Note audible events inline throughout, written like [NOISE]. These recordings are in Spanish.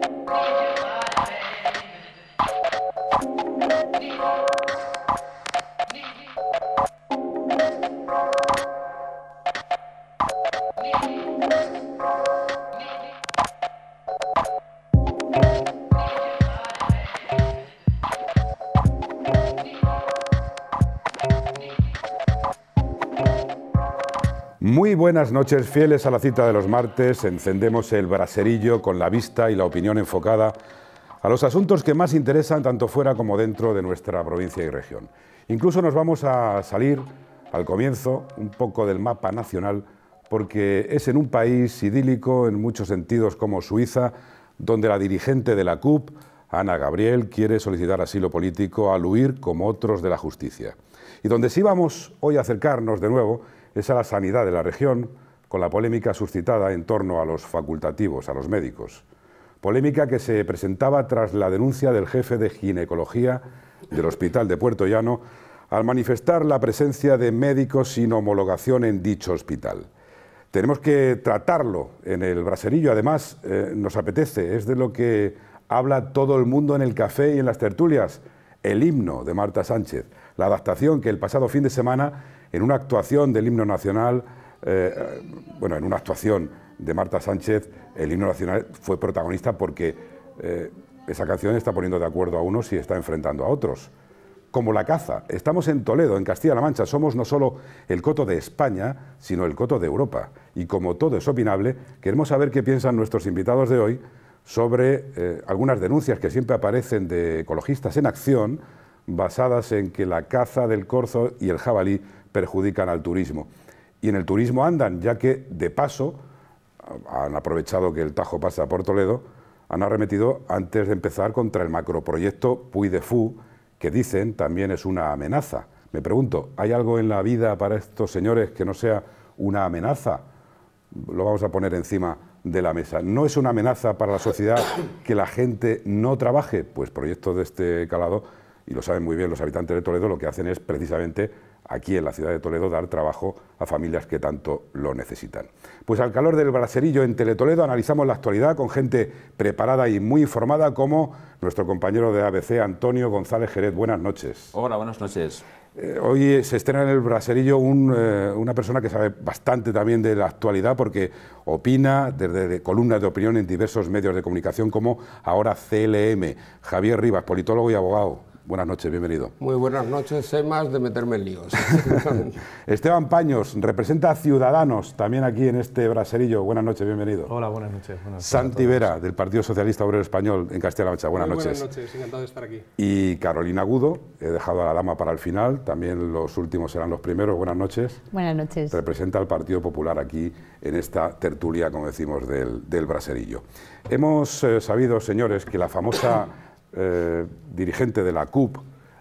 Thank you. buenas noches, fieles a la cita de los martes, encendemos el braserillo con la vista y la opinión enfocada a los asuntos que más interesan tanto fuera como dentro de nuestra provincia y región. Incluso nos vamos a salir al comienzo un poco del mapa nacional porque es en un país idílico en muchos sentidos como Suiza, donde la dirigente de la CUP, Ana Gabriel, quiere solicitar asilo político al huir como otros de la justicia. Y donde sí vamos hoy a acercarnos de nuevo es a la sanidad de la región, con la polémica suscitada en torno a los facultativos, a los médicos. Polémica que se presentaba tras la denuncia del jefe de ginecología del Hospital de Puerto Llano al manifestar la presencia de médicos sin homologación en dicho hospital. Tenemos que tratarlo en el braserillo, además eh, nos apetece, es de lo que habla todo el mundo en el café y en las tertulias, el himno de Marta Sánchez, la adaptación que el pasado fin de semana en una actuación del himno nacional, eh, eh, bueno, en una actuación de Marta Sánchez, el himno nacional fue protagonista porque eh, esa canción está poniendo de acuerdo a unos y está enfrentando a otros. Como la caza, estamos en Toledo, en Castilla-La Mancha, somos no solo el coto de España, sino el coto de Europa. Y como todo es opinable, queremos saber qué piensan nuestros invitados de hoy sobre algunas denuncias que siempre aparecen de ecologistas en acción basadas en que la caza del corzo y el jabalí perjudican al turismo. Y en el turismo andan, ya que de paso han aprovechado que el Tajo pasa por Toledo, han arremetido antes de empezar contra el macroproyecto Puy de Fu que dicen también es una amenaza. Me pregunto, ¿hay algo en la vida para estos señores que no sea una amenaza? Lo vamos a poner encima de la mesa. ¿No es una amenaza para la sociedad que la gente no trabaje? Pues proyectos de este calado y lo saben muy bien los habitantes de Toledo, lo que hacen es precisamente aquí en la ciudad de Toledo dar trabajo a familias que tanto lo necesitan. Pues al calor del braserillo en Teletoledo analizamos la actualidad con gente preparada y muy informada como nuestro compañero de ABC, Antonio González Jerez. Buenas noches. Hola, buenas noches. Eh, hoy se estrena en el braserillo eh, una persona que sabe bastante también de la actualidad porque opina desde columnas de opinión en diversos medios de comunicación como ahora CLM, Javier Rivas, politólogo y abogado. Buenas noches, bienvenido. Muy buenas noches, sé más de meterme en líos. [LAUGHS] Esteban Paños, representa a Ciudadanos, también aquí en este braserillo. Buenas noches, bienvenido. Hola, buenas noches. Santi Vera, del Partido Socialista Obrero Español en Castilla-La Mancha. Buenas noches. Buenas noches, encantado de estar aquí. Y Carolina Agudo, he dejado a la dama para el final, también los últimos serán los primeros. Buenas noches. Buenas noches. Representa al Partido Popular aquí en esta tertulia, como decimos, del, del braserillo. Hemos eh, sabido, señores, que la famosa [COUGHS] Eh, dirigente de la CUP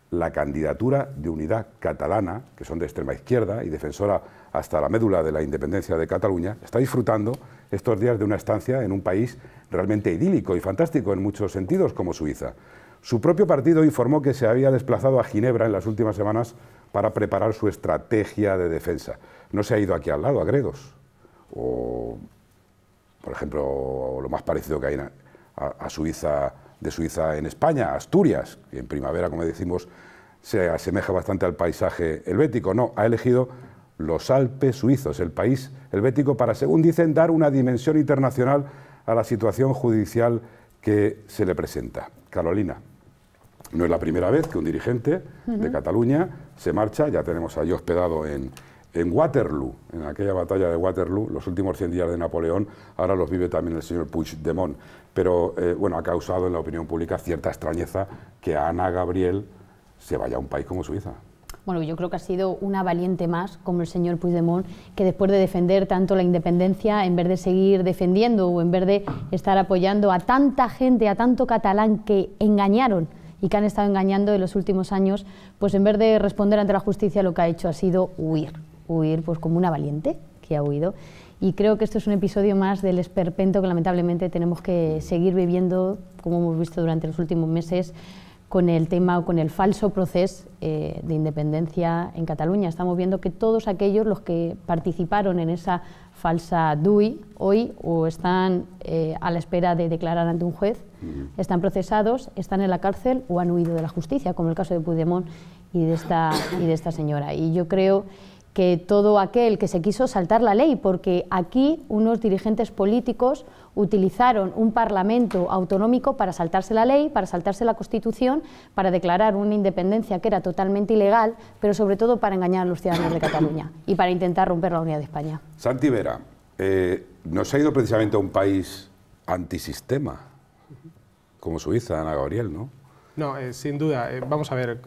la candidatura de unidad catalana, que son de extrema izquierda y defensora hasta la médula de la independencia de Cataluña, está disfrutando estos días de una estancia en un país realmente idílico y fantástico en muchos sentidos como Suiza. Su propio partido informó que se había desplazado a Ginebra en las últimas semanas para preparar su estrategia de defensa. No se ha ido aquí al lado, a Gredos, o por ejemplo lo más parecido que hay a Suiza de Suiza en España, Asturias, que en primavera, como decimos, se asemeja bastante al paisaje helvético. No, ha elegido los Alpes suizos, el país helvético, para, según dicen, dar una dimensión internacional a la situación judicial que se le presenta. Carolina, no es la primera vez que un dirigente de Cataluña se marcha, ya tenemos allí hospedado en, en Waterloo, en aquella batalla de Waterloo, los últimos 100 días de Napoleón, ahora los vive también el señor Puigdemont pero eh, bueno, ha causado en la opinión pública cierta extrañeza que Ana Gabriel se vaya a un país como Suiza. Bueno, yo creo que ha sido una valiente más, como el señor Puigdemont, que después de defender tanto la independencia, en vez de seguir defendiendo o en vez de estar apoyando a tanta gente, a tanto catalán que engañaron y que han estado engañando en los últimos años, pues en vez de responder ante la justicia lo que ha hecho ha sido huir, huir pues como una valiente que ha huido. Y creo que esto es un episodio más del esperpento que lamentablemente tenemos que seguir viviendo, como hemos visto durante los últimos meses, con el tema o con el falso proceso eh, de independencia en Cataluña. Estamos viendo que todos aquellos los que participaron en esa falsa DUI hoy o están eh, a la espera de declarar ante un juez, están procesados, están en la cárcel o han huido de la justicia, como el caso de Puigdemont y de esta, y de esta señora. Y yo creo que todo aquel que se quiso saltar la ley, porque aquí unos dirigentes políticos utilizaron un parlamento autonómico para saltarse la ley, para saltarse la Constitución, para declarar una independencia que era totalmente ilegal, pero sobre todo para engañar a los ciudadanos de Cataluña y para intentar romper la unidad de España. Santi Vera, no eh, nos ha ido precisamente a un país antisistema, como Suiza, Ana Gabriel, ¿no? No, eh, sin duda. Eh, vamos a ver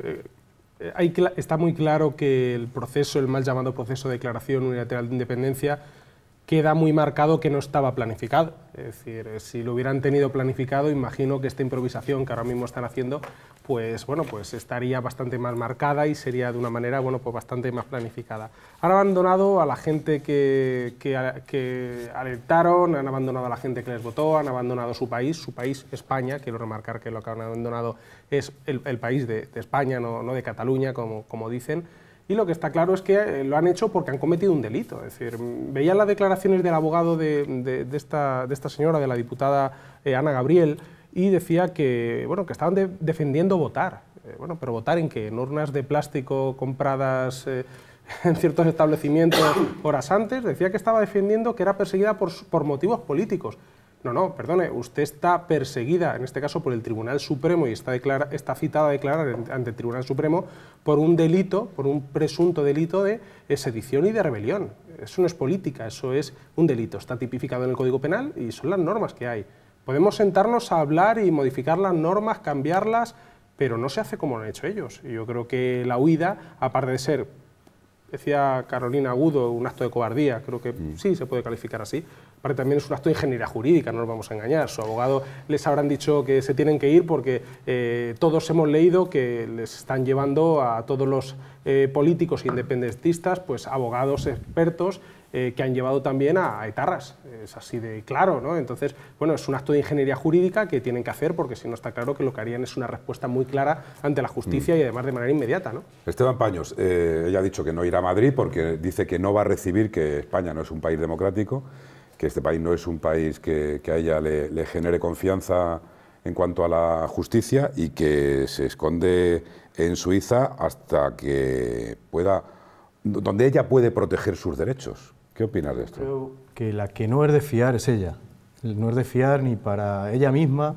eh, está muy claro que el proceso, el mal llamado proceso de declaración unilateral de independencia, queda muy marcado que no estaba planificado. Es decir, eh, si lo hubieran tenido planificado, imagino que esta improvisación que ahora mismo están haciendo pues bueno, pues estaría bastante más marcada y sería de una manera, bueno, pues bastante más planificada. Han abandonado a la gente que, alertaron, han abandonado a la gente que les votó, han abandonado su país, su país España, quiero remarcar que lo que han abandonado es el, país de, España, no, de Cataluña, como, dicen, y lo que está claro es que eh, lo han hecho porque han cometido un delito. Es decir, veían las declaraciones del abogado de, esta, señora, de la diputada eh, Ana Gabriel, y decía que, bueno, que estaban defendiendo votar. Eh, bueno, pero votar en qué? En urnas de plástico compradas eh, [LAUGHS] en ciertos establecimientos horas antes. Decía que estaba defendiendo que era perseguida por, motivos políticos. No, no, perdone, usted está perseguida, en este caso por el Tribunal Supremo, y está, está citada a declarar ante el Tribunal Supremo por un delito, por un presunto delito de eh, sedición y de rebelión. Eso no es política, eso es un delito. Está tipificado en el Código Penal y son las normas que hay. Podemos sentarnos a hablar y modificar las normas, cambiarlas, pero no se hace como lo han hecho ellos. Y yo creo que la huida, aparte de ser, decía Carolina Agudo, un acto de cobardía, creo que mm. sí se puede calificar así, Aparte también es un acto de ingeniería jurídica, no nos vamos a engañar. Su abogado les habrán dicho que se tienen que ir porque eh, todos hemos leído que les están llevando a todos los eh, políticos independentistas, pues abogados expertos eh, que han llevado también a etarras es así de claro, ¿no? Entonces, bueno, es un acto de ingeniería jurídica que tienen que hacer porque si no está claro que lo que harían es una respuesta muy clara ante la justicia mm. y además de manera inmediata, ¿no? Esteban Paños, eh, ella ha dicho que no irá a Madrid porque dice que no va a recibir que España no es un país democrático, que este país no es un país que, a ella le, genere confianza en cuanto a la justicia y que se esconde en Suiza hasta que pueda, donde ella puede proteger sus derechos. ¿Qué opinas de esto? que la que no es de fiar es ella. No es de fiar ni para ella misma,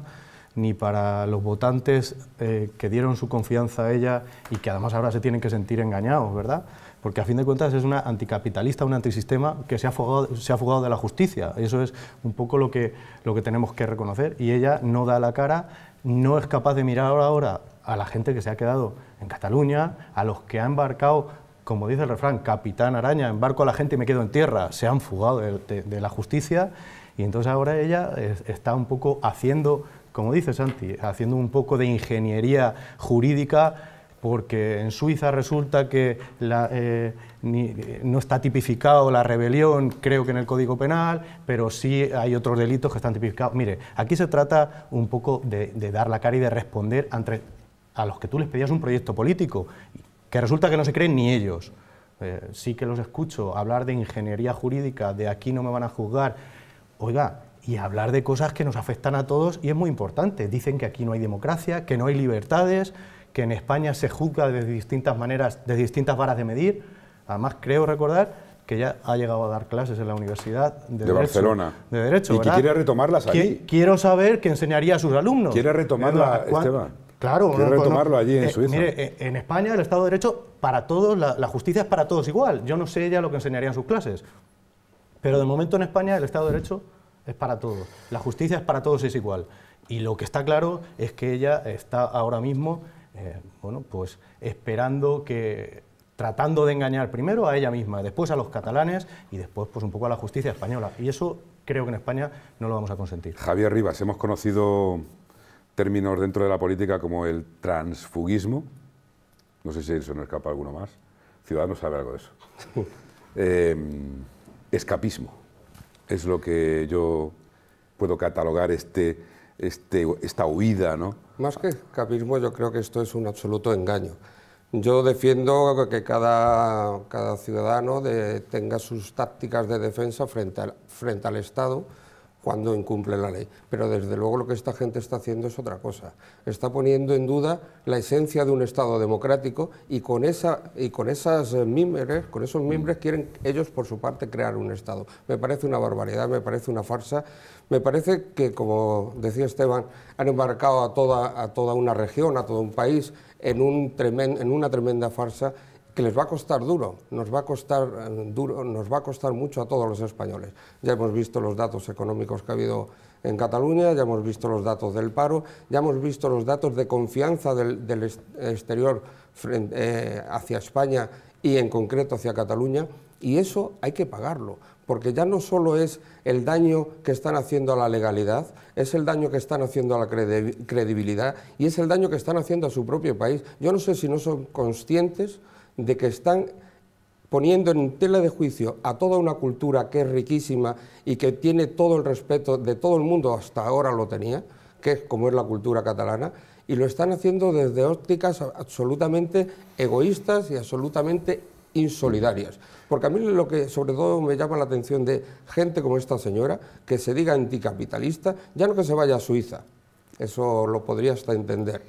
ni para los votantes eh, que dieron su confianza a ella y que además ahora se tienen que sentir engañados, ¿verdad? Porque a fin de cuentas es una anticapitalista, un antisistema que se ha fugado, se ha de la justicia. Eso es un poco lo que, lo que tenemos que reconocer. Y ella no da la cara, no es capaz de mirar ahora a la gente que se ha quedado en Cataluña, a los que ha embarcado como dice el refrán, capitán araña, embarco a la gente y me quedo en tierra, se han fugado de, la justicia y entonces ahora ella está un poco haciendo, como dice Santi, haciendo un poco de ingeniería jurídica porque en Suiza resulta que eh, no está tipificado la rebelión, creo que en el Código Penal, pero sí hay otros delitos que están tipificados. Mire, aquí se trata un poco de, dar la cara y de responder ante, a los que tú les pedías un proyecto político, que resulta que no se creen ni ellos. Eh, sí que los escucho hablar de ingeniería jurídica, de aquí no me van a juzgar. Oiga, y hablar de cosas que nos afectan a todos y es muy importante. Dicen que aquí no hay democracia, que no hay libertades, que en España se juzga de distintas maneras, de distintas varas de medir. Además, creo recordar que ya ha llegado a dar clases en la Universidad de, Barcelona. De Derecho, y ¿verdad? que quiere retomarlas Quiero saber qué enseñaría a sus alumnos. Quiere retomarlas, Esteban. Claro, retomarlo allí en eh, Suiza. Mire, eh, en España el Estado de Derecho para todos, la, justicia es para todos igual. Yo no sé ya lo que enseñaría en sus clases, pero de momento en España el Estado de Derecho es para todos. La justicia es para todos es igual. Y lo que está claro es que ella está ahora mismo, eh, bueno, pues esperando que tratando de engañar primero a ella misma, después a los catalanes y después pues un poco a la justicia española. Y eso creo que en España no lo vamos a consentir. Javier Rivas, hemos conocido términos dentro de la política como el transfugismo. No sé si eso no escapa alguno más. ciudadano sabe algo de eso. [LAUGHS] Em, escapismo es lo que yo puedo catalogar este, este, esta huida, ¿no? Más que escapismo, yo creo que esto es un absoluto engaño. Yo defiendo que cada, ciudadano tenga sus tácticas de defensa frente frente al Estado, cuando incumple la ley. Pero desde luego lo que esta gente está haciendo es otra cosa. Está poniendo en duda la esencia de un Estado democrático y con, esas eh, mimbres, con esos mm. miembros quieren ellos por su parte crear un Estado. Me parece una barbaridad, me parece una farsa, me parece que, como decía Esteban, han embarcado a toda, a toda una región, a todo un país, en, un en una tremenda farsa que les va a costar duro, nos va a costar eh, duro, nos va a costar mucho a todos los españoles. Ya hemos visto los datos económicos que ha habido en Cataluña, ya hemos visto los datos del paro, ya hemos visto los datos de confianza del, exterior eh, hacia España y en concreto hacia Cataluña, y eso hay que pagarlo, porque ya no solo es el daño que están haciendo a la legalidad, es el daño que están haciendo a la credibilidad y es el daño que están haciendo a su propio país. Yo no sé si no son conscientes de que están poniendo en tela de juicio a toda una cultura que es riquísima y que tiene todo el respeto de todo el mundo, hasta ahora lo tenía, que es como es la cultura catalana, y lo están haciendo desde ópticas absolutamente egoístas y absolutamente insolidarias. Porque a mí lo que sobre todo me llama la atención de gente como esta señora, que se diga anticapitalista, ya no que se vaya a Suiza, eso lo podría hasta entender,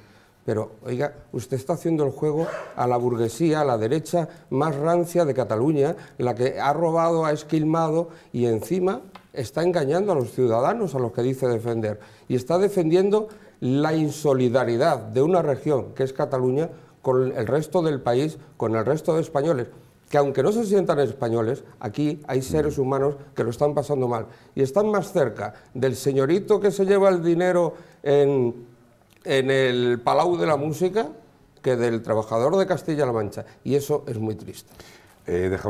pero, oiga, usted está haciendo el juego a la burguesía, a la derecha más rancia de Cataluña, la que ha robado, ha esquilmado y encima está engañando a los ciudadanos, a los que dice defender. Y está defendiendo la insolidaridad de una región, que es Cataluña, con el resto del país, con el resto de españoles. Que aunque no se sientan españoles, aquí hay seres mm. humanos que lo están pasando mal. Y están más cerca del señorito que se lleva el dinero en en el Palau de la Música que del trabajador de Castilla-La Mancha. Y eso es muy triste he dejado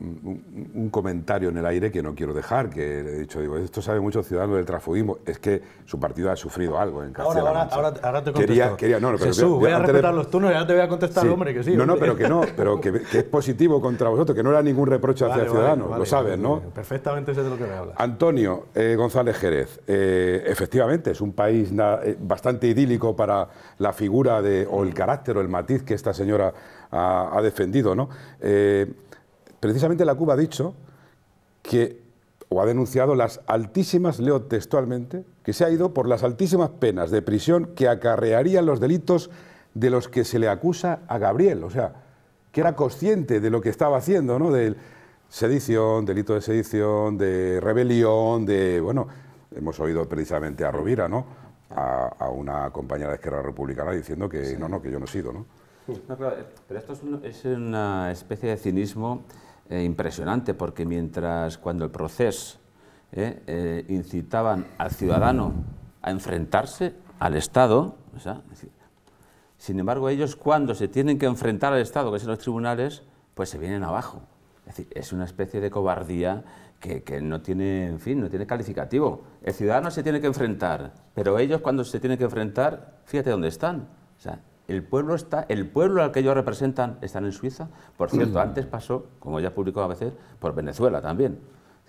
un, comentario en el aire que no quiero dejar, que le he dicho, digo, esto sabe mucho Ciudadanos del trafugismo, es que su partido ha sufrido algo en Castilla ahora, ahora, ahora, te contesto. Quería, quería no, pero Jesús, voy a respetar los turnos y ahora te voy a contestar, hombre, que sí. No, no, pero que no, pero que, es positivo contra vosotros, que no era ningún reproche hacia ciudadano Ciudadanos, lo sabes, ¿no? Perfectamente sé de lo que me hablas. Antonio eh, González Jerez, eh, efectivamente es un país eh, bastante idílico para la figura de, o el carácter o el matiz que esta señora ha, defendido. ¿no? Eh, precisamente la Cuba ha dicho que, o ha denunciado las altísimas, leo textualmente, que se ha ido por las altísimas penas de prisión que acarrearían los delitos de los que se le acusa a Gabriel. O sea, que era consciente de lo que estaba haciendo, ¿no? Del sedición, delito de sedición, de rebelión, de. Bueno, hemos oído precisamente a Rovira, ¿no? A, una compañera de izquierda Republicana diciendo que no, no, que yo no he sido, ¿no? Eh, pero esto es, una especie de cinismo eh, impresionante, porque mientras cuando el proceso eh, incitaban al ciudadano a enfrentarse al Estado, sin embargo ellos cuando se tienen que enfrentar al Estado, que son los tribunales, pues se vienen abajo. Es decir, es una especie de cobardía que, no tiene, en fin, no tiene calificativo. El ciudadano se tiene que enfrentar, pero ellos cuando se tienen que enfrentar, fíjate dónde están. O sea, el pueblo, está, el pueblo al que ellos representan está en Suiza. Por cierto, mm. antes pasó, como ya publicó a veces, por Venezuela también.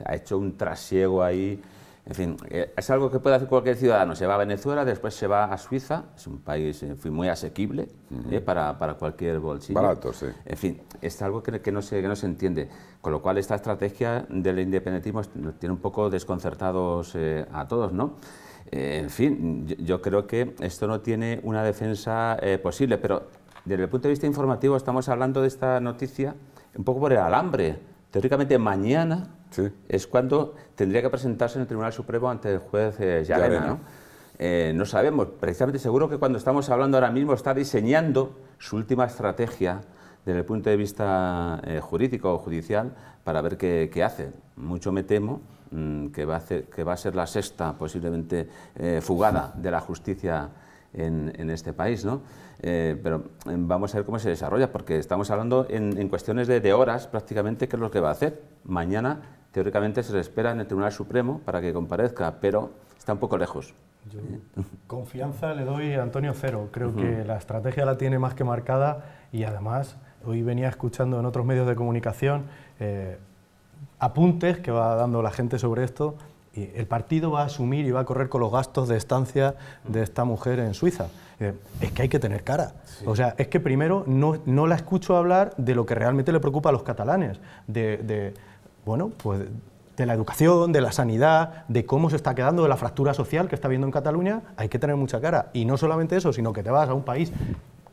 Ha hecho un trasiego ahí. En fin, eh, es algo que puede hacer cualquier ciudadano. Se va a Venezuela, después se va a Suiza. Es un país muy asequible eh, para, cualquier bolsillo. Barato, sí. En fin, es algo que, no se, que no se entiende. Con lo cual, esta estrategia del independentismo tiene un poco desconcertados eh, a todos, ¿no? en fin, yo, creo que esto no tiene una defensa eh, posible, pero desde el punto de vista informativo estamos hablando de esta noticia un poco por el alambre. Teóricamente mañana es cuando tendría que presentarse en el Tribunal Supremo ante el juez eh, eh, ¿no? sabemos, precisamente seguro que cuando estamos hablando ahora mismo está diseñando su última estrategia desde el punto de vista eh, jurídico o judicial para ver qué, qué hace. Mucho me temo Mm, que va, a que va a ser la sexta posiblemente eh, fugada de la justicia en, este país, ¿no? Eh, pero eh, vamos a ver cómo se desarrolla, porque estamos hablando en, cuestiones de, horas prácticamente qué es lo que va a hacer. Mañana, teóricamente, se le espera en el Tribunal Supremo para que comparezca, pero está un poco lejos. confianza le doy a Antonio Cero. Creo que la estrategia la tiene más que marcada y además hoy venía escuchando en otros medios de comunicación apuntes que va dando la gente sobre esto. Y el partido va a asumir y va a correr con los gastos de estancia de esta mujer en Suiza. Eh, es que hay que tener cara. O sea, es que primero no, no, la escucho hablar de lo que realmente le preocupa a los catalanes, de, de bueno, pues de la educación, de la sanidad, de cómo se está quedando, de la fractura social que está habiendo en Cataluña, hay que tener mucha cara. Y no solamente eso, sino que te vas a un país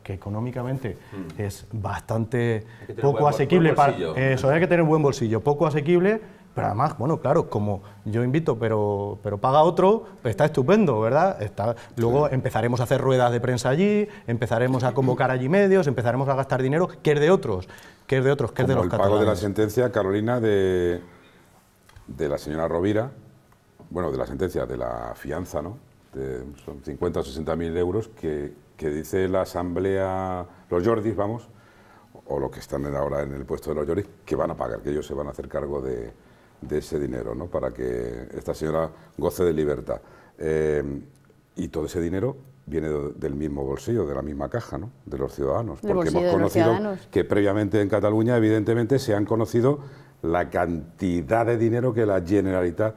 que económicamente mm. es bastante poco asequible. Para, eso hay que tener un buen bolsillo, poco asequible, pero además, bueno, claro, como yo invito, pero, pero paga otro, está estupendo, ¿verdad? Está, luego empezaremos a hacer ruedas de prensa allí, empezaremos a convocar allí medios, empezaremos a gastar dinero, que es de otros, que es de otros, que es de los el pago de la sentencia, Carolina, de, de la señora Rovira, bueno, de la sentencia, de la fianza, ¿no? son 50 o 60 mil euros que que dice la Asamblea, los Jordis, vamos, o los que están ahora en el puesto de los Jordis, que van a pagar, que ellos se van a hacer cargo de, ese dinero, ¿no? para que esta señora goce de libertad. Eh, y todo ese dinero viene del mismo bolsillo, de la misma caja, ¿no? de los ciudadanos, porque hemos conocido que previamente en Cataluña, evidentemente, se han conocido la cantidad de dinero que la Generalitat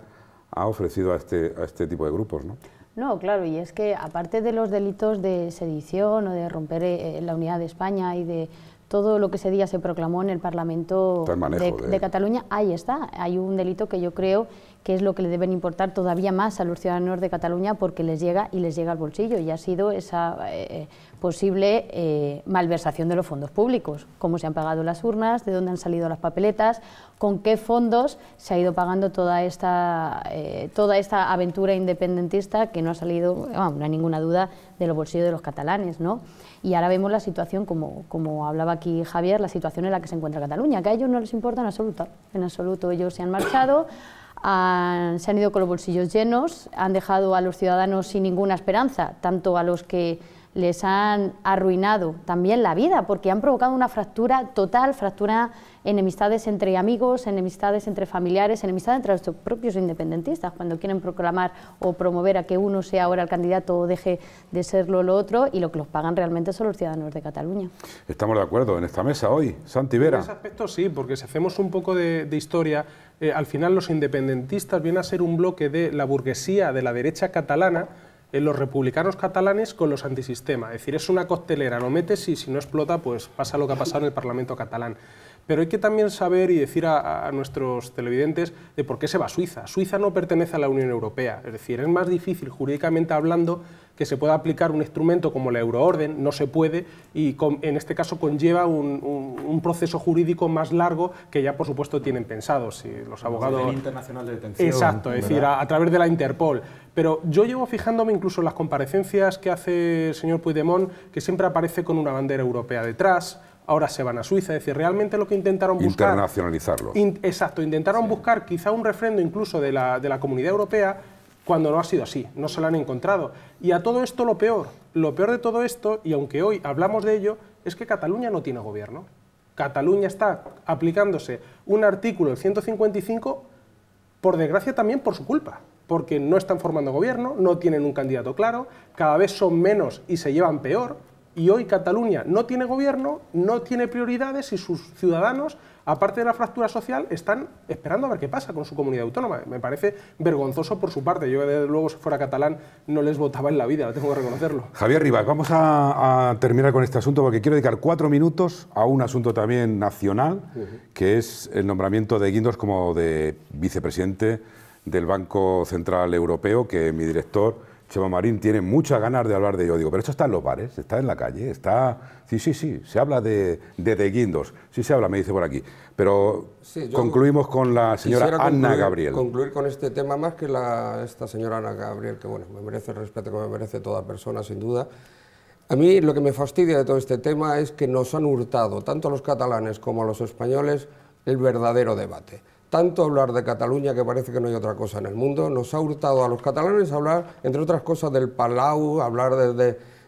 ha ofrecido a este, a este tipo de grupos. ¿no? No, claro, y es que aparte de los delitos de sedición o de romper eh, eh, la unidad de España y de todo lo que ese día se proclamó en el Parlamento de, Cataluña, ahí está, hay un delito que yo creo que es lo que le deben importar todavía más a los ciudadanos de Cataluña porque les llega y les llega al bolsillo y ha sido esa eh, posible eh, malversación de los fondos públicos, cómo se han pagado las urnas, de dónde han salido las papeletas, con qué fondos se ha ido pagando toda esta, eh, toda esta aventura independentista que no ha salido, no hay ninguna duda, de los bolsillos de los catalanes. ¿no? Y ahora vemos la situación, como, como hablaba aquí Javier, la situación en la que se encuentra Cataluña, que a ellos no les importa en absoluto, en absoluto ellos se han marchado se han ido con los bolsillos llenos, han dejado a los ciudadanos sin ninguna esperanza, tanto a los que les han arruinado también la vida, porque han provocado una fractura total, fractura enemistades entre amigos, enemistades entre familiares, enemistades entre los propios independentistas, cuando quieren proclamar o promover a que uno sea ahora el candidato o deje de serlo lo otro, y lo que los pagan realmente son los ciudadanos de Cataluña. Estamos de acuerdo en esta mesa hoy, Santi Vera. En ese aspecto sí, porque si hacemos un poco de, de historia, eh, al final los independentistas vienen a ser un bloque de la burguesía de la derecha catalana, eh, los republicanos catalanes con los antisistema. Es decir, es una coctelera, lo metes y si no explota, pues pasa lo que ha pasado en el Parlamento catalán. Pero hay que también saber y decir a, a, nuestros televidentes de por qué se va a Suiza. Suiza no pertenece a la Unión Europea, es decir, es más difícil jurídicamente hablando que se pueda aplicar un instrumento como la euroorden, no se puede y en este caso conlleva un, proceso jurídico más largo que ya por supuesto tienen pensado si los abogados... internacional de detención. Exacto, es decir, a, través de la Interpol. Pero yo llevo fijándome incluso en las comparecencias que hace el señor Puigdemont, que siempre aparece con una bandera europea detrás, ahora se van a Suiza. Es decir, realmente lo que intentaron buscar... Internacionalizarlo. exacto, intentaron buscar quizá un refrendo incluso de la, de la Comunidad Europea cuando no ha sido así, no se lo han encontrado. Y a todo esto lo peor, lo peor de todo esto, y aunque hoy hablamos de ello, es que Cataluña no tiene gobierno. Cataluña está aplicándose un artículo, el 155, por desgracia también por su culpa, porque no están formando gobierno, no tienen un candidato claro, cada vez son menos y se llevan peor, y hoy Cataluña no tiene gobierno, no tiene prioridades y sus ciudadanos aparte de la fractura social, están esperando a ver qué pasa con su comunidad autónoma. Me parece vergonzoso por su parte. Yo, desde luego, si fuera catalán, no les votaba en la vida, tengo que reconocerlo. Javier Rivas, vamos a, terminar con este asunto porque quiero dedicar cuatro minutos a un asunto también nacional, que es el nombramiento de Guindos como de vicepresidente del Banco Central Europeo, que mi director Chema Marín tiene muchas ganas de hablar de ello. Digo, pero esto está en los bares, está en la calle, está... Sí, sí, sí, se habla de, de, de Guindos, sí se habla, me dice por aquí. Pero concluimos con la señora Ana Gabriel. concluir con este tema más que esta señora Ana Gabriel, que bueno, me merece el respeto que me merece toda persona, sin duda. A mí lo que me fastidia de todo este tema es que nos han hurtado, tanto los catalanes como a los españoles, el verdadero debate tanto hablar de Cataluña, que parece que no hay otra cosa en el mundo, nos ha hurtado a los catalanes hablar, entre otras cosas, del Palau, hablar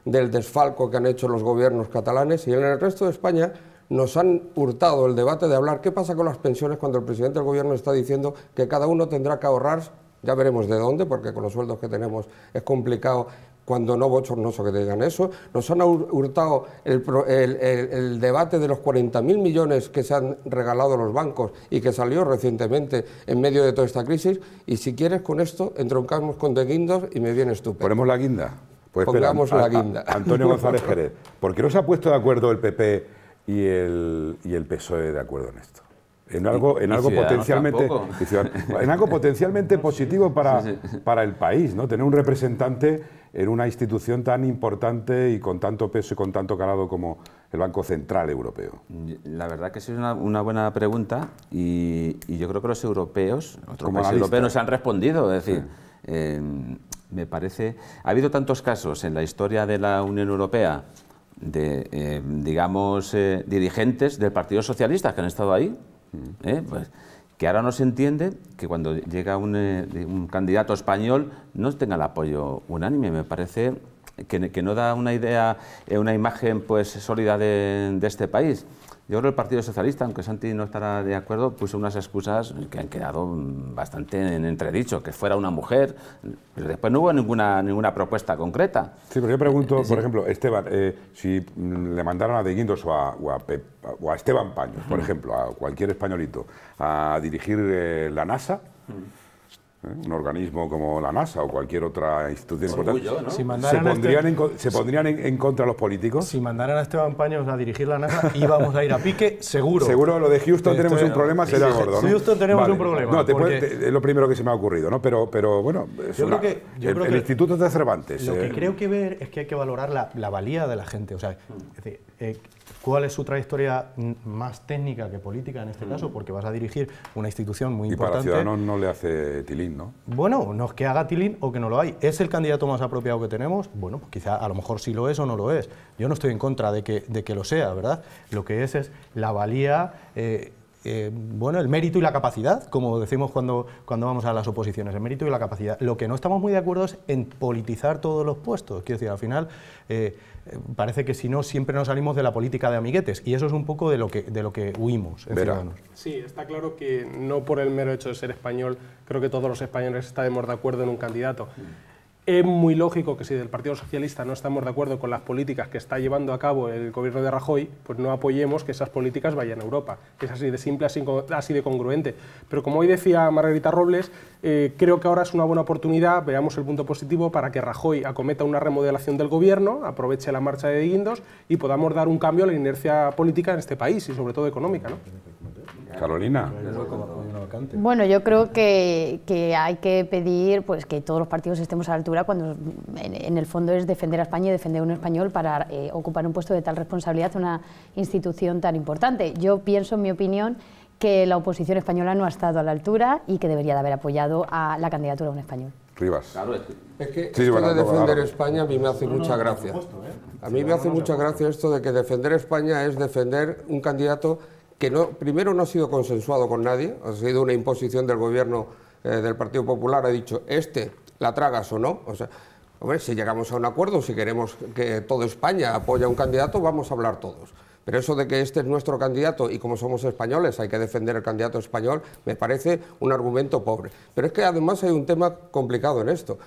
del desfalco que han hecho los gobiernos catalanes, y en el resto de España nos han hurtado el debate de hablar qué pasa con las pensiones cuando el presidente del gobierno está diciendo que cada uno tendrá que ahorrar, ya veremos de dónde, porque con los sueldos que tenemos es complicado, cuando no no bochornoso que te digan eso. Nos han hurtado el, debate de los 40.000 millones que se han regalado los bancos y que salió recientemente en medio de toda esta crisis. Y si quieres con esto, entroncamos con de guindos y me viene tú. ¿Ponemos la guinda? Pues Pongamos la guinda. Antonio González Jerez, ¿por qué no se ha puesto de acuerdo el PP y el, y el PSOE de acuerdo en esto? en algo, en algo potencialmente en algo potencialmente positivo para, para el país, ¿no? Tener un representante en una institución tan importante y con tanto peso y con tanto calado como el Banco Central Europeo? La verdad que es una, buena pregunta y, yo creo que los europeos, como los europeos nos han respondido, es decir, em, me parece, ha habido tantos casos en la historia de la Unión Europea de, em, digamos, eh, dirigentes del Partido Socialista que han estado ahí, mm. ¿eh? pues, que ahora no se entiende que cuando llega eh, un, candidato español no tenga el apoyo unánime. Me parece que, no da una idea, eh, una imagen pues sólida de, de este país. Yo creo que el Partido Socialista, aunque Santi no estará de acuerdo, puso unas excusas que han quedado bastante en entredicho, que fuera una mujer, pero después no hubo ninguna, ninguna propuesta concreta. Sí, pero yo pregunto, eh, por ejemplo, Esteban, eh, si le mandaron a De Guindos o a, Esteban Paños, por ejemplo, a cualquier españolito, a dirigir eh, la NASA... ¿eh? un organismo como la NASA o cualquier otra institución importante, este- ¿se, pondrían en, ¿se pondrían en, contra los políticos? Si mandaran a Esteban Paños a dirigir la NASA, [LAUGHS] íbamos a ir a pique, seguro. Seguro, lo de Houston este- tenemos un problema, será gordo. Houston tenemos un problema. es lo primero que se me ha ocurrido, ¿no? Pero, pero bueno, yo creo que, el, Instituto de Cervantes. Lo que eh, creo que ver es que hay que valorar la, la valía de la gente. O sea, es eh, ¿Cuál es su trayectoria más técnica que política en este mm. caso? Porque vas a dirigir una institución muy importante. Y para Ciudadanos no le hace tilín, ¿no? Bueno, no es que haga tilín o que no lo hay. ¿Es el candidato más apropiado que tenemos? Bueno, pues quizá a lo mejor sí lo es o no lo es. Yo no estoy en contra de que, de que lo sea, ¿verdad? Lo que es es la valía... Eh, eh, bueno, el mérito y la capacidad, como decimos cuando, cuando vamos a las oposiciones, el mérito y la capacidad. Lo que no estamos muy de acuerdo es en politizar todos los puestos. Quiero decir, al final, eh, parece que si no, siempre nos salimos de la política de amiguetes. Y eso es un poco de lo que, de lo que huimos en verano Sí, está claro que no por el mero hecho de ser español, creo que todos los españoles estaremos de acuerdo en un candidato. Es muy lógico que si del Partido Socialista no estamos de acuerdo con las políticas que está llevando a cabo el gobierno de Rajoy, pues no apoyemos que esas políticas vayan a Europa. Es así de simple, así de congruente. Pero como hoy decía Margarita Robles, eh, creo que ahora es una buena oportunidad, veamos el punto positivo, para que Rajoy acometa una remodelación del gobierno, aproveche la marcha de Guindos y podamos dar un cambio a la inercia política en este país y sobre todo económica. Carolina. Bueno, yo creo que, hay que pedir pues, que todos los partidos estemos a la altura cuando en, el fondo es defender a España y defender a un español para eh, ocupar un puesto de tal responsabilidad una institución tan importante. Yo pienso, en mi opinión, que la oposición española no ha estado a la altura y que debería de haber apoyado a la candidatura de un español. Rivas. es que, de defender España a mí me hace mucha gracia. ¿eh? A mí me hace mucha gracia esto de que defender España es defender un candidato que primero no ha sido consensuado con nadie, ha sido una imposición del gobierno eh, del Partido Popular, ha dicho, este, la tragas o no. O sea, si llegamos a un acuerdo, si queremos que toda España apoya a un candidato, vamos a hablar todos. Pero eso de que este es nuestro candidato y como somos españoles hay que defender el candidato español me parece un argumento pobre. Pero es que además hay un tema complicado en esto.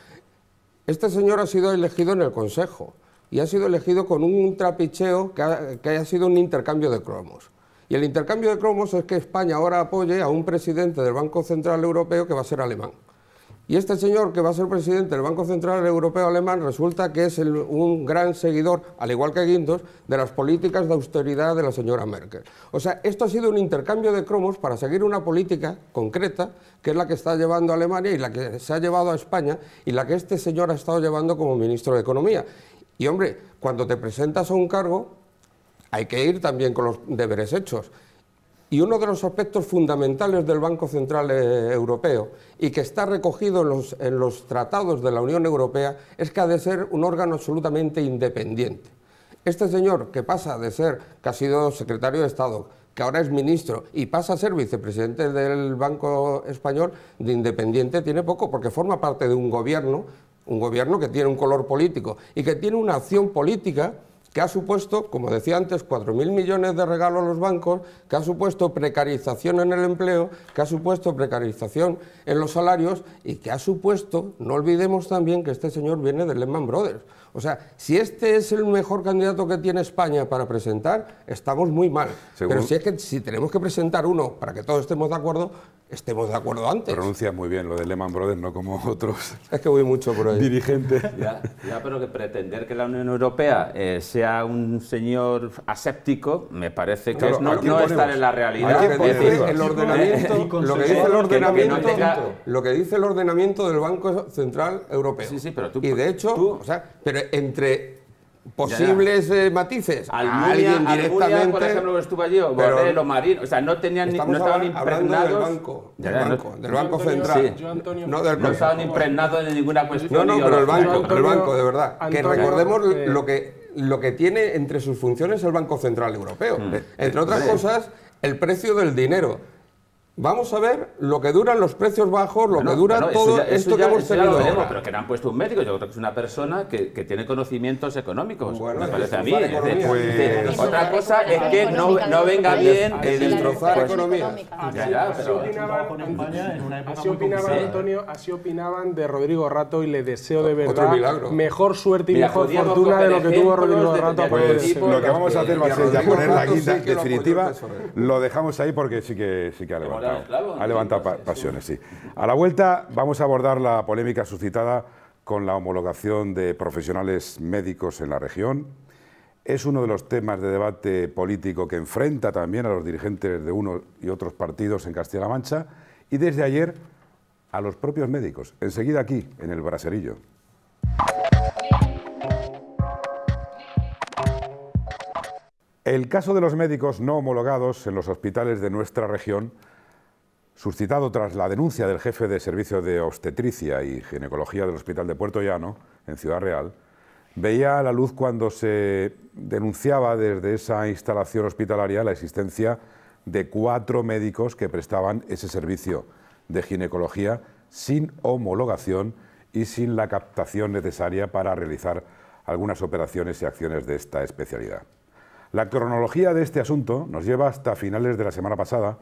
Este señor ha sido elegido en el Consejo y ha sido elegido con un trapicheo que haya que ha sido un intercambio de cromos. Y el intercambio de cromos es que España ahora apoye a un presidente del Banco Central Europeo que va a ser alemán. Y este señor que va a ser presidente del Banco Central Europeo Alemán resulta que es un gran seguidor, al igual que Guindos, de las políticas de austeridad de la señora Merkel. O sea, esto ha sido un intercambio de cromos para seguir una política concreta, que es la que está llevando a Alemania y la que se ha llevado a España y la que este señor ha estado llevando como ministro de Economía. Y hombre, cuando te presentas a un cargo, hay que ir también con los deberes hechos. Y uno de los aspectos fundamentales del Banco Central eh, Europeo y que está recogido en los, tratados de la Unión Europea es que ha de ser un órgano absolutamente independiente. Este señor que pasa de ser, que ha sido secretario de Estado, que ahora es ministro y pasa a ser vicepresidente del Banco Español, de independiente tiene poco porque forma parte de un gobierno, un gobierno que tiene un color político y que tiene una acción política que ha supuesto, como decía antes, 4.000 millones de regalo a los bancos, que ha supuesto precarización en el empleo, que ha supuesto precarización en los salarios y que ha supuesto, no olvidemos también que este señor viene de Lehman Brothers. O sea, si este es el mejor candidato que tiene España para presentar, estamos muy mal. Pero si es que si tenemos que presentar uno para que todos estemos de acuerdo, estemos de acuerdo antes. Pronuncia muy bien lo de Lehman Brothers, no como otros. Es que voy mucho por ahí. Dirigente. [LAUGHS] Ya, pero que pretender que la Unión Europea eh, sea un señor aséptico, me parece que es no, no estar en la realidad. Lo que, dice el ordenamiento, del Banco Central Europeo. Sí, sí, pero tú, y de hecho, tú... o entre, posibles eh, matices. alguien directamente. Almunia, por ejemplo, estuvo allí, o Marín, o sea, no tenían no estaban impregnados. Del banco, del banco, del banco central. Antonio, no, estaban impregnados de ninguna cuestión. No, no, pero el banco, el banco, de verdad. que recordemos eh, lo que lo que tiene entre sus funciones el Banco Central Europeo. Mm. Entre otras cosas, el precio del dinero. Vamos a ver lo que duran los precios bajos, lo que dura todo esto que hemos tenido. pero que le han puesto un médico, yo creo que es una persona que, tiene conocimientos económicos, me parece a mí. Pues otra cosa es que no, venga bien el eh, destrozar economía Así opinaban, Antonio, así opinaban de Rodrigo Rato y le deseo de verdad mejor suerte y mejor fortuna de lo que tuvo Rodrigo Rato. Pues lo que vamos a hacer va a ser ya poner la guinda definitiva. Lo dejamos ahí porque sí que sí que ha levantado pasiones, sí. A la vuelta vamos a abordar la polémica suscitada con la homologación de profesionales médicos en la región. Es uno de los temas de debate político que enfrenta también a los dirigentes de unos y otros partidos en Castilla-La Mancha y desde ayer a los propios médicos. Enseguida aquí, en el Braserillo. El caso de los médicos no homologados en los hospitales de nuestra región Suscitado tras la denuncia del jefe de servicio de obstetricia y ginecología del Hospital de Puerto Llano, en Ciudad Real, veía a la luz cuando se denunciaba desde esa instalación hospitalaria la existencia de cuatro médicos que prestaban ese servicio de ginecología sin homologación y sin la captación necesaria para realizar algunas operaciones y acciones de esta especialidad. La cronología de este asunto nos lleva hasta finales de la semana pasada,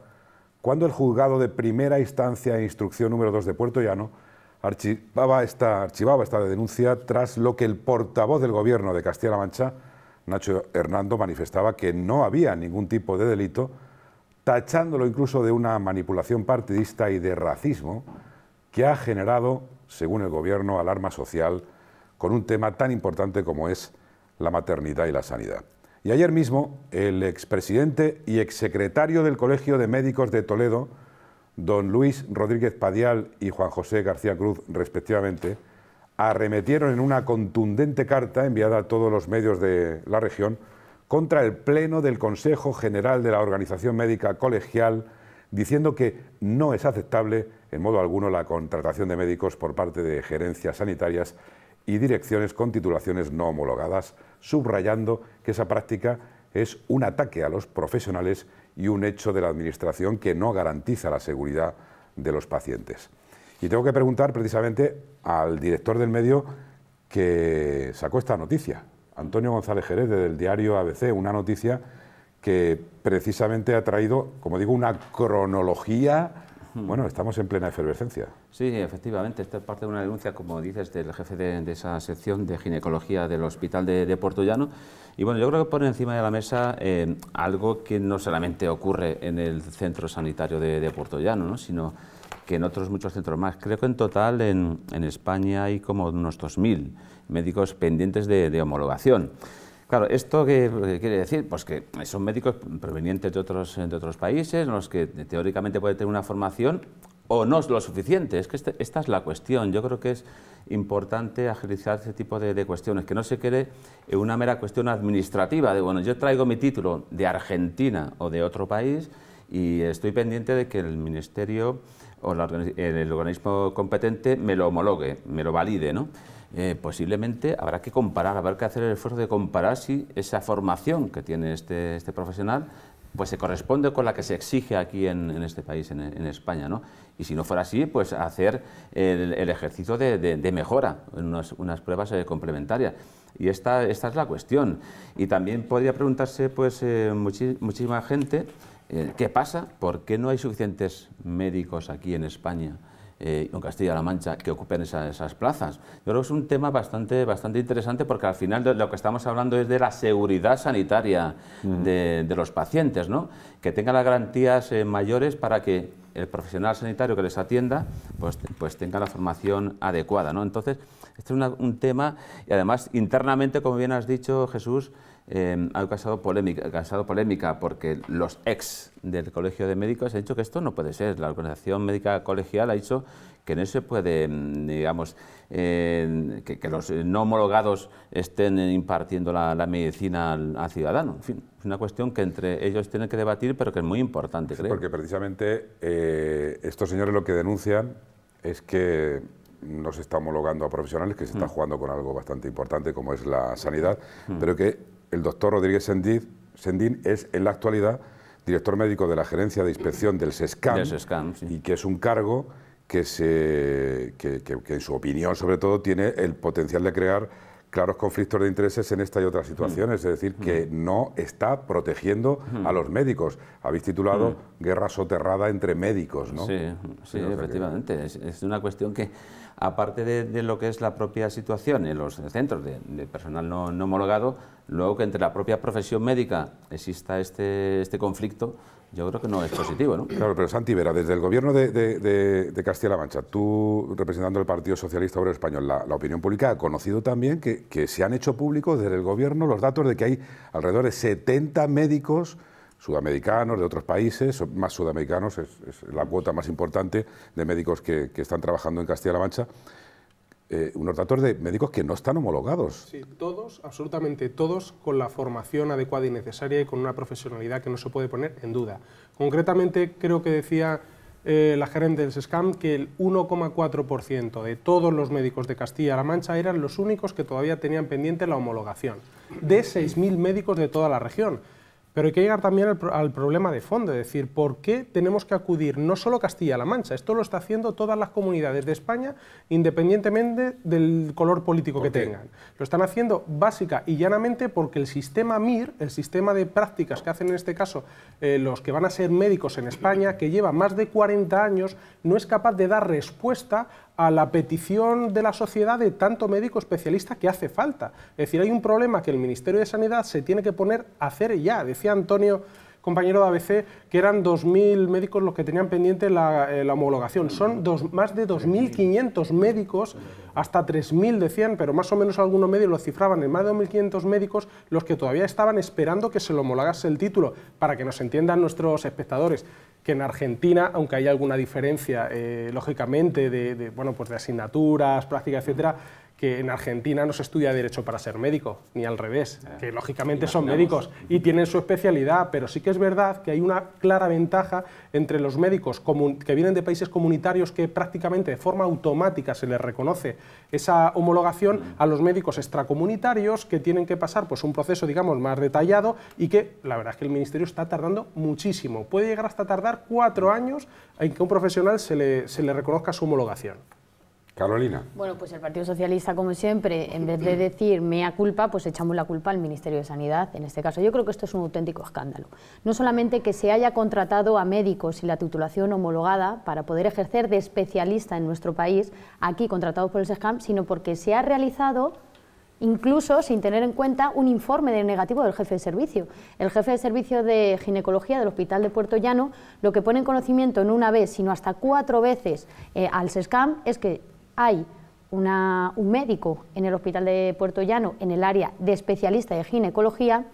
cuando el juzgado de primera instancia e instrucción número 2 de Puerto Llano archivaba esta, archivaba esta denuncia tras lo que el portavoz del gobierno de Castilla-La Mancha, Nacho Hernando, manifestaba que no había ningún tipo de delito, tachándolo incluso de una manipulación partidista y de racismo que ha generado, según el gobierno, alarma social con un tema tan importante como es la maternidad y la sanidad. Y ayer mismo, el expresidente y exsecretario del Colegio de Médicos de Toledo, don Luis Rodríguez Padial y Juan José García Cruz, respectivamente, arremetieron en una contundente carta enviada a todos los medios de la región contra el Pleno del Consejo General de la Organización Médica Colegial, diciendo que no es aceptable en modo alguno la contratación de médicos por parte de gerencias sanitarias y direcciones con titulaciones no homologadas, subrayando que esa práctica es un ataque a los profesionales y un hecho de la Administración que no garantiza la seguridad de los pacientes. Y tengo que preguntar precisamente al director del medio que sacó esta noticia, Antonio González Jerez, del diario ABC, una noticia que precisamente ha traído, como digo, una cronología bueno, estamos en plena efervescencia. Sí, efectivamente. Esta es parte de una denuncia, como dices, del jefe de, esa sección de ginecología del Hospital de, de Portollano. Y bueno, yo creo que pone encima de la mesa eh, algo que no solamente ocurre en el centro sanitario de, de Portollano, sino que en otros muchos centros más. Creo que en total en, en España hay como unos 2.000 médicos pendientes de homologación. Claro, ¿esto qué, quiere decir? Pues que son médicos provenientes de otros, países, en los que teóricamente puede tener una formación o no es lo suficiente. Es que este, esta es la cuestión. Yo creo que es importante agilizar este tipo de, cuestiones, que no se quede en una mera cuestión administrativa de, bueno, yo traigo mi título de Argentina o de otro país y estoy pendiente de que el ministerio o el organismo competente me lo homologue, me lo valide, eh, posiblemente habrá que comparar, habrá que hacer el esfuerzo de comparar si esa formación que tiene este, este profesional pues se corresponde con la que se exige aquí en, este país, en, España, ¿no? Y si no fuera así, pues hacer el, ejercicio de, mejora, unas, unas pruebas eh, complementarias. Y esta, es la cuestión. Y también podría preguntarse, pues, eh, muchísima gente, ¿qué pasa? ¿Por qué no hay suficientes médicos aquí en España? eh, Castilla-La Mancha que ocupen esas plazas. Yo creo que es un tema bastante, bastante interesante porque al final lo que estamos hablando es de la seguridad sanitaria de, los pacientes, ¿no? que tengan las garantías eh, mayores para que el profesional sanitario que les atienda pues, pues tenga la formación adecuada. ¿no? Entonces, este es un tema y además internamente, como bien has dicho Jesús, Em, ha causado polémica, ha causado polémica porque los ex del Colegio de Médicos han dicho que esto no puede ser. La Organización Médica Colegial ha dicho que no se puede, em, digamos, em, que, los no homologados estén impartiendo la, medicina al, ciudadano. En fin, es una cuestión que entre ellos tienen que debatir, pero que es muy importante, creo. Porque precisamente eh, estos señores lo que denuncian es que no se está homologando a profesionales, que se está mm. jugando con algo bastante importante como es la sanidad, mm. pero que el doctor Rodríguez Sendín es en la actualidad director médico de la Gerencia de Inspección del SESCAM, y que es un cargo que, se, que, en su opinión sobre todo tiene el potencial de crear claros conflictos de intereses en esta y otra mm. situaciones, es decir, que mm. no está protegiendo a mm. los médicos. Habéis titulado Guerra soterrada entre médicos, ¿no? Sí, efectivamente. Es, una cuestión que, aparte de, lo que es la propia situación en los centros de, personal no, no, homologado, luego que entre la propia profesión médica exista este, este conflicto, yo creo que no es positivo, ¿no? Claro, pero Santi Vera, desde el gobierno de, Castilla-La Mancha, tú representando el Partido Socialista Obrero Español, la, opinión pública ha conocido también que, se han hecho públicos desde el gobierno los datos de que hay alrededor de 70 médicos sudamericanos, de otros países, más sudamericanos, es, la cuota más importante de médicos que, que están trabajando en Castilla-La Mancha, eh, unos datos de médicos que no están homologados. Sí, todos, absolutamente todos, con la formación adecuada y necesaria y con una profesionalidad que no se puede poner en duda. Concretamente, creo que decía eh, la gerente del SESCAM que el 1,4% de todos los médicos de Castilla-La Mancha eran los únicos que todavía tenían pendiente la homologación, de 6.000 médicos de toda la región. Pero hay que llegar también al, problema de fondo, es decir, ¿por qué tenemos que acudir no solo Castilla-La Mancha? Esto lo está haciendo todas las comunidades de España, independientemente del color político que tengan. Lo están haciendo básica y llanamente porque el sistema MIR, el sistema de prácticas que hacen en este caso eh, los que van a ser médicos en España, que lleva más de 40 años, no es capaz de dar respuesta a la petición de la sociedad de tanto médico especialista que hace falta. Es decir, hay un problema que el Ministerio de Sanidad se tiene que poner a hacer ya. Decía Antonio, compañero de ABC, que eran 2.000 médicos los que tenían pendiente la, eh, homologación. Son más de 2.500 médicos, hasta 3.000 decían, pero más o menos algunos medios lo cifraban en más de 2.500 médicos los que todavía estaban esperando que se lo homologase el título, para que nos entiendan nuestros espectadores que en Argentina, aunque hay alguna diferencia, eh, lógicamente, de, bueno, pues de asignaturas, prácticas, etcétera, que en Argentina no se estudia derecho para ser médico, ni al revés, que lógicamente son médicos y tienen su especialidad, pero sí que es verdad que hay una clara ventaja entre los médicos que vienen de países comunitarios que prácticamente de forma automática se les reconoce esa homologación mm. a los médicos extracomunitarios que tienen que pasar pues, un proceso digamos más detallado y que la verdad es que el Ministerio está tardando muchísimo. Puede llegar hasta tardar cuatro años en que un profesional se le, se le reconozca su homologación. Carolina. Bueno, pues el Partido Socialista, como siempre, en vez de decir mea culpa, pues echamos la culpa al Ministerio de Sanidad, en este caso. Yo creo que esto es un auténtico escándalo. No solamente que se haya contratado a médicos y la titulación homologada para poder ejercer de especialista en nuestro país, aquí contratados por el SESCAM, sino porque se ha realizado incluso sin tener en cuenta un informe negativo del jefe de servicio. El jefe de servicio de ginecología del Hospital de Puerto Llano lo que pone en conocimiento no una vez, sino hasta cuatro veces eh, al SESCAM es que hay un médico en el Hospital de Puerto Llano, en el área de especialista de ginecología,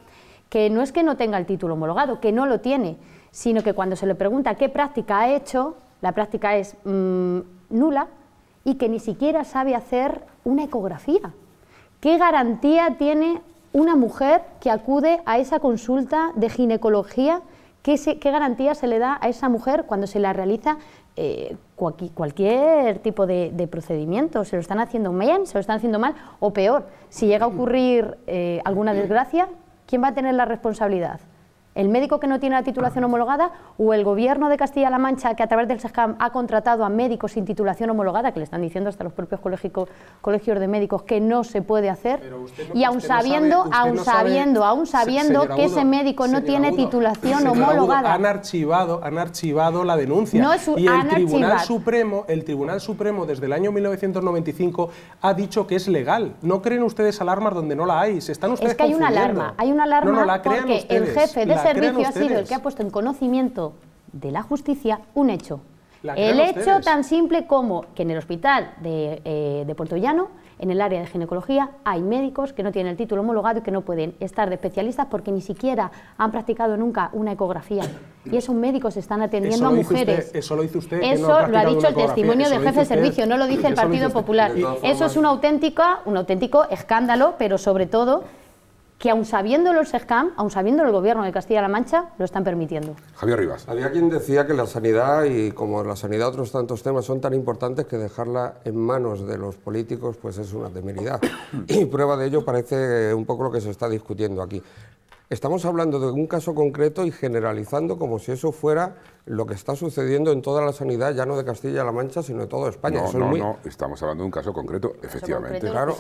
que no es que no tenga el título homologado, que no lo tiene, sino que cuando se le pregunta qué práctica ha hecho, la práctica es mm, nula y que ni siquiera sabe hacer una ecografía. ¿Qué garantía tiene una mujer que acude a esa consulta de ginecología? ¿Qué, qué garantía se le da a esa mujer cuando se la realiza eh, cualquier tipo de, procedimiento. Se lo están haciendo bien, se lo están haciendo mal o peor. Si llega a ocurrir eh, alguna desgracia, ¿quién va a tener la responsabilidad? el médico que no tiene la titulación homologada o el gobierno de Castilla-La Mancha que a través del SESCAM ha contratado a médicos sin titulación homologada, que le están diciendo hasta los propios colegios, de médicos que no se puede hacer, y aún sabiendo, aún sabiendo, sabiendo que ese médico no tiene titulación homologada. han archivado, han archivado la denuncia y el Tribunal Supremo, el Tribunal Supremo desde el año 1995 ha dicho que es legal. No creen ustedes alarmas donde no la hay, están Es que hay una alarma, hay una alarma porque el jefe de servicio ha sido el que ha puesto en conocimiento de la justicia un hecho. El hecho tan simple como que en el hospital eh, de, Puerto Llano, en el área de ginecología, hay médicos que no tienen el título homologado y que no pueden estar de especialistas porque ni siquiera han practicado nunca una ecografía. Y esos médicos están atendiendo a mujeres. eso lo usted. Eso ha lo ha dicho el testimonio del jefe de servicio, no lo dice el Partido Popular. Eso es una auténtica, un auténtico escándalo, pero sobre todo que aun sabiendo el SESCAM, aun sabiendo el gobierno de Castilla-La Mancha, lo están permitiendo. Javier Rivas. Había quien decía que la sanidad y como la sanidad otros tantos temas son tan importantes que dejarla en manos de los políticos pues es una temeridad. [COUGHS] y prueba de ello parece un poco lo que se está discutiendo aquí. Estamos hablando de un caso concreto y generalizando como si eso fuera lo que está sucediendo en toda la sanidad, ya no de Castilla-La Mancha, sino de toda España. No, no, no, estamos hablando de un caso concreto, efectivamente. claro,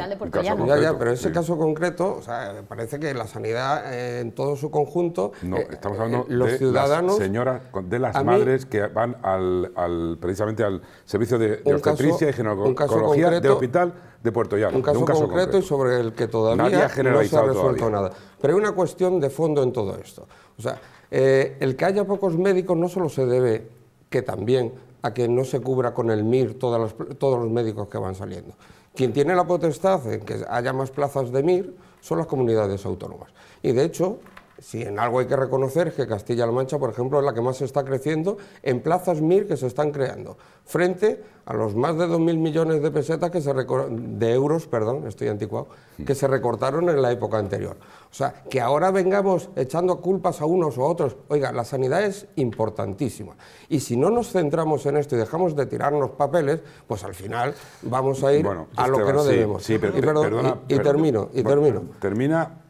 pero ese caso concreto, o sea, parece que la sanidad eh, en todo su conjunto... No, eh, estamos hablando eh, los de ciudadanos, señoras, de las madres que van al, precisamente al servicio de, de obstetricia y ginecología de hospital de Puerto Llano. Un caso, concreto, y sobre el que todavía no se ha resuelto nada. Pero hay una cuestión de fondo en todo esto. O sea, eh, el que haya pocos médicos no solo se debe, que también, a que no se cubra con el MIR todos los médicos que van saliendo. Quien tiene la potestad en que haya más plazas de MIR son las comunidades autónomas. Y de hecho, si en algo hay que reconocer que Castilla-La Mancha, por ejemplo, es la que más se está creciendo en plazas MIR que se están creando, frente a los más de 2.000 millones de pesetas que se de euros, perdón, estoy anticuado, mm. que se recortaron en la época anterior. O sea, que ahora vengamos echando culpas a unos o a otros. Oiga, la sanidad es importantísima. Y si no nos centramos en esto y dejamos de tirarnos papeles, pues al final vamos a ir a lo que no debemos. Sí, y, y, termino, y termino. Termina.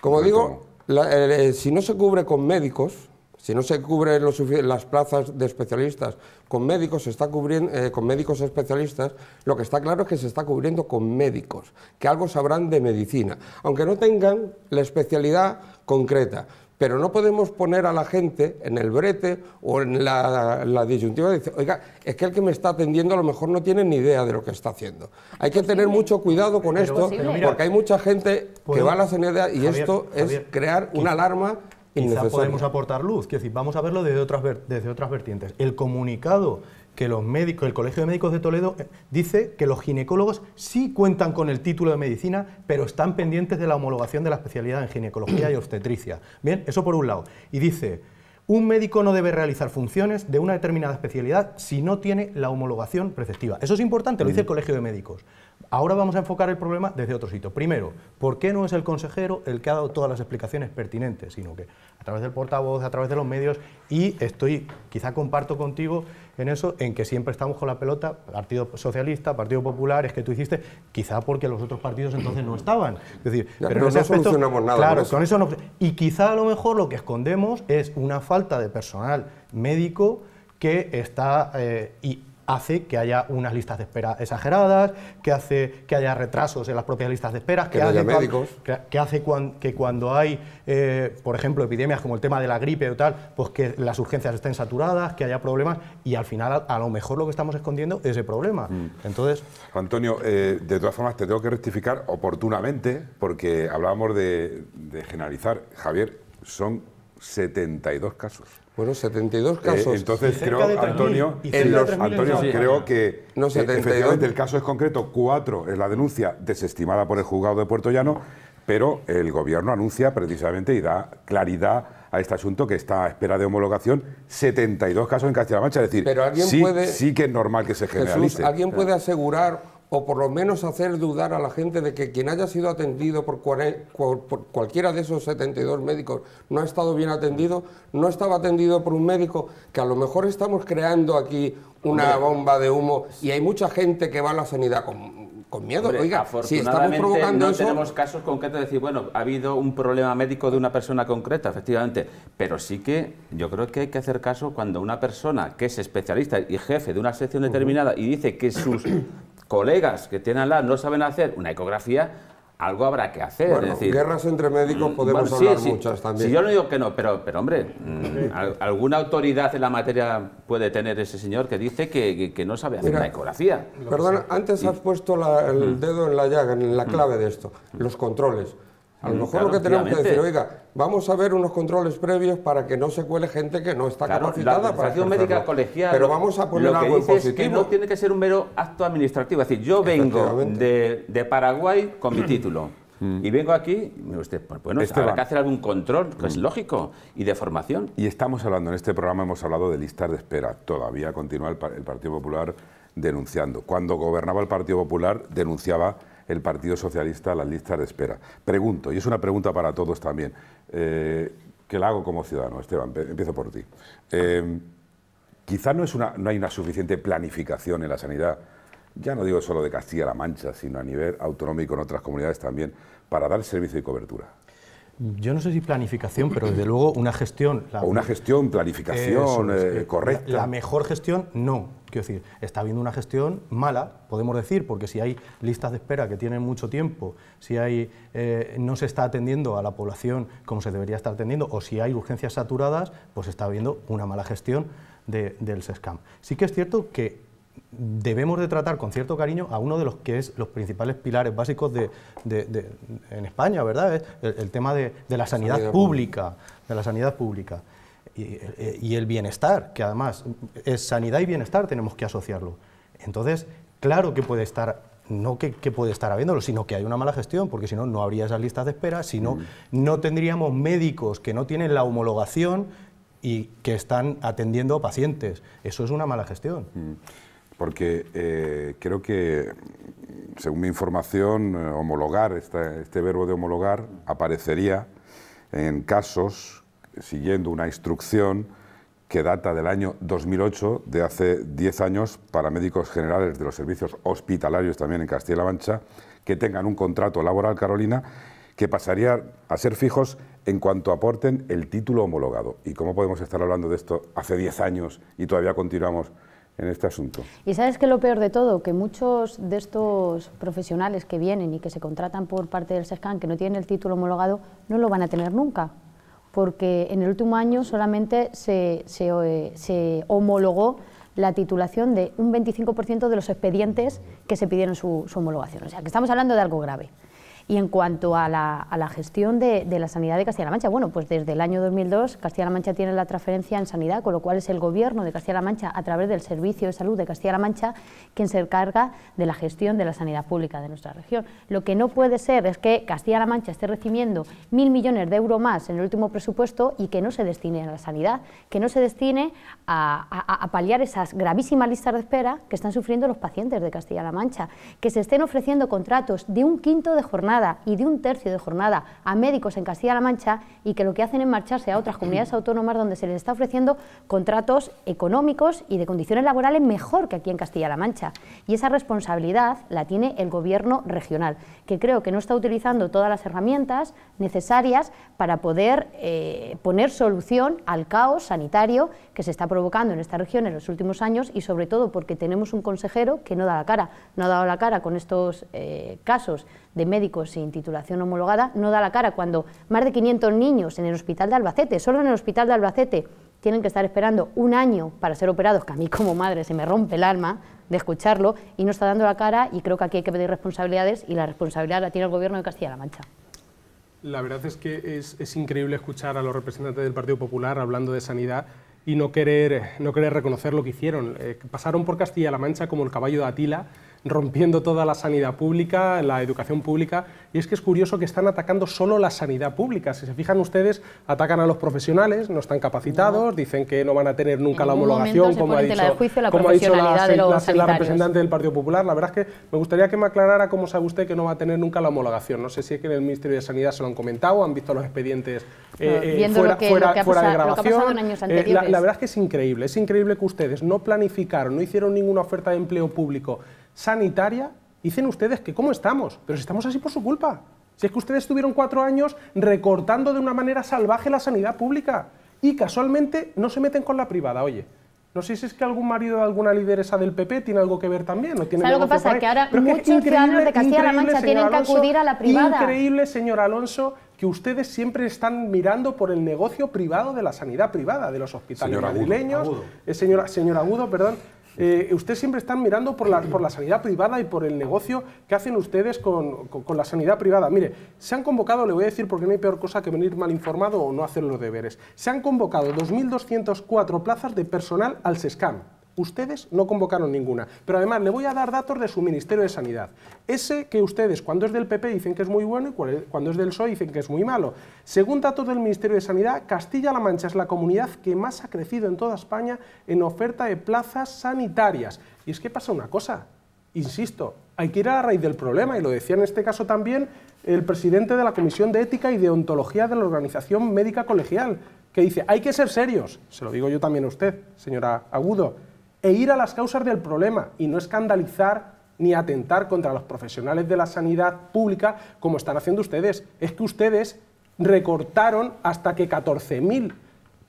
Como digo, eh, eh, si no se cubre con médicos, si no se cubren las plazas de especialistas con médicos, se está cubriendo, eh, con médicos especialistas, lo que está claro es que se está cubriendo con médicos, que algo sabrán de medicina, aunque no tengan la especialidad concreta pero no podemos poner a la gente en el brete o en la, disyuntiva de decir, oiga, es que el que me está atendiendo a lo mejor no tiene ni idea de lo que está haciendo. Hay que tener mucho cuidado con esto, porque hay mucha gente que va a la CNDA y esto es crear una alarma innecesaria. quizá podemos aportar luz. Quiero decir, vamos a verlo desde otras, desde otras vertientes. El comunicado que los médicos, el Colegio de Médicos de Toledo eh, dice que los ginecólogos sí cuentan con el título de medicina, pero están pendientes de la homologación de la especialidad en ginecología y obstetricia. [CLEARS THROAT] Bien, eso por un lado. Y dice, un médico no debe realizar funciones de una determinada especialidad si no tiene la homologación preceptiva. Eso es importante, lo dice el Colegio de Médicos. Ahora vamos a enfocar el problema desde otro sitio. Primero, ¿por qué no es el consejero el que ha dado todas las explicaciones pertinentes? Sino que a través del portavoz, a través de los medios, y estoy, quizá comparto contigo en eso, en que siempre estamos con la pelota, Partido Socialista, Partido Popular, es que tú hiciste, quizá porque los otros partidos entonces no estaban. Es decir, pero, no nada. Claro, Con eso no, y quizá a lo mejor lo que escondemos es una falta de personal médico que está eh, y hace que haya unas listas de espera exageradas, que hace que haya retrasos en las propias listas de espera, que, haya hace, médicos. que, hace que cuando hay, eh, por ejemplo, epidemias como el tema de la gripe o tal, pues que las urgencias estén saturadas, que haya problemas y al final a, lo mejor lo que estamos escondiendo es el problema. Mm. Entonces, Antonio, eh, de todas formas te tengo que rectificar oportunamente porque hablábamos de, de generalizar. Javier, son 72 casos. Bueno, 72 eh, casos. entonces creo, Antonio, en los, Antonio creo que no, 72. efectivamente el caso es concreto, cuatro es la denuncia desestimada por el juzgado de Puerto Llano, pero el gobierno anuncia precisamente y da claridad a este asunto que está a espera de homologación 72 casos en Castilla-La Mancha, es decir, sí, sí que es normal que se generalice. ¿Alguien puede asegurar o por lo menos hacer dudar a la gente de que quien haya sido atendido por, cualquiera de esos 72 médicos no ha estado bien atendido, no estaba atendido por un médico, que a lo mejor estamos creando aquí una bomba de humo y hay mucha gente que va a la sanidad con, miedo. Oiga, si estamos provocando no tenemos casos concretos de decir, bueno, ha habido un problema médico de una persona concreta, efectivamente, pero sí que yo creo que hay que hacer caso cuando una persona que es especialista y jefe de una sección determinada y dice que sus colegas que tienen la no saben hacer una ecografía, algo habrá que hacer. Bueno, guerras entre médicos mm, podemos hablar muchas también. Sí, yo no digo que no, pero, pero hombre, mm, alguna autoridad en la materia puede tener ese señor que dice que, no sabe hacer una ecografía. Perdón, antes has puesto el mm. dedo en la llaga, en la clave de esto, los controles. A lo mejor lo que tenemos que decir, oiga, vamos a ver unos controles previos para que no se cuele gente que no está capacitada para médica colegial. Pero vamos a poner algo en positivo. Es que no tiene que ser un mero acto administrativo. Es decir, yo vengo de, Paraguay con mi título. [CLEARS THROAT] Mm. Y vengo aquí, usted, pues, bueno, habrá que hacer algún control, que es mm. lógico, y de formación. Y estamos hablando, en este programa hemos hablado de listas de espera. Todavía continúa el Partido Popular denunciando. Cuando gobernaba el Partido Popular, denunciaba el Partido Socialista las listas de espera. Pregunto, y es una pregunta para todos también, eh, que la hago como ciudadano, Esteban, empiezo por ti. Eh, quizá no, es una, no hay una suficiente planificación en la sanidad, ya no digo solo de Castilla-La Mancha, sino a nivel autonómico en otras comunidades también, para dar servicio y cobertura yo no sé si planificación, pero desde luego una gestión. una gestión, planificación eh, eh, correcta. La, mejor gestión, no. Quiero decir, está habiendo una gestión mala, podemos decir, porque si hay listas de espera que tienen mucho tiempo, si hay, eh, no se está atendiendo a la población como se debería estar atendiendo, o si hay urgencias saturadas, pues está habiendo una mala gestión del SESCAM. Sí que es cierto que debemos de tratar con cierto cariño a uno de los que es los principales pilares básicos de, en España, ¿verdad? El, el tema de, de, la sanidad, pública, de la sanidad pública eh, y, el bienestar, que además es sanidad y bienestar tenemos que asociarlo. Entonces, claro que puede estar no que, que puede estar habiéndolo, sino que hay una mala gestión, porque si no, no habría esas listas de espera, si no, mm. no tendríamos médicos que no tienen la homologación y que están atendiendo a pacientes. Eso es una mala gestión. Mm porque eh, creo que, según mi información, eh, homologar, este, este verbo de homologar, aparecería en casos siguiendo una instrucción que data del año 2008, de hace 10 años, para médicos generales de los servicios hospitalarios también en Castilla-La Mancha, que tengan un contrato laboral, Carolina, que pasaría a ser fijos en cuanto aporten el título homologado. ¿Y cómo podemos estar hablando de esto hace 10 años y todavía continuamos en este asunto. Y sabes que lo peor de todo, que muchos de estos profesionales que vienen y que se contratan por parte del SESCAN, que no tienen el título homologado, no lo van a tener nunca, porque en el último año solamente se, eh, homologó la titulación de un 25% de los expedientes que se pidieron su homologación. O sea, que estamos hablando de algo grave. Y en cuanto a la, gestión de, la sanidad de Castilla-La Mancha, bueno, pues desde el año 2002 Castilla-La Mancha tiene la transferencia en sanidad, con lo cual es el gobierno de Castilla-La Mancha, a través del Servicio de Salud de Castilla-La Mancha, quien se encarga de la gestión de la sanidad pública de nuestra región. Lo que no puede ser es que Castilla-La Mancha esté recibiendo mil millones de euros más en el último presupuesto y que no se destine a la sanidad, que no se destine a, a paliar esas gravísimas listas de espera que están sufriendo los pacientes de Castilla-La Mancha, que se estén ofreciendo contratos de un quinto de jornada y de un tercio de jornada a médicos en Castilla-La Mancha y que lo que hacen es marcharse a otras comunidades autónomas donde se les está ofreciendo contratos económicos y de condiciones laborales mejor que aquí en Castilla-La Mancha. Y esa responsabilidad la tiene el gobierno regional, que creo que no está utilizando todas las herramientas necesarias para poder eh, poner solución al caos sanitario que se está provocando en esta región en los últimos años y sobre todo porque tenemos un consejero que no da la cara, no ha dado la cara con estos eh, casos de médicos sin titulación homologada, no da la cara cuando más de 500 niños en el hospital de Albacete, solo en el hospital de Albacete, tienen que estar esperando un año para ser operados, que a mí como madre se me rompe el alma de escucharlo, y no está dando la cara y creo que aquí hay que pedir responsabilidades y la responsabilidad la tiene el Gobierno de Castilla-La Mancha. La verdad es que es, increíble escuchar a los representantes del Partido Popular hablando de sanidad y no querer, no querer reconocer lo que hicieron. Eh, pasaron por Castilla-La Mancha como el caballo de Atila rompiendo toda la sanidad pública, la educación pública, y es que es curioso que están atacando solo la sanidad pública. Si se fijan ustedes, atacan a los profesionales, no están capacitados, dicen que no van a tener nunca la homologación, como ha, dicho, la representante del Partido Popular. La verdad es que me gustaría que me aclarara cómo sabe usted que no va a tener nunca la homologación. No sé si es que en el Ministerio de Sanidad se lo han comentado, han visto los expedientes fuera, de grabación. Eh, la, la verdad es que es increíble, es increíble que ustedes no planificaron, no hicieron ninguna oferta de empleo público sanitaria, dicen ustedes que cómo estamos, pero si estamos así por su culpa. Si es que ustedes estuvieron cuatro años recortando de una manera salvaje la sanidad pública y casualmente no se meten con la privada, oye. No sé si es que algún marido de alguna lideresa del PP tiene algo que ver también. ¿no tiene ¿Sabes lo que pasa? Que ahora muchos ciudadanos de Castilla-La Mancha tienen que acudir a la privada. Increíble, señor Alonso, que ustedes siempre están mirando por el negocio privado de la sanidad privada, de los hospitales madrileños. Eh, señor Agudo, perdón. Eh, ustedes siempre están mirando por la, sanidad privada y por el negocio que hacen ustedes con, con, la sanidad privada. Mire, se han convocado, le voy a decir porque no hay peor cosa que venir mal informado o no hacer los deberes, se han convocado 2.204 plazas de personal al SESCAM. Ustedes no convocaron ninguna. Pero además le voy a dar datos de su Ministerio de Sanidad. Ese que ustedes cuando es del PP dicen que es muy bueno y cuando es del PSOE dicen que es muy malo. Según datos del Ministerio de Sanidad, Castilla-La Mancha es la comunidad que más ha crecido en toda España en oferta de plazas sanitarias. Y es que pasa una cosa, insisto, hay que ir a la raíz del problema, y lo decía en este caso también el presidente de la Comisión de Ética y Deontología de la Organización Médica Colegial, que dice, hay que ser serios, se lo digo yo también a usted, señora Agudo, e ir a las causas del problema y no escandalizar ni atentar contra los profesionales de la sanidad pública como están haciendo ustedes. Es que ustedes recortaron hasta que 14.000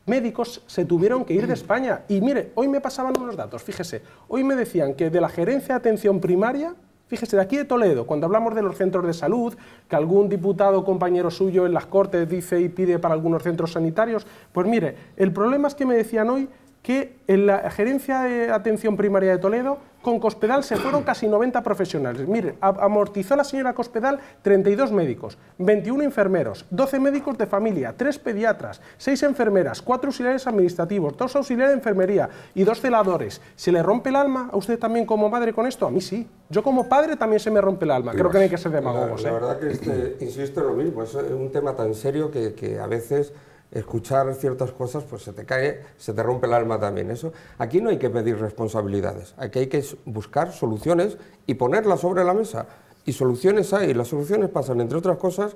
médicos se tuvieron que ir de [CLEARS THROAT] España. Y mire, hoy me pasaban unos datos, fíjese, hoy me decían que de la gerencia de atención primaria, fíjese, de aquí de Toledo, cuando hablamos de los centros de salud, que algún diputado compañero suyo en las Cortes dice y pide para algunos centros sanitarios, pues mire, el problema es que me decían hoy que en la gerencia de atención primaria de Toledo, con Cospedal se fueron casi 90 profesionales. Mire, amortizó la señora Cospedal 32 médicos, 21 enfermeros, 12 médicos de familia, 3 pediatras, 6 enfermeras, 4 auxiliares administrativos, 2 auxiliares de enfermería y 2 celadores. ¿Se le rompe el alma a usted también como madre con esto? A mí sí. Yo como padre también se me rompe el alma. Creo que hay que ser demagogos. La, la ¿eh? verdad que, este, insisto, lo mismo. Es un tema tan serio que a veces escuchar ciertas cosas, pues se te cae, se te rompe el alma también. Eso. Aquí no hay que pedir responsabilidades, aquí hay que buscar soluciones y ponerlas sobre la mesa. Y soluciones hay, y las soluciones pasan, entre otras cosas,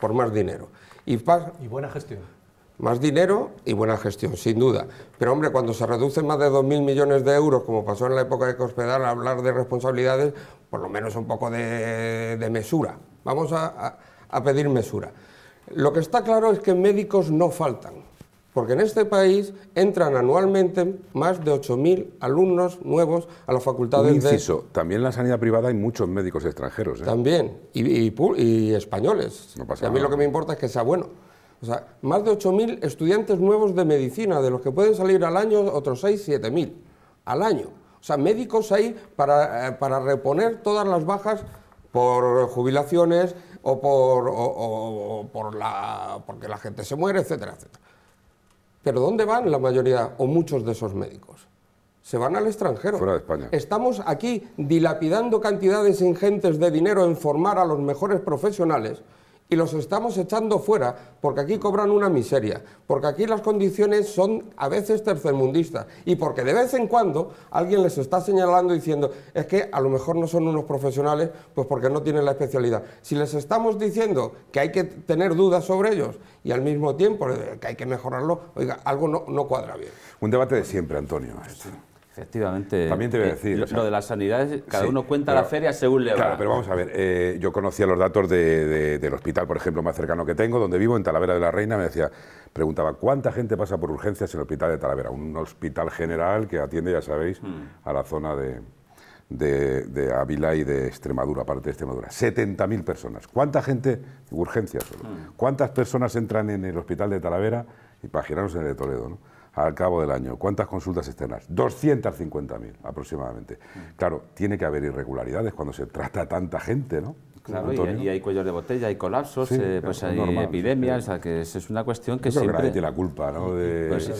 por más dinero. Y, y buena gestión. Más dinero y buena gestión, sin duda. Pero hombre, cuando se reducen más de 2.000 millones de euros, como pasó en la época de Cospedal, hablar de responsabilidades, por lo menos un poco de, mesura. Vamos a pedir mesura. Lo que está claro es que médicos no faltan, porque en este país entran anualmente más de 8.000 alumnos nuevos a las facultades Un inciso, también en la sanidad privada hay muchos médicos extranjeros. ¿eh? También, y, españoles. a mí lo que me importa es que sea bueno. O sea, más de 8.000 estudiantes nuevos de medicina, de los que pueden salir al año otros siete 7.000 al año. O sea, médicos ahí eh, para reponer todas las bajas por jubilaciones, o por, la, porque la gente se muere, etcétera, etcétera. Pero ¿dónde van la mayoría o muchos de esos médicos? Se van al extranjero. Fuera de España. Estamos aquí dilapidando cantidades ingentes de dinero en formar a los mejores profesionales y los estamos echando fuera porque aquí cobran una miseria, porque aquí las condiciones son a veces tercermundistas y porque de vez en cuando alguien les está señalando diciendo es que a lo mejor no son unos profesionales pues porque no tienen la especialidad. Si les estamos diciendo que hay que tener dudas sobre ellos y al mismo tiempo eh, que hay que mejorarlo, oiga, algo no, cuadra bien. Un debate de siempre, Antonio. Efectivamente. También te voy a decir. Lo, de las sanidades, cada uno cuenta la feria según le va. Claro, pero vamos a ver, eh, yo conocía los datos de, del hospital, por ejemplo, más cercano que tengo, donde vivo, en Talavera de la Reina, me decía, preguntaba, ¿cuánta gente pasa por urgencias en el hospital de Talavera? Un hospital general que atiende, ya sabéis, hmm. a la zona de, de, Ávila y de Extremadura, parte de Extremadura. 70.000 personas. ¿Cuánta gente, urgencias solo? Hmm. ¿Cuántas personas entran en el hospital de Talavera? Y para en el de Toledo, ¿no? al cabo del año. ¿Cuántas consultas externas? 250.000 aproximadamente. Mm. Claro, tiene que haber irregularidades cuando se trata a tanta gente, ¿no? Claro, y, hay cuellos de botella, hay colapsos, eh, pues hay epidemias, o sea, que es, una cuestión que Eso siempre... Que la culpa, ¿no? Mm, pues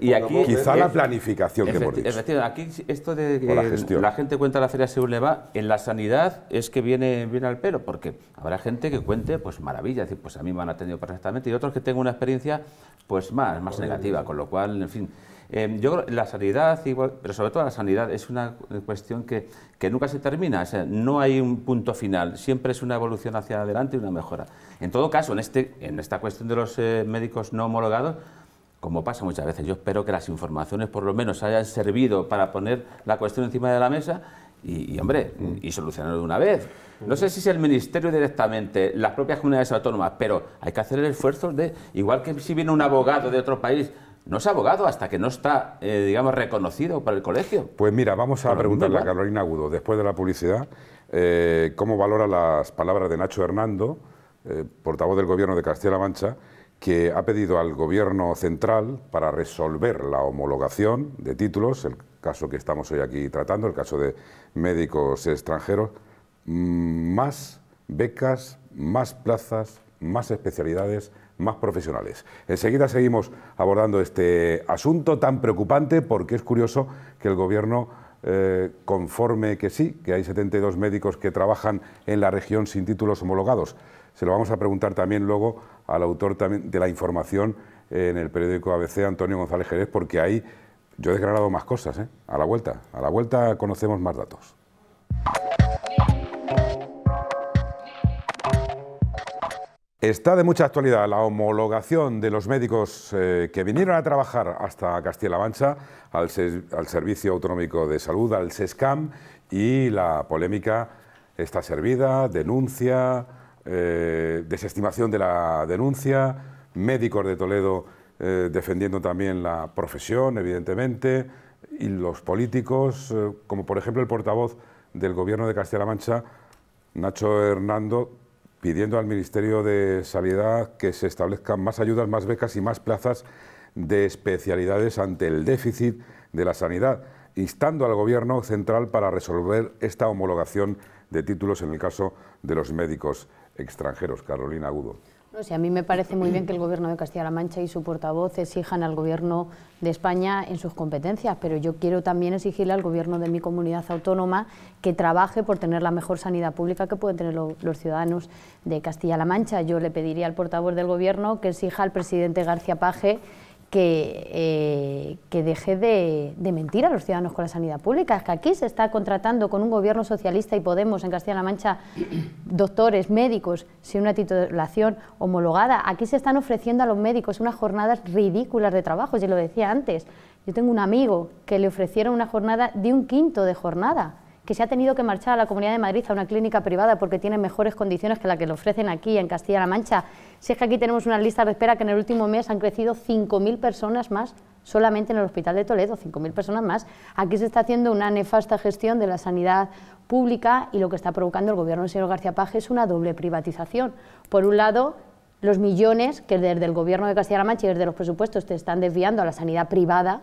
y, aquí, quizá ¿eh? la planificación que hemos dicho. aquí esto de que la, gente cuenta la feria según le va, en la sanidad es que viene, bien al pelo, porque habrá gente que cuente pues maravilla, decir, pues a mí me han atendido perfectamente, y otros que tengo una experiencia pues más, más negativa, con lo cual, en fin... Eh, yo la sanidad, pero sobre todo la sanidad, es una cuestión que, nunca se termina, no hay un punto final, siempre es una evolución hacia adelante y una mejora. En todo caso, en, este, en esta cuestión de los eh, médicos no homologados, como pasa muchas veces, yo espero que las informaciones por lo menos hayan servido para poner la cuestión encima de la mesa y, hombre, y solucionarlo de una vez. No sé si es el Ministerio directamente, las propias comunidades autónomas, pero hay que hacer el esfuerzo de, igual que si viene un abogado de otro país, no es abogado hasta que no está, eh, digamos, reconocido por el colegio. Pues mira, vamos a preguntarle a Carolina Agudo, después de la publicidad, eh, cómo valora las palabras de Nacho Hernando, eh, portavoz del gobierno de Castilla-La Mancha, que ha pedido al gobierno central para resolver la homologación de títulos, el caso que estamos hoy aquí tratando, el caso de médicos extranjeros, mm, más becas, más plazas, más especialidades más profesionales. Enseguida seguimos abordando este asunto tan preocupante porque es curioso que el Gobierno eh, conforme que sí, que hay 72 médicos que trabajan en la región sin títulos homologados. Se lo vamos a preguntar también luego al autor de la información en el periódico ABC, Antonio González Jerez, porque ahí yo he declarado más cosas. ¿eh? A la vuelta, a la vuelta conocemos más datos. Está de mucha actualidad la homologación de los médicos eh, que vinieron a trabajar hasta Castilla-La Mancha, al, Servicio Autonómico de Salud, al SESCAM, y la polémica está servida, denuncia, eh, desestimación de la denuncia, médicos de Toledo eh, defendiendo también la profesión, evidentemente, y los políticos, como por ejemplo el portavoz del Gobierno de Castilla-La Mancha, Nacho Hernando, pidiendo al Ministerio de Sanidad que se establezcan más ayudas, más becas y más plazas de especialidades ante el déficit de la sanidad, instando al Gobierno central para resolver esta homologación de títulos en el caso de los médicos extranjeros. Carolina Agudo a mí me parece muy bien que el Gobierno de Castilla-La Mancha y su portavoz exijan al Gobierno de España en sus competencias, pero yo quiero también exigirle al Gobierno de mi comunidad autónoma que trabaje por tener la mejor sanidad pública que pueden tener los ciudadanos de Castilla-La Mancha. Yo le pediría al portavoz del Gobierno que exija al presidente García Paje que, eh, que deje de, de, mentir a los ciudadanos con la sanidad pública. Es que aquí se está contratando con un gobierno socialista y Podemos en Castilla-La Mancha [CLEARS THROAT] doctores, médicos, sin una titulación homologada. Aquí se están ofreciendo a los médicos unas jornadas ridículas de trabajo, yo lo decía antes. Yo tengo un amigo que le ofrecieron una jornada de un quinto de jornada que se ha tenido que marchar a la Comunidad de Madrid a una clínica privada porque tiene mejores condiciones que la que le ofrecen aquí en Castilla-La Mancha. Si es que aquí tenemos una lista de espera que en el último mes han crecido 5.000 personas más solamente en el Hospital de Toledo, 5.000 personas más. Aquí se está haciendo una nefasta gestión de la sanidad pública y lo que está provocando el gobierno del señor García Paje es una doble privatización. Por un lado, los millones que desde el gobierno de Castilla-La Mancha y desde los presupuestos te están desviando a la sanidad privada,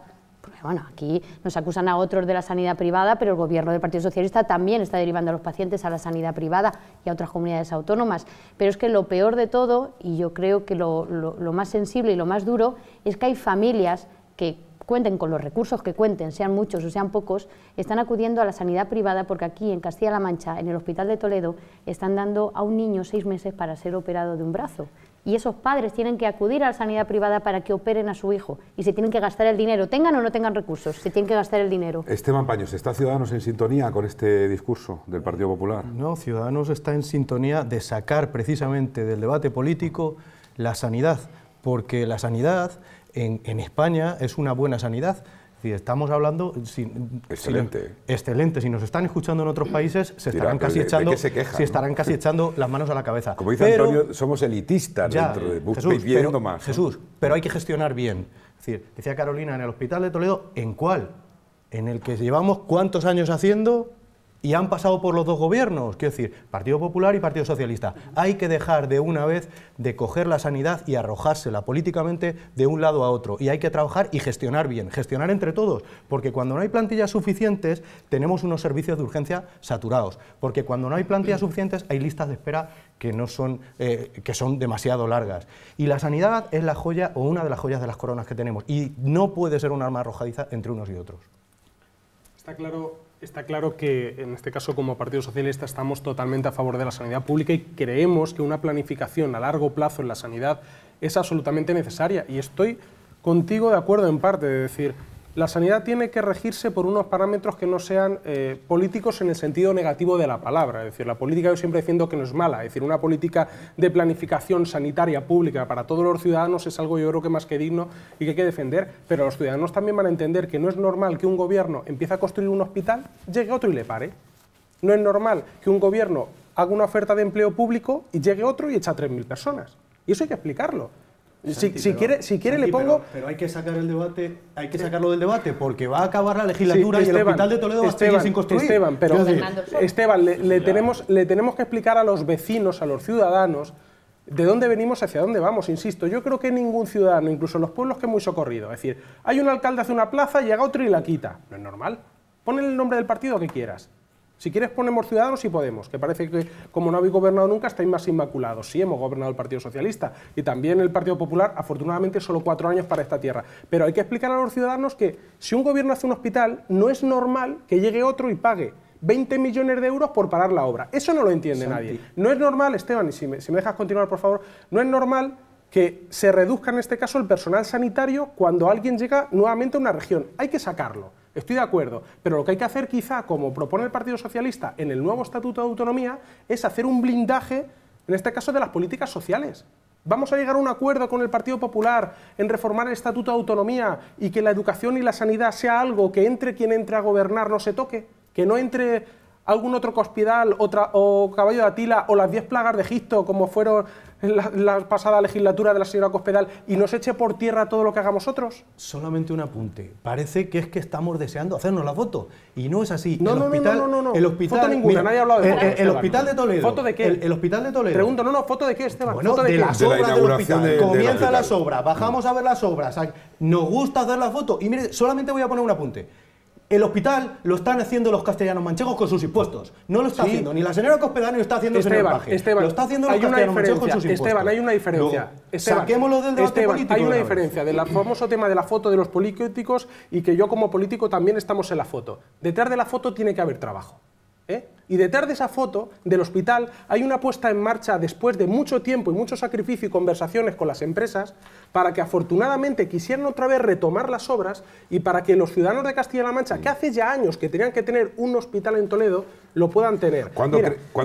bueno, aquí nos acusan a otros de la sanidad privada, pero el gobierno del Partido Socialista también está derivando a los pacientes a la sanidad privada y a otras comunidades autónomas. Pero es que lo peor de todo, y yo creo que lo, lo más sensible y lo más duro, es que hay familias que cuenten con los recursos que cuenten, sean muchos o sean pocos, están acudiendo a la sanidad privada porque aquí en Castilla-La Mancha, en el Hospital de Toledo, están dando a un niño seis meses para ser operado de un brazo y esos padres tienen que acudir a la sanidad privada para que operen a su hijo y se tienen que gastar el dinero, tengan o no tengan recursos, se tienen que gastar el dinero. Esteban Paños, ¿está Ciudadanos en sintonía con este discurso del Partido Popular? No, Ciudadanos está en sintonía de sacar precisamente del debate político la sanidad, porque la sanidad en, en España es una buena sanidad si estamos hablando... excelente. excelente. Si nos están escuchando en otros países, se estarán casi echando... si estarán echando las manos a la cabeza. Como dice Antonio, somos elitistas dentro de Jesús, pero, más. Jesús, pero hay que gestionar bien. decir, decía Carolina, en el Hospital de Toledo, ¿en cuál? En el que llevamos cuántos años haciendo y han pasado por los dos gobiernos, quiero decir, Partido Popular y Partido Socialista. Hay que dejar de una vez de coger la sanidad y arrojársela políticamente de un lado a otro. Y hay que trabajar y gestionar bien, gestionar entre todos, porque cuando no hay plantillas suficientes tenemos unos servicios de urgencia saturados, porque cuando no hay plantillas suficientes hay listas de espera que, no son, eh, que son demasiado largas. Y la sanidad es la joya o una de las joyas de las coronas que tenemos y no puede ser un arma arrojadiza entre unos y otros. Está claro Está claro que en este caso como Partido Socialista estamos totalmente a favor de la sanidad pública y creemos que una planificación a largo plazo en la sanidad es absolutamente necesaria. Y estoy contigo de acuerdo en parte, de decir, la sanidad tiene que regirse por unos parámetros que no sean eh, políticos en el sentido negativo de la palabra. Es decir, la política yo siempre defiendo que no es mala. Es decir, una política de planificación sanitaria pública para todos los ciudadanos es algo yo creo que más que digno y que hay que defender. Pero los ciudadanos también van a entender que no es normal que un gobierno empiece a construir un hospital, llegue otro y le pare. No es normal que un gobierno haga una oferta de empleo público y llegue otro y echa a 3.000 personas. Y eso hay que explicarlo. Si, quiere, si quiere le pongo. Pero, hay que sacar el debate, hay que sacarlo del debate, porque va a acabar la legislatura Esteban, y el hospital de Toledo va a sin construir. Esteban, pero Esteban, le, tenemos, le tenemos que explicar a los vecinos, a los ciudadanos, de dónde venimos hacia dónde vamos, insisto. Yo creo que ningún ciudadano, incluso los pueblos que es muy socorrido, es decir, hay un alcalde hace una plaza, llega otro y la quita. No es normal. Ponle el nombre del partido que quieras. Si quieres ponemos Ciudadanos y Podemos, que parece que como no habéis gobernado nunca estáis más inmaculados. Sí, hemos gobernado el Partido Socialista y también el Partido Popular, afortunadamente solo cuatro años para esta tierra. Pero hay que explicar a los ciudadanos que si un gobierno hace un hospital, no es normal que llegue otro y pague. 20 millones de euros por parar la obra. Eso no lo entiende nadie. No es normal, Esteban, y si me, si me dejas continuar, por favor, no es normal que se reduzca en este caso el personal sanitario cuando alguien llega nuevamente a una región. Hay que sacarlo. Estoy de acuerdo, pero lo que hay que hacer quizá, como propone el Partido Socialista en el nuevo Estatuto de Autonomía, es hacer un blindaje, en este caso, de las políticas sociales. ¿Vamos a llegar a un acuerdo con el Partido Popular en reformar el Estatuto de Autonomía y que la educación y la sanidad sea algo que entre quien entre a gobernar no se toque? Que no entre algún otro cospidal o, caballo de Atila o las diez plagas de Egipto como fueron la, la, pasada legislatura de la señora Cospedal y nos eche por tierra todo lo que hagamos nosotros? Solamente un apunte. Parece que es que estamos deseando hacernos la foto y no es así. No, el no, hospital, no, no, no, no, El hospital, foto ninguna, nadie ha hablado de foto. El, hospital de Toledo. ¿Foto de qué? El, el, hospital de Toledo. Pregunto, no, no, foto de qué, Esteban. Bueno, ¿foto de, las obras la del hospital. Comienza las obras, bajamos a ver las obras. Nos gusta hacer la foto y mire, solamente voy a poner un apunte. El hospital lo están haciendo los castellanos manchegos con sus impuestos. No lo está haciendo ni la señora Cospedano lo está haciendo Esteban, el lo está haciendo los castellanos manchegos con sus impuestos. Esteban, hay una diferencia. Saquémoslo del debate político. Hay una diferencia del famoso tema de la foto de los políticos y que yo como político también estamos en la foto. Detrás de la foto tiene que haber trabajo. ¿eh? Y detrás de esa foto del hospital hay una puesta en marcha después de mucho tiempo y mucho sacrificio y conversaciones con las empresas para que afortunadamente quisieran otra vez retomar las obras y para que los ciudadanos de Castilla-La Mancha, que hace ya años que tenían que tener un hospital en Toledo, lo puedan tener.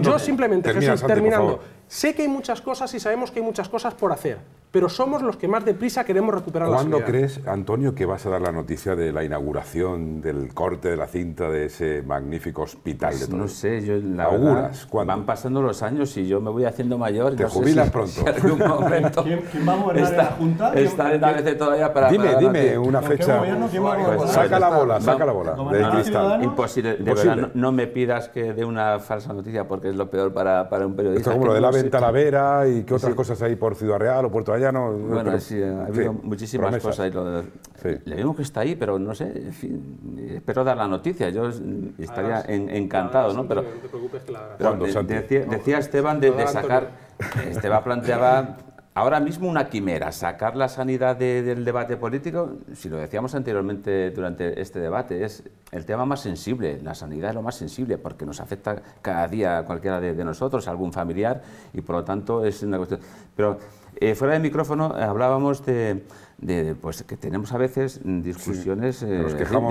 yo simplemente, Jesús, terminando, sé que hay muchas cosas y sabemos que hay muchas cosas por hacer pero somos los que más deprisa queremos recuperar la ¿Cuándo crees, Antonio, que vas a dar la noticia de la inauguración, del corte de la cinta de ese magnífico hospital pues No sé, yo la ¿Auguras? Van pasando los años y yo me voy haciendo mayor. Te no jubilas pronto. [LAUGHS] [LAUGHS] momento ¿Quién, va a morir está, en la Junta? Está en vez todavía para... Dime, dime una fecha. Pues saca la bola, saca la bola. de cristal. Imposible. De verdad, no, me pidas que dé una falsa noticia porque es lo peor para, para un periodista. Esto es como lo de la vera? y qué otras cosas hay por Ciudad Real o Puerto eh, bueno, sí, ha habido muchísimas cosas. Le vimos que está ahí, pero no sé, en espero dar la noticia, yo estaría encantado, ¿no? Pero, no te preocupes que la decía, decía, Esteban de sacar, Esteban planteaba ahora mismo una quimera, sacar la sanidad del debate político, si lo decíamos anteriormente durante este debate, es el tema más sensible, la sanidad es lo más sensible porque nos afecta cada día a cualquiera de, nosotros, a algún familiar, y por lo tanto es una cuestión... Pero eh, fuera de micrófono eh, hablábamos de, pues que tenemos a veces discusiones eh, ¿no?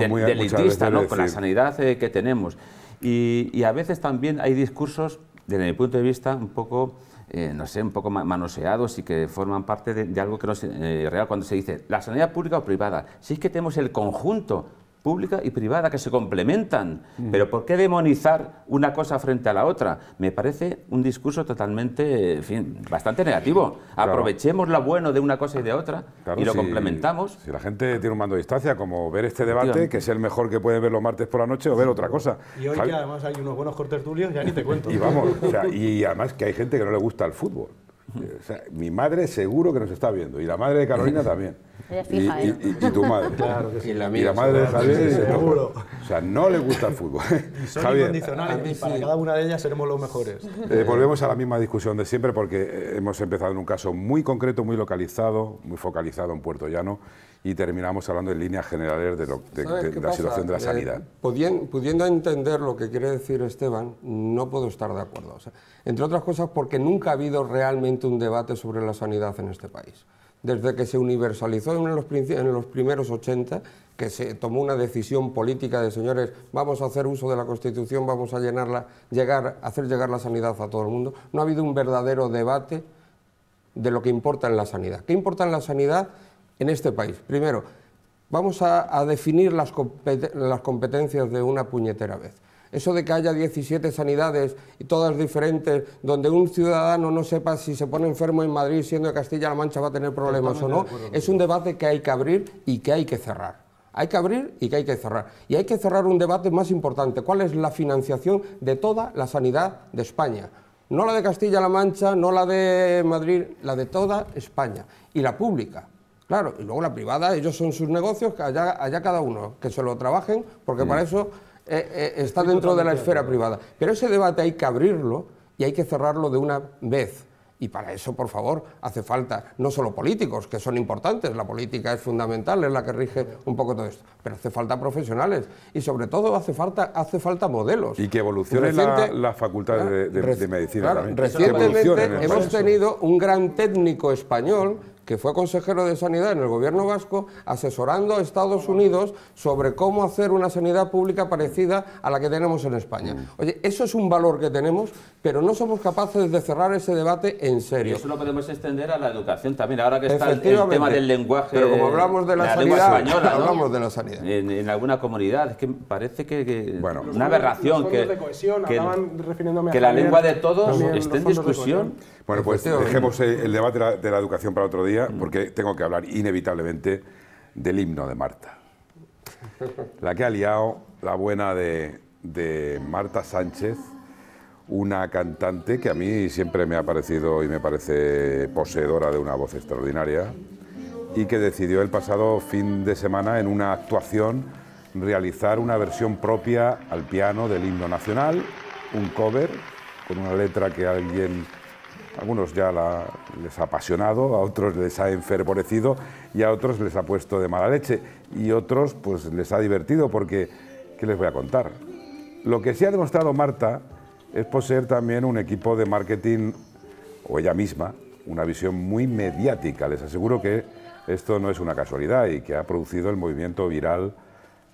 con la sanidad que tenemos. Y, y a veces también hay discursos, desde mi punto de vista, un poco eh, no sé, un poco manoseados y que forman parte de, algo que no es eh, real cuando se dice la sanidad pública o privada. Si es que tenemos el conjunto pública y privada que se complementan. Mm. Pero ¿por qué demonizar una cosa frente a la otra? Me parece un discurso totalmente, en fin, bastante negativo. Aprovechemos lo bueno de una cosa y de otra y lo complementamos. Si la gente tiene un mando de distancia, como ver este debate, que es el mejor que puede ver los martes por la noche, o ver otra cosa. Y hoy además hay unos buenos cortertulios, ya ni te [LAUGHS] cuento. y vamos, y además que hay gente que no le gusta el fútbol mi madre seguro que nos está viendo y la madre de Carolina [LAUGHS] también. ¿eh? y, tu madre. y, la madre de Javier seguro o sea, no le gusta el fútbol. son [LAUGHS] incondicionales, para cada una de ellas seremos los mejores. Eh, volvemos a la misma discusión de siempre porque eh, hemos empezado en un caso muy concreto, muy localizado, muy focalizado en Puerto Llano y terminamos hablando en líneas generales de, la situación de la sanidad. Eh, pudiendo entender lo que quiere decir Esteban, no puedo estar de acuerdo. O sea, entre otras cosas porque nunca ha habido realmente un debate sobre la sanidad en este país. Desde que se universalizó en los, en los primeros 80, que se tomó una decisión política de señores, vamos a hacer uso de la Constitución, vamos a llenarla, llegar, hacer llegar la sanidad a todo el mundo, no ha habido un verdadero debate de lo que importa en la sanidad. ¿Qué importa en la sanidad? en este país. Primero, vamos a, definir las, competencias de una puñetera vez. Eso de que haya 17 sanidades y todas diferentes, donde un ciudadano no sepa si se pone enfermo en Madrid siendo de Castilla-La Mancha va a tener problemas o no, es un debate que hay que abrir y que hay que cerrar. Hay que abrir y que hay que cerrar. Y hay que cerrar un debate más importante, cuál es la financiación de toda la sanidad de España. No la de Castilla-La Mancha, no la de Madrid, la de toda España. Y la pública, Claro, y luego la privada, ellos son sus negocios, allá, cada uno, que se lo trabajen, porque para eso eh, eh, está dentro de la esfera privada. Pero ese debate hay que abrirlo y hay que cerrarlo de una vez. Y para eso, por favor, hace falta no solo políticos, que son importantes, la política es fundamental, es la que rige un poco todo esto, pero hace falta profesionales y sobre todo hace falta, hace falta modelos. Y que evolucionen la facultad de, medicina. Recientemente hemos tenido un gran técnico español que fue consejero de Sanidad en el gobierno vasco, asesorando a Estados Unidos sobre cómo hacer una sanidad pública parecida a la que tenemos en España. Mm. Oye, eso es un valor que tenemos, pero no somos capaces de cerrar ese debate en serio. eso lo podemos extender a la educación también, ahora que está el, tema del lenguaje. Pero como hablamos de la, sanidad, española, hablamos de la sanidad. En, alguna comunidad, es que parece que, una aberración que, que, la lengua de todos esté en discusión. Bueno, pues dejemos el debate de la educación para otro día. Mm. porque tengo que hablar inevitablemente del himno de Marta. La que ha liado la buena de Marta Sánchez, una cantante que a mí siempre me ha parecido y me parece poseedora de una voz extraordinaria y que decidió el pasado fin de semana en una actuación realizar una versión propia al piano del himno nacional, un cover con una letra que alguien algunos ya les ha apasionado, a otros les ha enfervorecido y a otros les ha puesto de mala leche y otros pues les ha divertido porque, ¿qué les voy a contar? Lo que sí ha demostrado Marta es poseer también un equipo de marketing, o ella misma, una visión muy mediática. Les aseguro que esto no es una casualidad y que ha producido el movimiento viral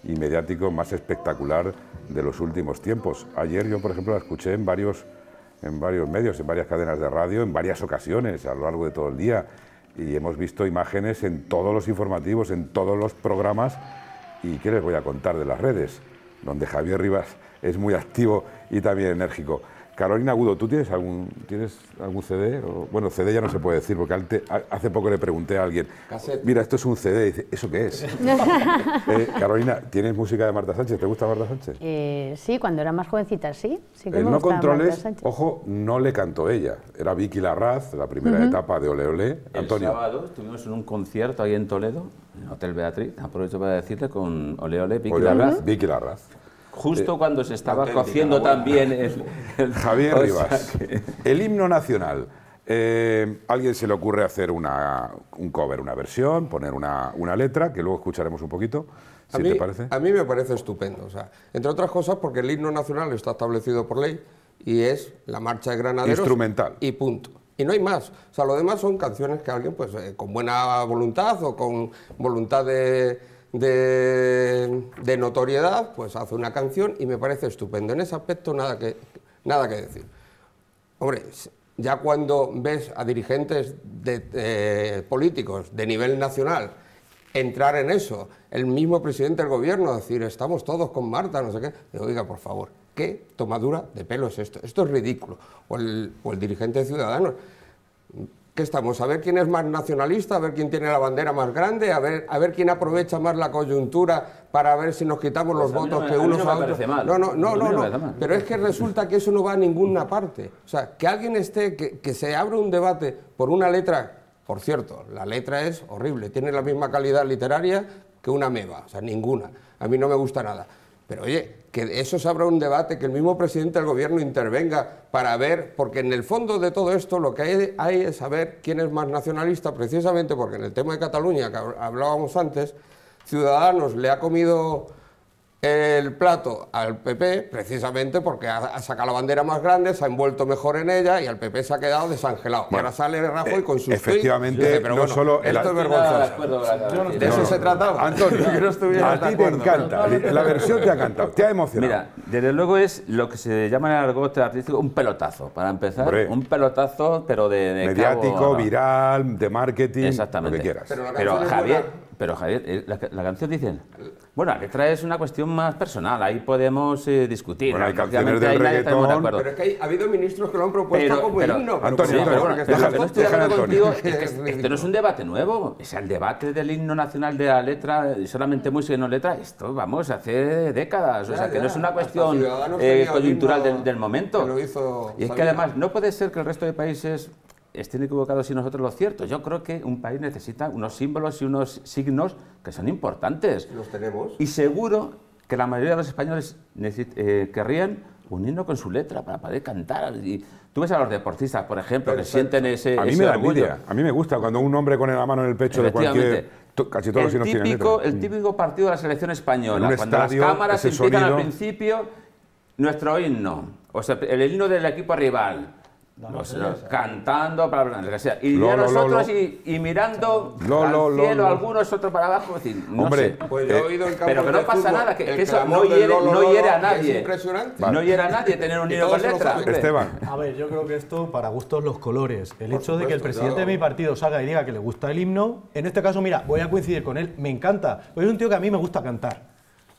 y mediático más espectacular de los últimos tiempos. Ayer yo, por ejemplo, la escuché en varios en varios medios, en varias cadenas de radio, en varias ocasiones a lo largo de todo el día. Y hemos visto imágenes en todos los informativos, en todos los programas. ¿Y qué les voy a contar de las redes? Donde Javier Rivas es muy activo y también enérgico. Carolina Agudo, ¿tú tienes algún, tienes algún CD? bueno, CD ya no se puede decir, porque hace poco le pregunté a alguien, mira, esto es un CD, dice, ¿eso qué es? [LAUGHS] Eh, Carolina, ¿tienes música de Marta Sánchez? ¿Te gusta Marta Sánchez? Eh, sí, cuando era más jovencita, sí. sí eh, No Controles, ojo, no le cantó ella, era Vicky Larraz, la primera etapa de Ole Antonio. El sábado estuvimos en un concierto ahí en Toledo, en el Hotel Beatriz, aprovecho para decirle, con Ole Ole, Vicky Larraz. Vicky Larraz. Justo cuando se estaba cociendo también el, [LAUGHS] Javier [LAUGHS] Rivas. El himno nacional. Eh, alguien se le ocurre hacer una, un cover, una versión, poner una, letra, que luego escucharemos un poquito. a mí, te parece. a mí me parece estupendo. sea, entre otras cosas, porque el himno nacional está establecido por ley y es la marcha de granaderos. Instrumental. Y punto. Y no hay más. O sea, lo demás son canciones que alguien, pues, eh, con buena voluntad o con voluntad de de, notoriedad, pues hace una canción y me parece estupendo. En ese aspecto nada que, nada que decir. Hombre, ya cuando ves a dirigentes de, eh, políticos de nivel nacional entrar en eso, el mismo presidente del gobierno decir, estamos todos con Marta, no sé qué, digo, oiga, por favor, ¿qué tomadura de pelo es esto? Esto es ridículo. O el, o el dirigente de Ciudadanos ¿Qué estamos? A ver quién es más nacionalista, a ver quién tiene la bandera más grande, a ver, a ver quién aprovecha más la coyuntura para ver si nos quitamos los pues votos que unos a, otros. No, no, no, no, Pero es que resulta que eso no va a ninguna parte. O sea, que alguien esté, que, se abra un debate por una letra, por cierto, la letra es horrible, tiene la misma calidad literaria que una meba, o sea, ninguna. A mí no me gusta nada. Pero oye, que eso se abra un debate, que el mismo presidente del gobierno intervenga para ver, porque en el fondo de todo esto lo que hay, hay es saber quién es más nacionalista, precisamente porque en el tema de Cataluña, que hablábamos antes, Ciudadanos le ha comido el plato al PP, precisamente porque ha, sacado la bandera más grande, se ha envuelto mejor en ella y al PP se ha quedado desangelado. ahora sale Rajoy eh, con su... Efectivamente, pero no solo esto es vergonzoso. de eso se trataba. Antonio, [LAUGHS] a ti te encanta, la versión te ha cantado, te ha emocionado. Mira, desde luego es lo que se llama en el argot artístico un pelotazo, para empezar, un pelotazo, pero de, mediático, viral, de marketing, Exactamente. lo que quieras. Pero, Javier, pero Javier, eh, la, canción dice... Bueno, la letra es una cuestión más personal, ahí podemos eh, discutir. Bueno, hay canciones del reggaetón... De pero es que ha habido ministros que lo han propuesto como himno. Antonio, pero, bueno, pero, no es un debate nuevo, es el debate del himno nacional de la letra, solamente música y no letra, esto, vamos, hace décadas, o sea, que no es una cuestión eh, coyuntural del, momento. y es que además no puede ser que el resto de países estén equivocados y nosotros lo cierto Yo creo que un país necesita unos símbolos y unos signos que son importantes. Los tenemos. Y seguro que la mayoría de los españoles eh, querrían un himno con su letra para poder cantar. Y tú ves a los deportistas, por ejemplo, que sienten ese. A mí me da A mí me gusta cuando un hombre con la mano en el pecho de cualquier. Casi todos el, típico, el típico partido de la selección española. Cuando las cámaras se al principio, nuestro himno, o sea, el himno del equipo rival. O cantando para lo que sea. Y nosotros y, y, mirando al cielo, algunos, otros para abajo. decir, Hombre, pues he eh, oído el pero que no pasa nada, que, eso no hiere, a nadie. Es impresionante. No hiere a nadie tener un hilo con letra Esteban. A ver, yo creo que esto para gustos los colores. El hecho de que el presidente de mi partido salga y diga que le gusta el himno, en este caso, mira, voy a coincidir con él, me encanta. Pues es un tío que a mí me gusta cantar.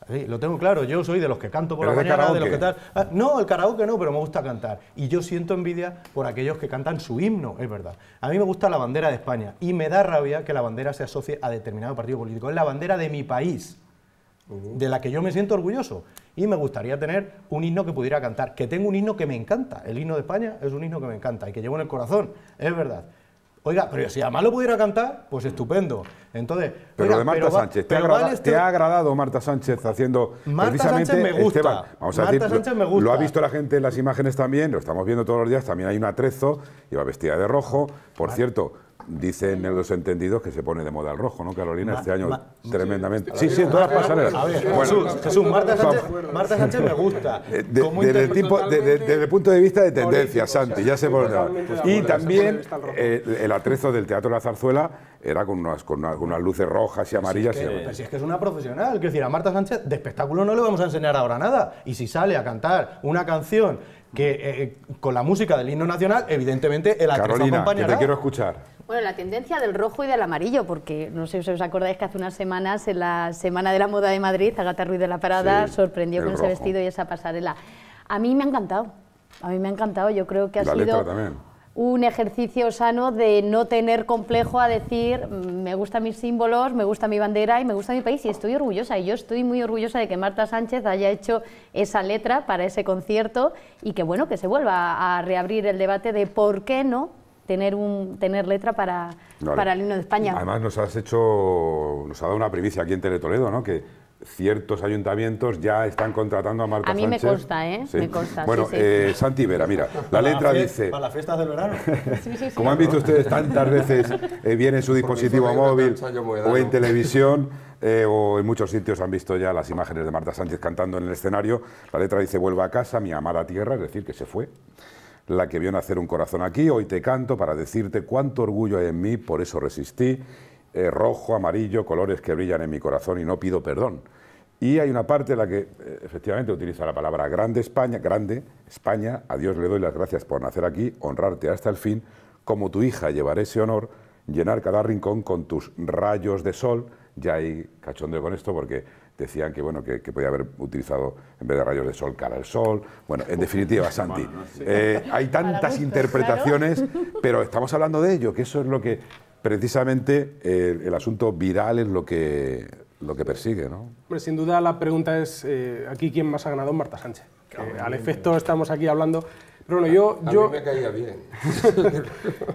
Sí, lo tengo claro, yo soy de los que canto por la mañana, de los que tal. Ah, no, el karaoke no, pero me gusta cantar. Y yo siento envidia por aquellos que cantan su himno, es verdad. A mí me gusta la bandera de España y me da rabia que la bandera se asocie a determinado partido político. Es la bandera de mi país, uh. de la que yo me siento orgulloso. Y me gustaría tener un himno que pudiera cantar, que tengo un himno que me encanta. El himno de España es un himno que me encanta y que llevo en el corazón, es verdad. Oiga, pero si además lo pudiera cantar, pues estupendo. Entonces, pero de Marta Sánchez, ¿te, ha agradado Marta Sánchez haciendo Marta precisamente Sánchez me gusta. Marta Sánchez me gusta. Lo, ha visto la gente en las imágenes también, lo estamos viendo todos los días, también hay un atrezo, iba vestida de rojo, por cierto dice Dicen los entendidos que se pone de moda el rojo, ¿no, Carolina? este año tremendamente. Sí, sí, todas las pasarelas. Jesús, Marta, Sánchez, me gusta. Eh, desde, el tipo, punto de vista de tendencia, Santi, ya se pone Y también eh, el, atrezo del Teatro de La Zarzuela era con unas, con unas, luces rojas y amarillas. Si que, si es que es una profesional, quiero decir, a Marta Sánchez de espectáculo no le vamos a enseñar ahora nada. Y si sale a cantar una canción que eh, eh, con la música del himno nacional, evidentemente, el actriz acompañará. te quiero escuchar. Bueno, la tendencia del rojo y del amarillo, porque no sé si os acordáis que hace unas semanas, en la Semana de la Moda de Madrid, Agata Ruiz de la Parada sorprendió con ese vestido y esa pasarela. A mí me ha encantado, a mí me ha encantado, yo creo que ha sido... también un ejercicio sano de no tener complejo a decir, mm, me gustan mis símbolos, me gusta mi bandera y me gusta mi país y estoy orgullosa. Y yo estoy muy orgullosa de que Marta Sánchez haya hecho esa letra para ese concierto y que bueno, que se vuelva a reabrir el debate de por qué no tener un tener letra para, para el himno de España. Además nos has hecho, nos ha dado una primicia aquí en Teletoledo, ¿no? Que ciertos ayuntamientos ya están contratando a Marta Sánchez. A mí me consta, ¿eh? Me consta, bueno, sí, eh, Santi Vera, mira, la letra dice... Para las fiestas del verano. [LAUGHS] Como han visto ustedes tantas veces, eh, viene su dispositivo móvil o en televisión, eh, o en muchos sitios han visto ya las imágenes de Marta Sánchez cantando en el escenario. La letra dice, vuelva a casa, mi amada tierra, es decir, que se fue la que vio nacer un corazón aquí, hoy te canto para decirte cuánto orgullo hay en mí, por eso resistí eh, rojo, amarillo, colores que brillan en mi corazón y no pido perdón. Y hay una parte en la que eh, efectivamente utiliza la palabra grande España, grande España, a Dios le doy las gracias por nacer aquí, honrarte hasta el fin, como tu hija llevaré ese honor, llenar cada rincón con tus rayos de sol, ya hay cachondeo con esto porque decían que bueno que, podía haber utilizado en vez de rayos de sol cara al sol bueno en definitiva [LAUGHS] Santi eh, hay tantas interpretaciones pero estamos hablando de ello que eso es lo que precisamente eh, el, asunto viral es lo que, lo que persigue, ¿no? sin duda la pregunta es, eh, ¿aquí quién más ha ganado? Marta Sánchez. Eh, al efecto estamos aquí hablando pero bueno, yo... A, yo mí me caía bien. [LAUGHS]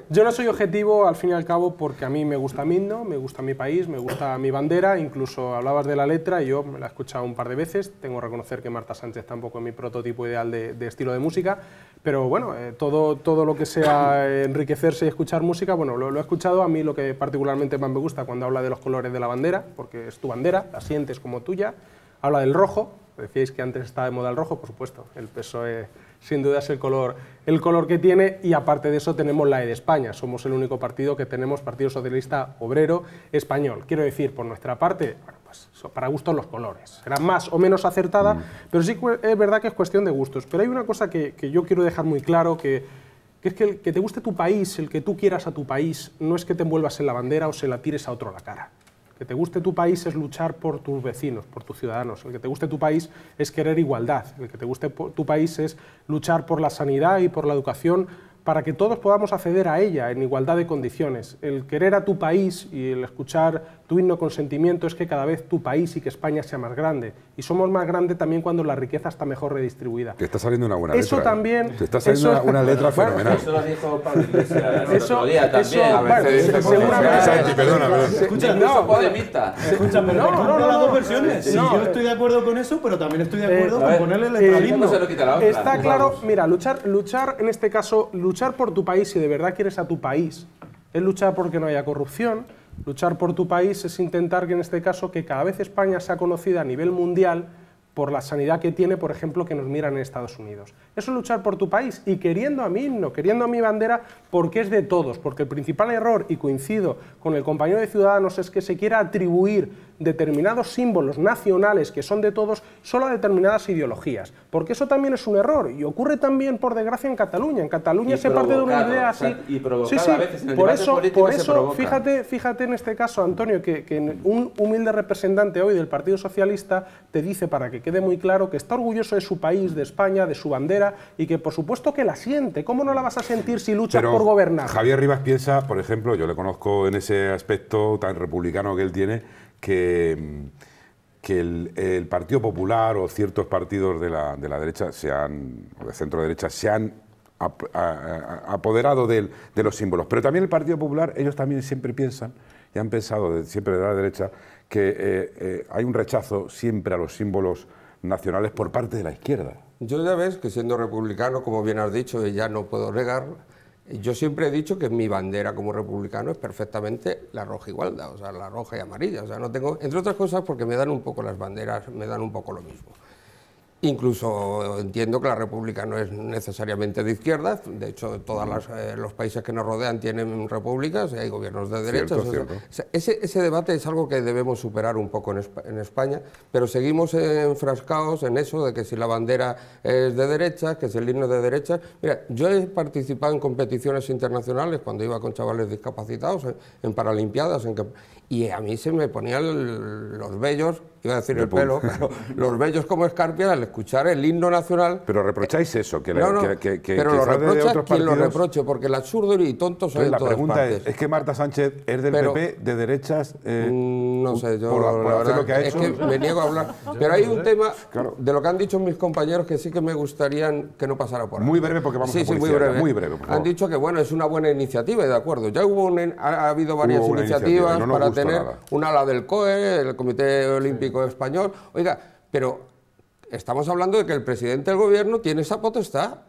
yo no soy objetivo, al fin y al cabo, porque a mí me gusta Mindo, me gusta mi país, me gusta mi bandera, incluso hablabas de la letra y yo me la he escuchado un par de veces. Tengo que reconocer que Marta Sánchez tampoco es mi prototipo ideal de, estilo de música, pero bueno, eh, todo, todo lo que sea [LAUGHS] enriquecerse y escuchar música, bueno, lo, he escuchado, a mí lo que particularmente más me gusta cuando habla de los colores de la bandera, porque es tu bandera, la sientes como tuya, habla del rojo, decíais que antes estaba de moda el rojo, por supuesto, el peso es sin duda es el color, el color que tiene y aparte de eso tenemos la E de España, somos el único partido que tenemos Partido Socialista Obrero Español. Quiero decir, por nuestra parte, pues, para gustos los colores, será más o menos acertada, mm. pero sí es verdad que es cuestión de gustos. Pero hay una cosa que, yo quiero dejar muy claro que que es que el que te guste tu país, el que tú quieras a tu país, no es que te envuelvas en la bandera o se la tires a otro la cara que te guste tu país es luchar por tus vecinos, por tus ciudadanos. El que te guste tu país es querer igualdad. El que te guste tu país es luchar por la sanidad y por la educación para que todos podamos acceder a ella en igualdad de condiciones. El querer a tu país y el escuchar tu con consentimiento es que cada vez tu país y que España sea más grande. Y somos más grande también cuando la riqueza está mejor redistribuida. Te está saliendo una buena eso letra. ¿eh? También, Te está saliendo una, letra bueno, fenomenal. Eso lo dijo Pablo Iglesias el eso, otro día también. Eso, bueno, se, seguramente... Santi, perdona, perdona. no, podemista. Escucha, pero no, no, las dos versiones. Sí, yo eh. estoy de acuerdo con eso, pero también estoy de eh, acuerdo con ponerle el letralismo. Está claro, mira, luchar, luchar en este caso, luchar por tu país si de verdad quieres a tu país, es luchar porque no haya corrupción, Luchar por tu país es intentar que en este caso que cada vez España sea conocida a nivel mundial por la sanidad que tiene, por ejemplo, que nos miran en Estados Unidos. Eso es luchar por tu país y queriendo a mí, no queriendo a mi bandera, porque es de todos, porque el principal error, y coincido con el compañero de Ciudadanos, es que se quiera atribuir determinados símbolos nacionales que son de todos solo a determinadas ideologías, porque eso también es un error y ocurre también, por desgracia, en Cataluña. En Cataluña se parte de una idea así. sí, sí. A por eso, por eso fíjate, fíjate en este caso, Antonio, que, un humilde representante hoy del Partido Socialista te dice, para que quede muy claro, que está orgulloso de su país, de España, de su bandera y que por supuesto que la siente. ¿Cómo no la vas a sentir si luchas por gobernar? Javier Rivas piensa, por ejemplo, yo le conozco en ese aspecto tan republicano que él tiene, que, el, Partido Popular o ciertos partidos de la, de la derecha se han, o de centro derecha se han apoderado de, los símbolos. Pero también el Partido Popular, ellos también siempre piensan, y han pensado siempre de la derecha, que eh, eh, hay un rechazo siempre a los símbolos nacionales por parte de la izquierda. Yo ya ves que siendo republicano, como bien has dicho, ya no puedo negar, yo siempre he dicho que mi bandera como republicano es perfectamente la roja igualda o sea, la roja y amarilla. O sea, no tengo, entre otras cosas porque me dan un poco las banderas, me dan un poco lo mismo. Incluso entiendo que la República no es necesariamente de izquierdas, de hecho todos eh, los países que nos rodean tienen repúblicas y eh, hay gobiernos de derecha. ese, debate es algo que debemos superar un poco en, España, pero seguimos enfrascados en eso de que si la bandera es de derecha, que si el himno de derecha. Mira, yo he participado en competiciones internacionales cuando iba con chavales discapacitados, en, Paralimpiadas, y a mí se me ponían los vellos iba a decir el pelo, los bellos como escarpias al escuchar el himno nacional... Pero reprocháis eso, que, pero lo reprocha quien lo reproche, porque el absurdo y tonto son La todas pregunta es, que Marta Sánchez es del PP, de derechas? Eh, mm, no sé, yo es que me niego a hablar. [LAUGHS] Pero hay un tema de lo que han dicho mis compañeros que sí que me gustaría que no pasara por ahí. Muy breve porque vamos Sí, muy breve. Muy breve Han dicho que bueno, es una buena iniciativa y de acuerdo. Ya ha, habido varias iniciativas para tener una la del COE, el Comité Olímpico español. Oiga, pero estamos hablando de que el presidente del gobierno tiene esa potestad.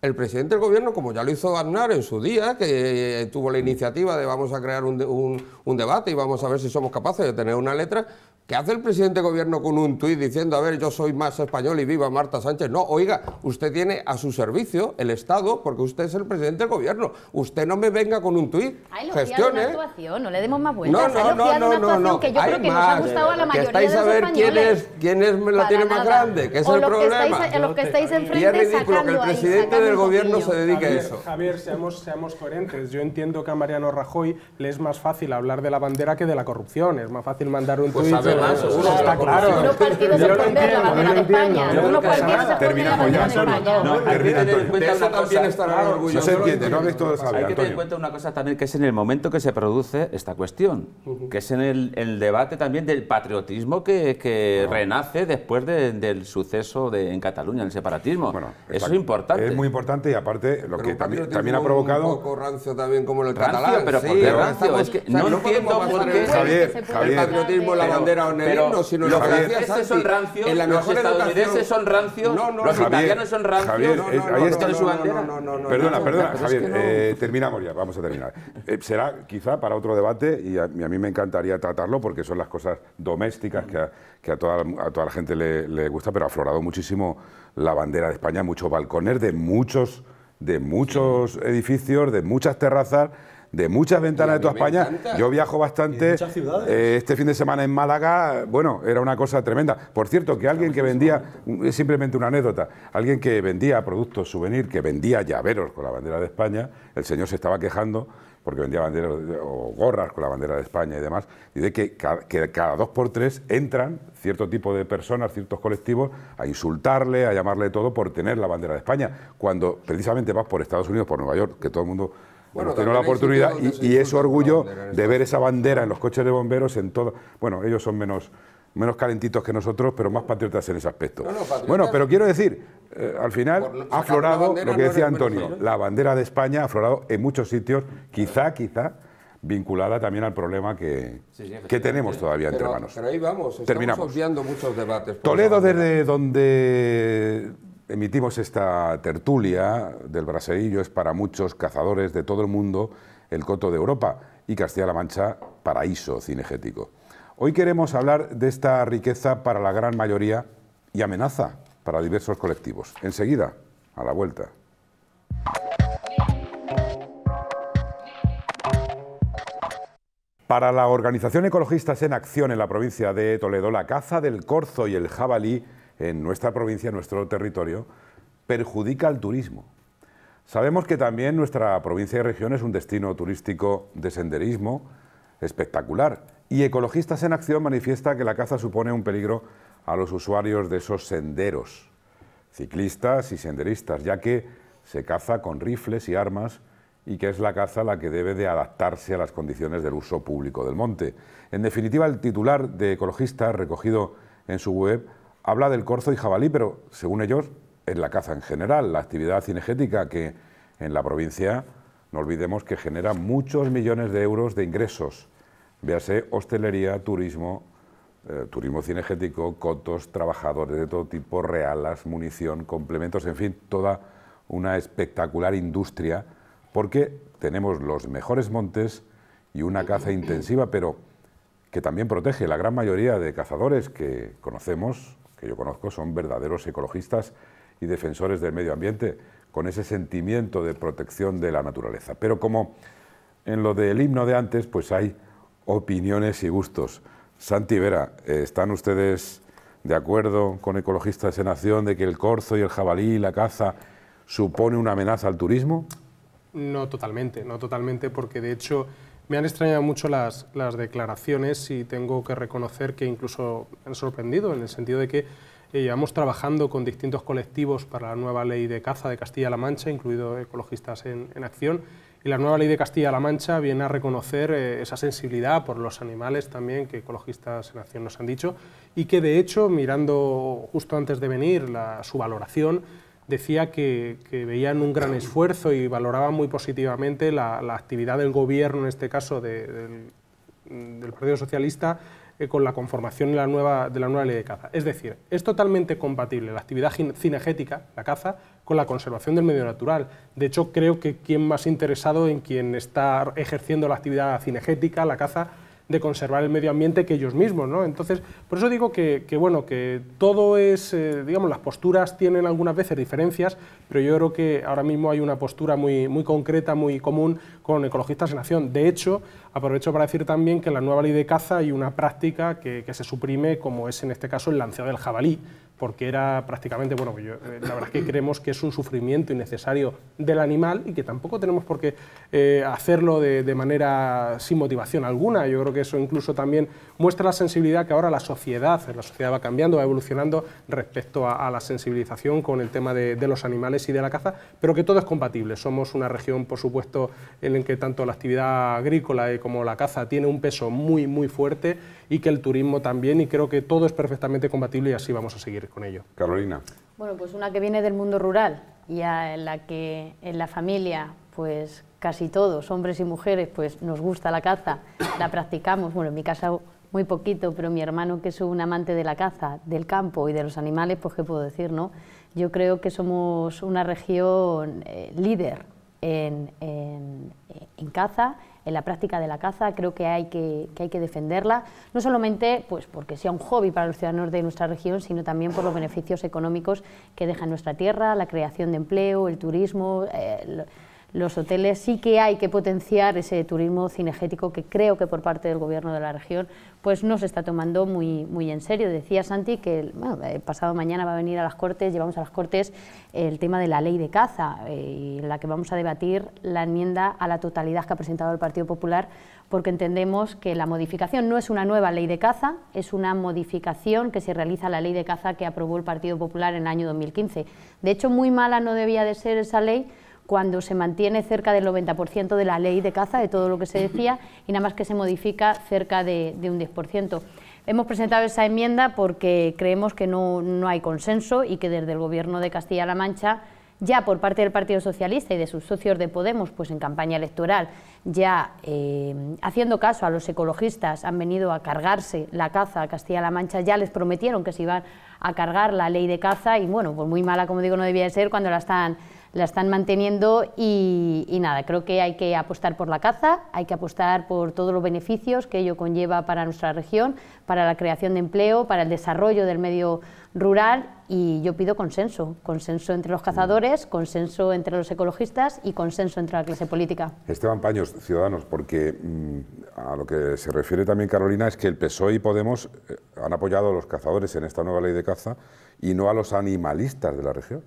El presidente del gobierno, como ya lo hizo Aznar en su día, que tuvo la iniciativa de vamos a crear un, un debate y vamos a ver si somos capaces de tener una letra, ¿Qué hace el presidente de gobierno con un tuit diciendo, a ver, yo soy más español y viva Marta Sánchez? No, oiga, usted tiene a su servicio el Estado porque usted es el presidente del gobierno. Usted no me venga con un tuit. Hay gestione. actuación, no le demos más vueltas. No, no, no, no, no, Que yo creo que nos ha gustado a la mayoría de los españoles. quién es, la tiene más grande, ¿Qué es el problema. y es ridículo que el presidente del gobierno se dedique a eso. Javier, seamos, seamos coherentes. Yo entiendo que a Mariano Rajoy le es más fácil hablar de la bandera que de la corrupción. Es más fácil mandar un pues tuit de marzo. Uno está claro. Uno partido se pondrá la bandera de España. Uno partido se Terminamos ya, Antonio. No, termina, Antonio. Eso también estará orgulloso. No se entiende, no habéis todo de Hay que tener en cuenta una cosa también, que es en el momento que se produce esta cuestión, que es en el debate también del patriotismo que ah. renace después del suceso en Cataluña, el separatismo. Eso es importante. Es muy importante y aparte lo que también ha provocado... Un poco rancio también como el catalán. pero ¿por qué rancio? no entiendo por qué... Javier, Javier... El patriotismo, la bandera pero los franceses son rancios, los estadounidenses son rancios, los italianos son rancios. Javier, no, no, ahí está su bandera. Perdona, perdona, Javier, eh, terminamos ya, vamos a terminar. Eh, será quizá para otro debate y a, mí me encantaría tratarlo porque son las cosas domésticas que a, toda, a toda, la gente le, le gusta, pero ha aflorado muchísimo la bandera de España, muchos balcones de muchos de muchos edificios, de muchas terrazas de muchas ventanas de toda España. Yo viajo bastante. Eh, este fin de semana en Málaga, bueno, era una cosa tremenda. Por cierto, que alguien que vendía, es simplemente una anécdota, alguien que vendía productos souvenir, que vendía llaveros con la bandera de España, el señor se estaba quejando porque vendía banderas o gorras con la bandera de España y demás, y de que, que, cada dos por tres entran cierto tipo de personas, ciertos colectivos, a insultarle, a llamarle todo por tener la bandera de España, cuando precisamente vas por Estados Unidos, por Nueva York, que todo el mundo bueno, tiene la oportunidad y, ese orgullo de ver esa bandera en los coches de bomberos en todo. Bueno, ellos son menos menos calentitos que nosotros, pero más patriotas en ese aspecto. bueno, pero quiero decir, eh, al final ha aflorado lo que decía Antonio, la bandera de España ha aflorado en muchos sitios, quizá, quizá, vinculada también al problema que, tenemos todavía entre manos. Pero ahí vamos, Terminamos. muchos debates. Toledo desde donde Emitimos esta tertulia del braserillo. es para muchos cazadores de todo el mundo el coto de Europa y Castilla-La Mancha paraíso cinegético. Hoy queremos hablar de esta riqueza para la gran mayoría y amenaza para diversos colectivos. Enseguida, a la vuelta. Para la organización Ecologistas en Acción en la provincia de Toledo, la caza del corzo y el jabalí en nuestra provincia, en nuestro territorio, perjudica al turismo. Sabemos que también nuestra provincia y región es un destino turístico de senderismo espectacular y Ecologistas en Acción manifiesta que la caza supone un peligro a los usuarios de esos senderos, ciclistas y senderistas, ya que se caza con rifles y armas y que es la caza la que debe de adaptarse a las condiciones del uso público del monte. En definitiva, el titular de Ecologistas, recogido en su web, habla del corzo y jabalí, pero según ellos en la caza en general, la actividad cinegética que en la provincia, no olvidemos que genera muchos millones de euros de ingresos, véase hostelería, turismo, eh, turismo cinegético, cotos, trabajadores de todo tipo, realas, munición, complementos, en fin, toda una espectacular industria, porque tenemos los mejores montes y una caza intensiva, pero que también protege la gran mayoría de cazadores que conocemos, que yo conozco son verdaderos ecologistas y defensores del medio ambiente, con ese sentimiento de protección de la naturaleza. Pero como en lo del himno de antes, pues hay opiniones y gustos. Santi Vera, eh, ¿están ustedes de acuerdo con ecologistas en acción de que el corzo y el jabalí y la caza supone una amenaza al turismo? No totalmente, no totalmente, porque de hecho me han extrañado mucho las, declaraciones y tengo que reconocer que incluso han sorprendido en el sentido de que eh, llevamos trabajando con distintos colectivos para la nueva ley de caza de Castilla-La Mancha, incluido Ecologistas en, Acción, y la nueva ley de Castilla-La Mancha viene a reconocer eh, esa sensibilidad por los animales también que Ecologistas en Acción nos han dicho, y que de hecho, mirando justo antes de venir su valoración, decía que, veían un gran esfuerzo y valoraban muy positivamente la, actividad del gobierno, en este caso del, Partido Socialista, eh, con la conformación de la, nueva, de la nueva ley de caza. Es decir, es totalmente compatible la actividad cinegética, la caza, con la conservación del medio natural. De hecho, creo que quien más interesado en quien está ejerciendo la actividad cinegética, la caza, de conservar el medio ambiente que ellos mismos. ¿no? Entonces, por eso digo que, bueno, que todo es, eh, digamos, las posturas tienen algunas veces diferencias, pero yo creo que ahora mismo hay una postura muy, muy concreta, muy común con ecologistas en acción. De hecho, aprovecho para decir también que en la nueva ley de caza hay una práctica que, que se suprime, como es en este caso el lanceo del jabalí, porque era prácticamente, bueno, yo, eh, la verdad es que creemos que es un sufrimiento innecesario del animal y que tampoco tenemos por qué eh, hacerlo de, manera sin motivación alguna. Yo creo que eso incluso también muestra la sensibilidad que ahora la sociedad, la sociedad va cambiando, va evolucionando respecto a, la sensibilización con el tema de, los animales y de la caza, pero que todo es compatible. Somos una región, por supuesto, en la que tanto la actividad agrícola eh, como la caza tiene un peso muy, muy fuerte y que el turismo también, y creo que todo es perfectamente compatible y así vamos a seguir con ello. Carolina. Bueno, pues una que viene del mundo rural y a la que en la familia, pues casi todos, hombres y mujeres, pues nos gusta la caza, la practicamos, bueno, en mi casa muy poquito, pero mi hermano que es un amante de la caza, del campo y de los animales, pues qué puedo decir, ¿no? Yo creo que somos una región eh, líder en, en, en, caza en la práctica de la caza, creo que hay que, hay que defenderla, no solamente pues, porque sea un hobby para los ciudadanos de nuestra región, sino también por los beneficios económicos que deja nuestra tierra, la creación de empleo, el turismo. Eh, los hoteles sí que hay que potenciar ese turismo cinegético que creo que por parte del gobierno de la región pues no se está tomando muy, muy en serio. Decía Santi que eh, pasado mañana va a venir a las Cortes, llevamos a las Cortes el tema de la ley de caza, eh, y en la que vamos a debatir la enmienda a la totalidad que ha presentado el Partido Popular, porque entendemos que la modificación no es una nueva ley de caza, es una modificación que se realiza a la ley de caza que aprobó el Partido Popular en el año 2015. De hecho, muy mala no debía de ser esa ley, cuando se mantiene cerca del 90% de la ley de caza, de todo lo que se decía, y nada más que se modifica cerca de, un 10%. Hemos presentado esa enmienda porque creemos que no, hay consenso y que desde el Gobierno de Castilla-La Mancha ya por parte del Partido Socialista y de sus socios de Podemos, pues en campaña electoral, ya eh, haciendo caso a los ecologistas, han venido a cargarse la caza a Castilla-La Mancha, ya les prometieron que se iban a cargar la ley de caza y bueno, pues muy mala, como digo, no debía de ser cuando la están la están manteniendo y, nada, creo que hay que apostar por la caza, hay que apostar por todos los beneficios que ello conlleva para nuestra región, para la creación de empleo, para el desarrollo del medio rural y yo pido consenso, consenso entre los cazadores, mm. consenso entre los ecologistas y consenso entre la clase política. Esteban Paños, Ciudadanos, porque mm, a lo que se refiere también Carolina es que el PSOE y Podemos eh, han apoyado a los cazadores en esta nueva ley de caza y no a los animalistas de la región.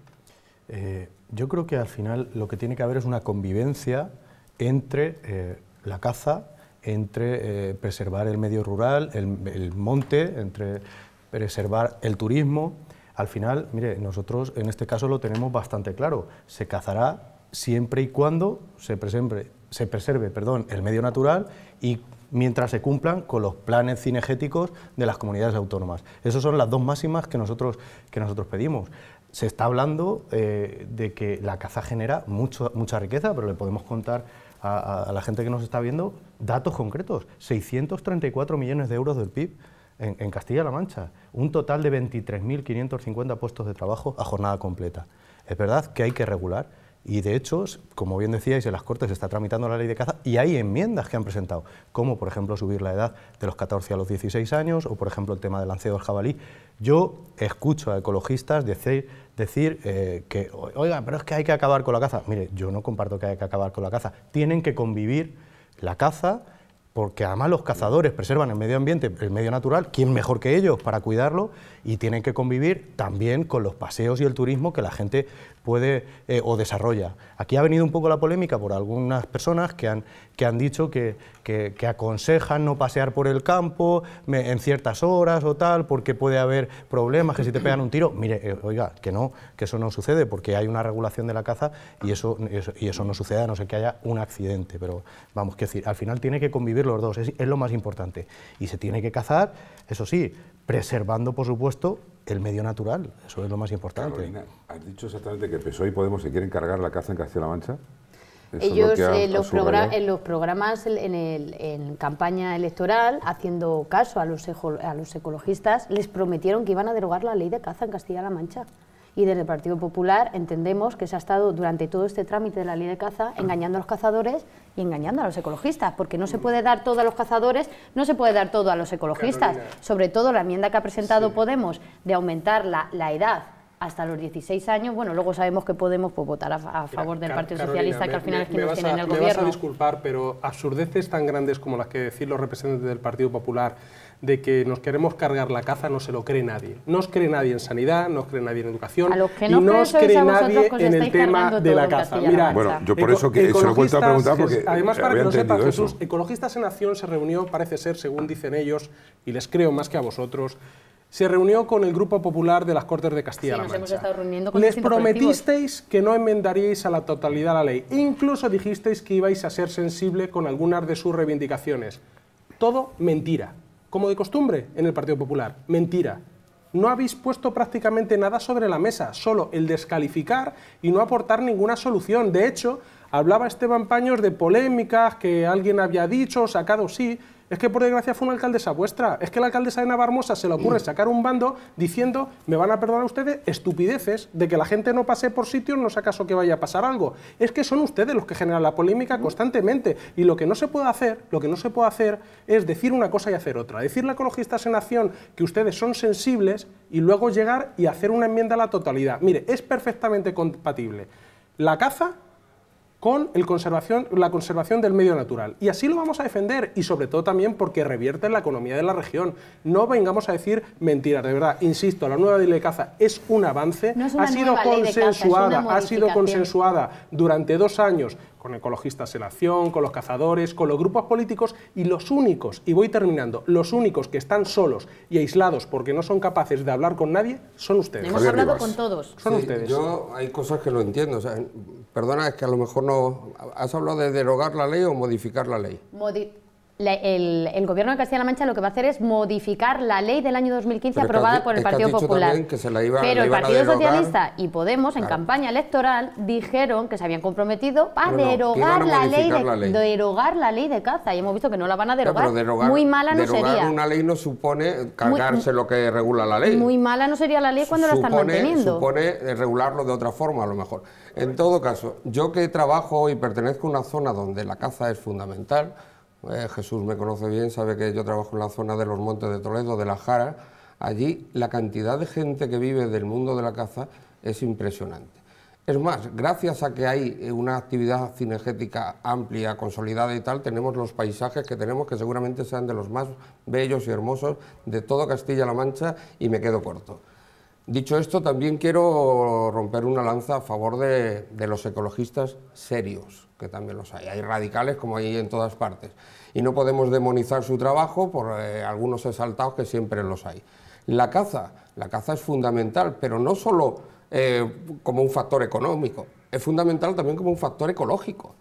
Eh, yo creo que al final lo que tiene que haber es una convivencia entre eh, la caza, entre eh, preservar el medio rural, el, monte, entre preservar el turismo. Al final, mire, nosotros en este caso lo tenemos bastante claro. Se cazará siempre y cuando se preserve, el medio natural y mientras se cumplan con los planes cinegéticos de las comunidades autónomas. Esas son las dos máximas que nosotros, que nosotros pedimos se está hablando eh, de que la caza genera mucha riqueza, pero le podemos contar a, la gente que nos está viendo datos concretos. 634 millones de euros del PIB en, en Castilla-La Mancha, un total de 23.550 puestos de trabajo a jornada completa. Es verdad que hay que regular, y de hecho, como bien decíais, en las Cortes se está tramitando la ley de caza y hay enmiendas que han presentado, como por ejemplo subir la edad de los 14 a los 16 años o por ejemplo el tema del lanceo del jabalí. Yo escucho a ecologistas decir decir eh, que, oiga, pero es que hay que acabar con la caza. Mire, yo no comparto que hay que acabar con la caza. Tienen que convivir la caza, porque además los cazadores preservan el medio ambiente, el medio natural, ¿quién mejor que ellos para cuidarlo? Y tienen que convivir también con los paseos y el turismo que la gente puede eh, o desarrolla. Aquí ha venido un poco la polémica por algunas personas que han, que han dicho que, que, aconsejan no pasear por el campo en ciertas horas o tal, porque puede haber problemas, que si te pegan un tiro, mire, eh, oiga, que no, que eso no sucede, porque hay una regulación de la caza y eso, y eso no sucede a no ser que haya un accidente, pero vamos, que decir, al final tiene que convivir los dos, es, es lo más importante. Y se tiene que cazar, eso sí, preservando, por supuesto, el medio natural, eso es lo más importante. has dicho exactamente que PSOE y Podemos se quieren cargar la caza en Castilla-La Mancha. Ellos en los programas en, campaña electoral, haciendo caso a los ecologistas, les prometieron que iban a derogar la ley de caza en Castilla-La Mancha. Y desde el Partido Popular entendemos que se ha estado durante todo este trámite de la ley de caza engañando a los cazadores y engañando a los ecologistas, porque no se puede dar todo a los cazadores, no se puede dar todo a los ecologistas. Sobre todo la enmienda que ha presentado Podemos de aumentar la, edad hasta los 16 años. Bueno, luego sabemos que podemos pues, votar a, favor del Partido Socialista, que al final es quien tiene en el gobierno. vas a disculpar, pero absurdeces tan grandes como las que decir los representantes del Partido Popular de que nos queremos cargar la caza no se lo cree nadie. No os cree nadie en sanidad, no os cree nadie en educación no y no os cree nadie en el tema de la caza. Mira, bueno, yo por eso que se lo cuento a preguntar porque además eh, para que lo Jesús, Ecologistas en Acción se reunió, parece ser, según dicen ellos, y les creo más que a vosotros, se reunió con el Grupo Popular de las Cortes de Castilla-La Mancha. Les prometisteis que no enmendaríais a la totalidad la ley. Incluso dijisteis que ibais a ser sensible con algunas de sus reivindicaciones. Todo mentira como de costumbre, en el Partido Popular. Mentira. No habéis puesto prácticamente nada sobre la mesa, solo el descalificar y no aportar ninguna solución. De hecho, hablaba Esteban Paños de polémicas que alguien había dicho, sacado sí, es que por desgracia fue una alcaldesa vuestra. Es que la alcaldesa de Navarmosa se le ocurre mm. sacar un bando diciendo, me van a perdonar ustedes, estupideces de que la gente no pase por sitios, no se acaso que vaya a pasar algo. Es que son ustedes los que generan la polémica mm. constantemente. Y lo que no se puede hacer, lo que no se puede hacer es decir una cosa y hacer otra. Decirle a ecologistas en acción que ustedes son sensibles y luego llegar y hacer una enmienda a la totalidad. Mire, es perfectamente compatible la caza con el conservación, la conservación del medio natural. Y así lo vamos a defender y sobre todo también porque revierte en la economía de la región. No vengamos a decir mentiras, de verdad. Insisto, la nueva ley de caza es un avance, ha sido consensuada, ha sido consensuada durante dos años con ecologistas en acción, con los cazadores, con los grupos políticos y los únicos, y voy terminando, los únicos que están solos y aislados porque no son capaces de hablar con nadie son ustedes. Hemos hablado con todos. Son ustedes. Yo hay cosas que lo entiendo. Perdona, es que a lo mejor no... ¿Has hablado de derogar la ley o modificar la ley? el, gobierno de Castilla-La Mancha lo que va a hacer es modificar la ley del año 2015 aprobada por el Partido Popular. Pero el Partido Socialista y Podemos en campaña electoral dijeron que se habían comprometido a derogar la, ley de, derogar la ley de caza y hemos visto que no la van a derogar. derogar muy mala no derogar sería. una ley no supone cargarse lo que regula la ley. Muy mala no sería la ley cuando la están manteniendo. Supone eh, regularlo de otra forma a lo mejor. En todo caso, yo que trabajo y pertenezco a una zona donde la caza es fundamental, eh, Jesús me conoce bien, sabe que yo trabajo en la zona de los Montes de Toledo, de la Jara, allí la cantidad de gente que vive del mundo de la caza es impresionante. Es más, gracias a que hay una actividad cinegética amplia, consolidada y tal, tenemos los paisajes que tenemos que seguramente sean de los más bellos y hermosos de todo Castilla-La Mancha y me quedo corto. Dicho esto, también quiero romper una lanza a favor de, los ecologistas serios, que también los hay. Hay radicales como hay en todas partes. Y no podemos demonizar su trabajo por eh, algunos exaltados que siempre los hay. La caza, la caza es fundamental, pero no solo eh, como un factor económico, es fundamental también como un factor ecológico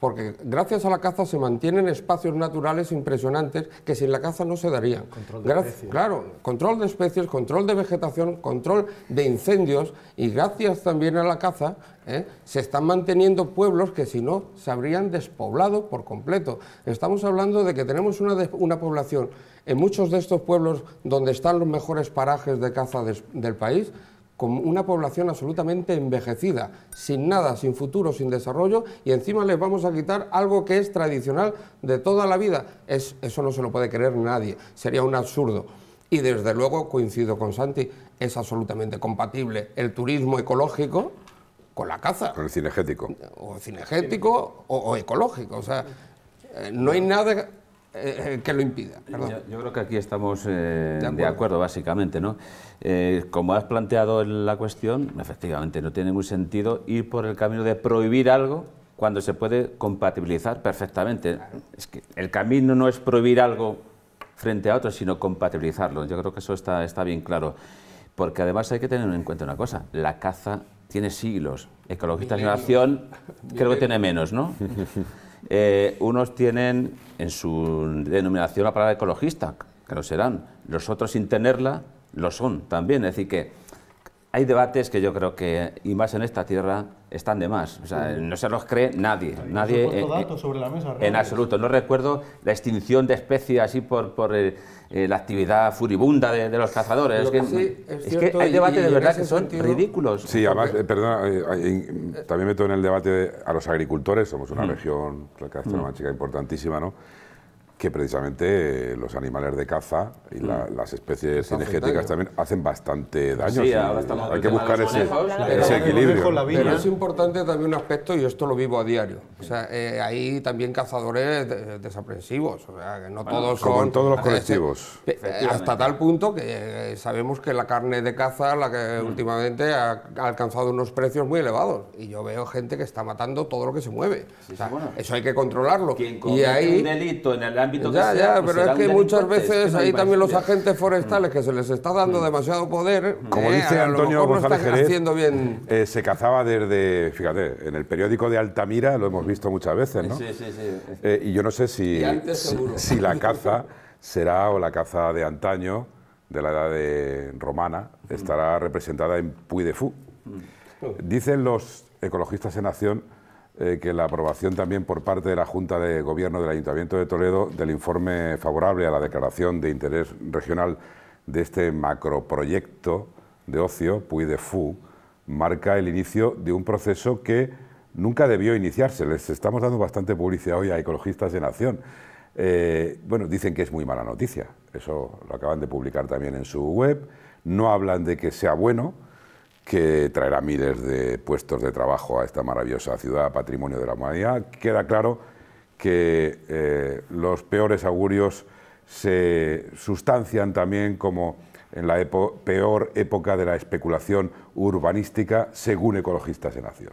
porque gracias a la caza se mantienen espacios naturales impresionantes que sin la caza no se darían. Control de especies. Claro, control de especies, control de vegetación, control de incendios y gracias también a la caza ¿eh? se están manteniendo pueblos que si no se habrían despoblado por completo. Estamos hablando de que tenemos una, población en muchos de estos pueblos donde están los mejores parajes de caza del país, con una población absolutamente envejecida, sin nada, sin futuro, sin desarrollo, y encima les vamos a quitar algo que es tradicional de toda la vida. eso no se lo puede creer nadie, sería un absurdo. Y desde luego, coincido con Santi, es absolutamente compatible el turismo ecológico con la caza. Con el cinegético. O cinegético o ecológico. O sea, eh, no hay nada eh, eh, que lo impida. Yo, creo que aquí estamos eh, de, acuerdo. básicamente. ¿no? como has planteado la cuestión, efectivamente no tiene ningún sentido ir por el camino de prohibir algo cuando se puede compatibilizar perfectamente. Es que el camino no es prohibir algo frente a otro, sino compatibilizarlo. Yo creo que eso está, está bien claro. Porque además hay que tener en cuenta una cosa, la caza tiene siglos. Ecologistas de nación creo que tiene menos, ¿no? [LAUGHS] unos tienen en su denominación la palabra ecologista, que lo serán. Los otros sin tenerla lo son también. Es decir, que hay debates que yo creo que, y más en esta tierra, están de más. O sea, no se los cree nadie. nadie en, absoluto. No recuerdo la extinción de especies así por, por eh, eh, la actividad furibunda de, los cazadores. es, que, hay debates de verdad que son ridículos. Sí, además, eh, perdona, también meto en el debate a los agricultores. Somos una mm. región, la que mm. chica importantísima, ¿no? que precisamente eh, los animales de caza y mm. las especies energéticas también hacen bastante daño. hay, que buscar ese, equilibrio. Pero es importante también un aspecto, y esto lo vivo a diario. O sea, eh, hay también cazadores desaprensivos, o sea, no todos como En todos los [LAUGHS] colectivos. hasta tal punto que eh, sabemos que la carne de caza, la que mm. últimamente ha, alcanzado unos precios muy elevados, y yo veo gente que está matando todo lo que se mueve. Eso hay que controlarlo. Quien comete y un delito en el ya, Ya, pues, pero es que muchas veces ahí también los agentes forestales que se les está dando demasiado poder. Eh, Como dice Antonio González eh, se cazaba desde, fíjate, en el periódico de Altamira lo hemos visto muchas veces, ¿no? Sí, sí, sí. Eh, y yo no sé si, si, la caza será o la caza de antaño, de la edad romana, estará representada en Puy de Fu. Dicen los ecologistas en acción eh, que la aprobación también por parte de la Junta de Gobierno del Ayuntamiento de Toledo del informe favorable a la declaración de interés regional de este macroproyecto de ocio, Puy de Fu marca el inicio de un proceso que nunca debió iniciarse. Les estamos dando bastante publicidad hoy a Ecologistas de Nación. Eh, bueno, dicen que es muy mala noticia, eso lo acaban de publicar también en su web, no hablan de que sea bueno, que traerá miles de puestos de trabajo a esta maravillosa ciudad, patrimonio de la humanidad. Queda claro que eh, los peores augurios se sustancian también como en la peor época de la especulación urbanística, según ecologistas en acción.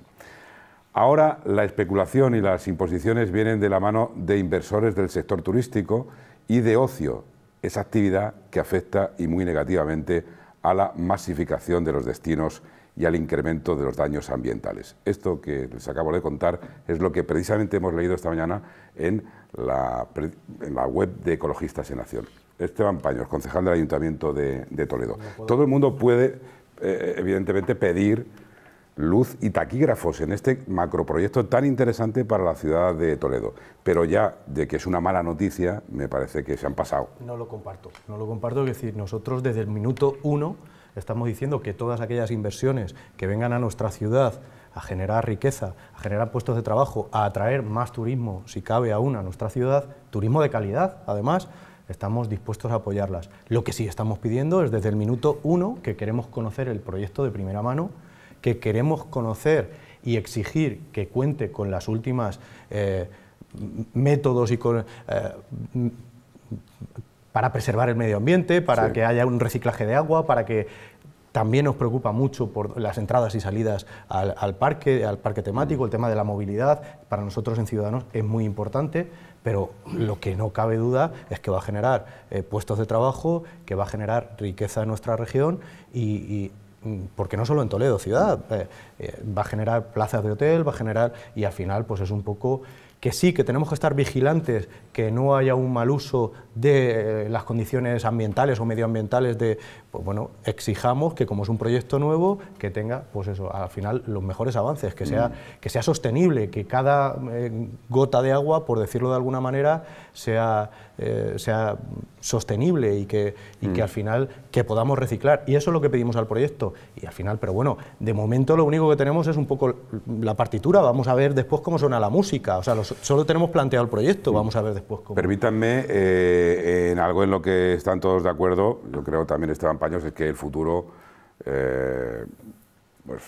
Ahora la especulación y las imposiciones vienen de la mano de inversores del sector turístico y de ocio, esa actividad que afecta y muy negativamente a la masificación de los destinos y al incremento de los daños ambientales. Esto que les acabo de contar es lo que precisamente hemos leído esta mañana en la, en la web de Ecologistas en Acción. Esteban Paños, concejal del Ayuntamiento de, Toledo. Todo el mundo puede, eh, evidentemente, pedir luz y taquígrafos en este macroproyecto tan interesante para la ciudad de Toledo. Pero ya de que es una mala noticia, me parece que se han pasado. No lo comparto, no lo comparto, es decir, nosotros desde el minuto uno estamos diciendo que todas aquellas inversiones que vengan a nuestra ciudad a generar riqueza, a generar puestos de trabajo, a atraer más turismo, si cabe aún, a nuestra ciudad, turismo de calidad, además, estamos dispuestos a apoyarlas. Lo que sí estamos pidiendo es desde el minuto uno que queremos conocer el proyecto de primera mano, que queremos conocer y exigir que cuente con las últimas eh, métodos y eh, para preservar el medio ambiente, para que haya un reciclaje de agua, para que también nos preocupa mucho por las entradas y salidas al, parque, al parque temático, mm. el tema de la movilidad, para nosotros en Ciudadanos es muy importante, pero lo que no cabe duda es que va a generar eh, puestos de trabajo, que va a generar riqueza en nuestra región y Mm, porque no solo en Toledo ciudad, eh, eh, va a generar plazas de hotel, va a generar, y al final pues es un poco que sí, que tenemos que estar vigilantes que no haya un mal uso de eh, las condiciones ambientales o medioambientales de, pues bueno, exijamos que como es un proyecto nuevo, que tenga, pues eso, al final los mejores avances, que sea, mm. que sea sostenible, que cada eh, gota de agua, por decirlo de alguna manera, sea, eh, sea sostenible y, que, que mm. al final que podamos reciclar. Y eso es lo que pedimos al proyecto. Y al final, pero bueno, de momento lo único que tenemos es un poco la partitura, vamos a ver después cómo suena la música, o sea, solo tenemos planteado el proyecto, mm. vamos a ver Permítanme, eh, en algo en lo que están todos de acuerdo, yo creo también Esteban Paños, es que el futuro, eh, pues,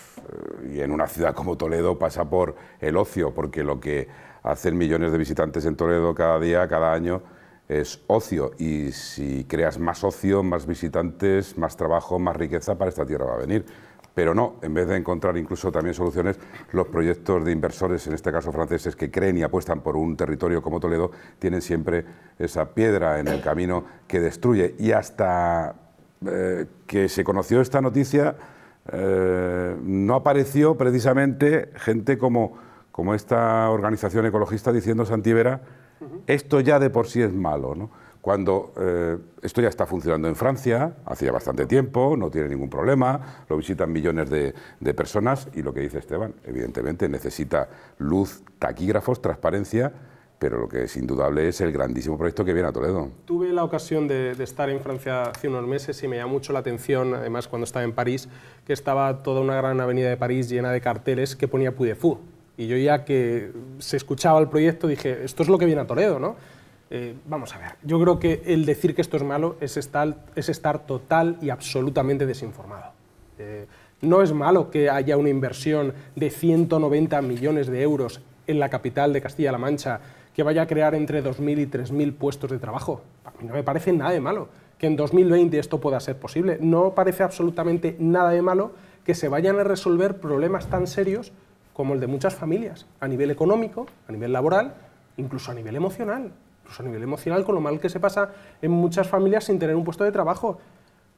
eh, y en una ciudad como Toledo, pasa por el ocio, porque lo que hacen millones de visitantes en Toledo cada día, cada año, es ocio. Y si creas más ocio, más visitantes, más trabajo, más riqueza para esta tierra va a venir. Pero no, en vez de encontrar incluso también soluciones, los proyectos de inversores, en este caso franceses, que creen y apuestan por un territorio como Toledo, tienen siempre esa piedra en el camino que destruye. Y hasta eh, que se conoció esta noticia, eh, no apareció precisamente gente como, como esta organización ecologista diciendo, Santivera, esto ya de por sí es malo. ¿no? cuando eh, esto ya está funcionando en Francia, hacía bastante tiempo, no tiene ningún problema, lo visitan millones de, personas y lo que dice Esteban, evidentemente necesita luz, taquígrafos, transparencia, pero lo que es indudable es el grandísimo proyecto que viene a Toledo. Tuve la ocasión de, de estar en Francia hace unos meses y me llamó mucho la atención, además cuando estaba en París, que estaba toda una gran avenida de París llena de carteles que ponía Puy de Fou. Y yo ya que se escuchaba el proyecto dije, esto es lo que viene a Toledo, ¿no? Eh, vamos a ver, yo creo que el decir que esto es malo es estar, total y absolutamente desinformado. Eh, no es malo que haya una inversión de 190 millones de euros en la capital de Castilla-La Mancha que vaya a crear entre 2.000 y 3.000 puestos de trabajo. A mí no me parece nada de malo que en 2020 esto pueda ser posible. No parece absolutamente nada de malo que se vayan a resolver problemas tan serios como el de muchas familias, a nivel económico, a nivel laboral, incluso a nivel emocional incluso a nivel emocional, con lo mal que se pasa en muchas familias sin tener un puesto de trabajo.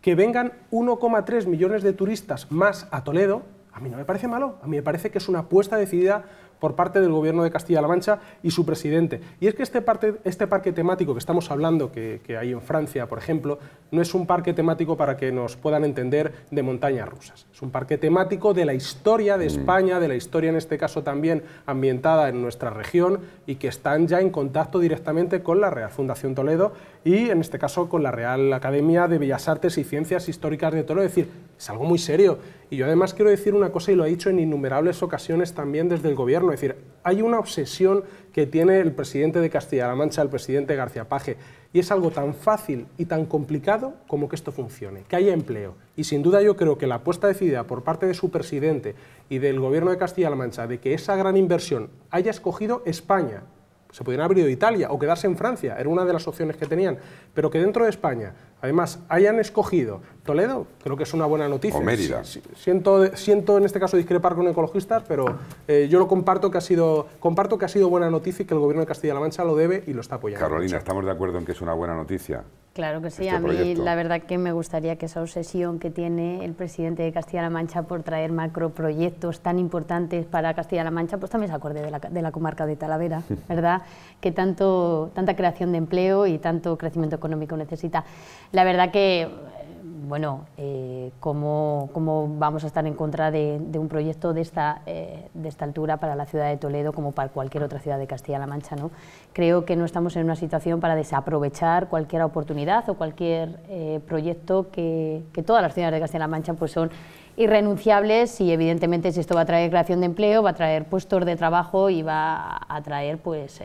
Que vengan 1,3 millones de turistas más a Toledo, a mí no me parece malo, a mí me parece que es una apuesta decidida por parte del Gobierno de Castilla-La Mancha y su presidente. Y es que este, este, parque temático que estamos hablando, que, que, hay en Francia, por ejemplo, no es un parque temático para que nos puedan entender de montañas rusas. Es un parque temático de la historia de mm. España, de la historia en este caso también ambientada en nuestra región y que están ya en contacto directamente con la Real Fundación Toledo y en este caso con la Real Academia de Bellas Artes y Ciencias Históricas de Toledo. Es decir, es algo muy serio. Y yo además quiero decir una cosa y lo he dicho en innumerables ocasiones también desde el gobierno. Es decir, hay una obsesión que tiene el presidente de Castilla-La Mancha, el presidente García Page, y es algo tan fácil y tan complicado como que esto funcione, que haya empleo. Y sin duda yo creo que la apuesta decidida por parte de su presidente y del gobierno de Castilla-La Mancha de que esa gran inversión haya escogido España se podían abrir Italia o quedarse en Francia, era una de las opciones que tenían, pero que dentro de España, además, hayan escogido Toledo, creo que es una buena noticia. O Mérida. Siento, siento en este caso discrepar con ecologistas, pero eh, yo lo comparto que, ha sido, comparto que ha sido buena noticia y que el gobierno de Castilla-La Mancha lo debe y lo está apoyando. Carolina, estamos de acuerdo en que es una buena noticia. Claro que sí, este a mí la verdad que me gustaría que esa obsesión que tiene el presidente de Castilla-La Mancha por traer macroproyectos tan importantes para Castilla-La Mancha, pues también se acorde de la, de la comarca de Talavera, [LAUGHS] ¿verdad? que tanto, tanta creación de empleo y tanto crecimiento económico necesita. La verdad que bueno, eh, ¿cómo, vamos a estar en contra de, un proyecto de esta, eh, de esta altura para la ciudad de Toledo como para cualquier otra ciudad de Castilla-La Mancha? ¿no? Creo que no estamos en una situación para desaprovechar cualquier oportunidad o cualquier eh, proyecto que, todas las ciudades de Castilla-La Mancha pues, son irrenunciables y evidentemente si esto va a traer creación de empleo, va a traer puestos de trabajo y va a traer pues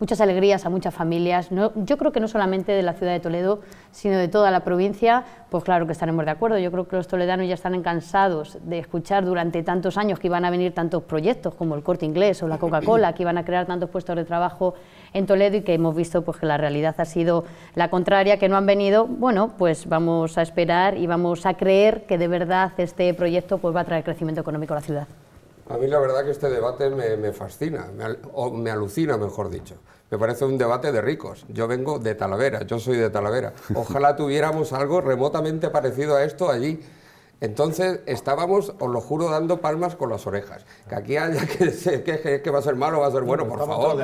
muchas alegrías a muchas familias. yo creo que no solamente de la ciudad de Toledo, sino de toda la provincia, pues claro que estaremos de acuerdo. Yo creo que los toledanos ya están cansados de escuchar durante tantos años que iban a venir tantos proyectos como el Corte Inglés o la Coca-Cola, que iban a crear tantos puestos de trabajo en Toledo y que hemos visto pues que la realidad ha sido la contraria, que no han venido. Bueno, pues vamos a esperar y vamos a creer que de verdad este proyecto pues va a traer crecimiento económico a la ciudad. A mí la verdad que este debate me, fascina, o me alucina, mejor dicho. Me parece un debate de ricos. Yo vengo de Talavera, yo soy de Talavera. [LAUGHS] Ojalá tuviéramos algo remotamente parecido a esto allí. Entonces estábamos, os lo juro, dando palmas con las orejas. Que aquí haya [LAUGHS] que se queje que va a ser malo, va a ser bueno, por favor.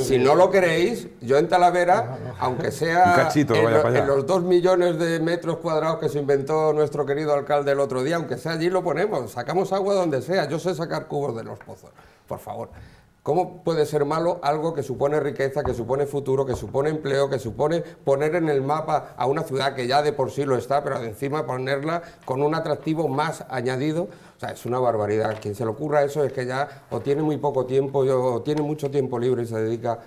Si no lo queréis, yo en Talavera, aunque sea en, los dos millones de metros cuadrados que se inventó nuestro querido alcalde el otro día, aunque sea allí lo ponemos, sacamos agua donde sea. Yo sé sacar cubos de los pozos, por favor. ¿Cómo puede ser malo algo que supone riqueza, que supone futuro, que supone empleo, que supone poner en el mapa a una ciudad que ya de por sí lo está, pero encima ponerla con un atractivo más añadido? O sea, es una barbaridad. Quien se le ocurra eso es que ya o tiene muy poco tiempo o tiene mucho tiempo libre y se dedica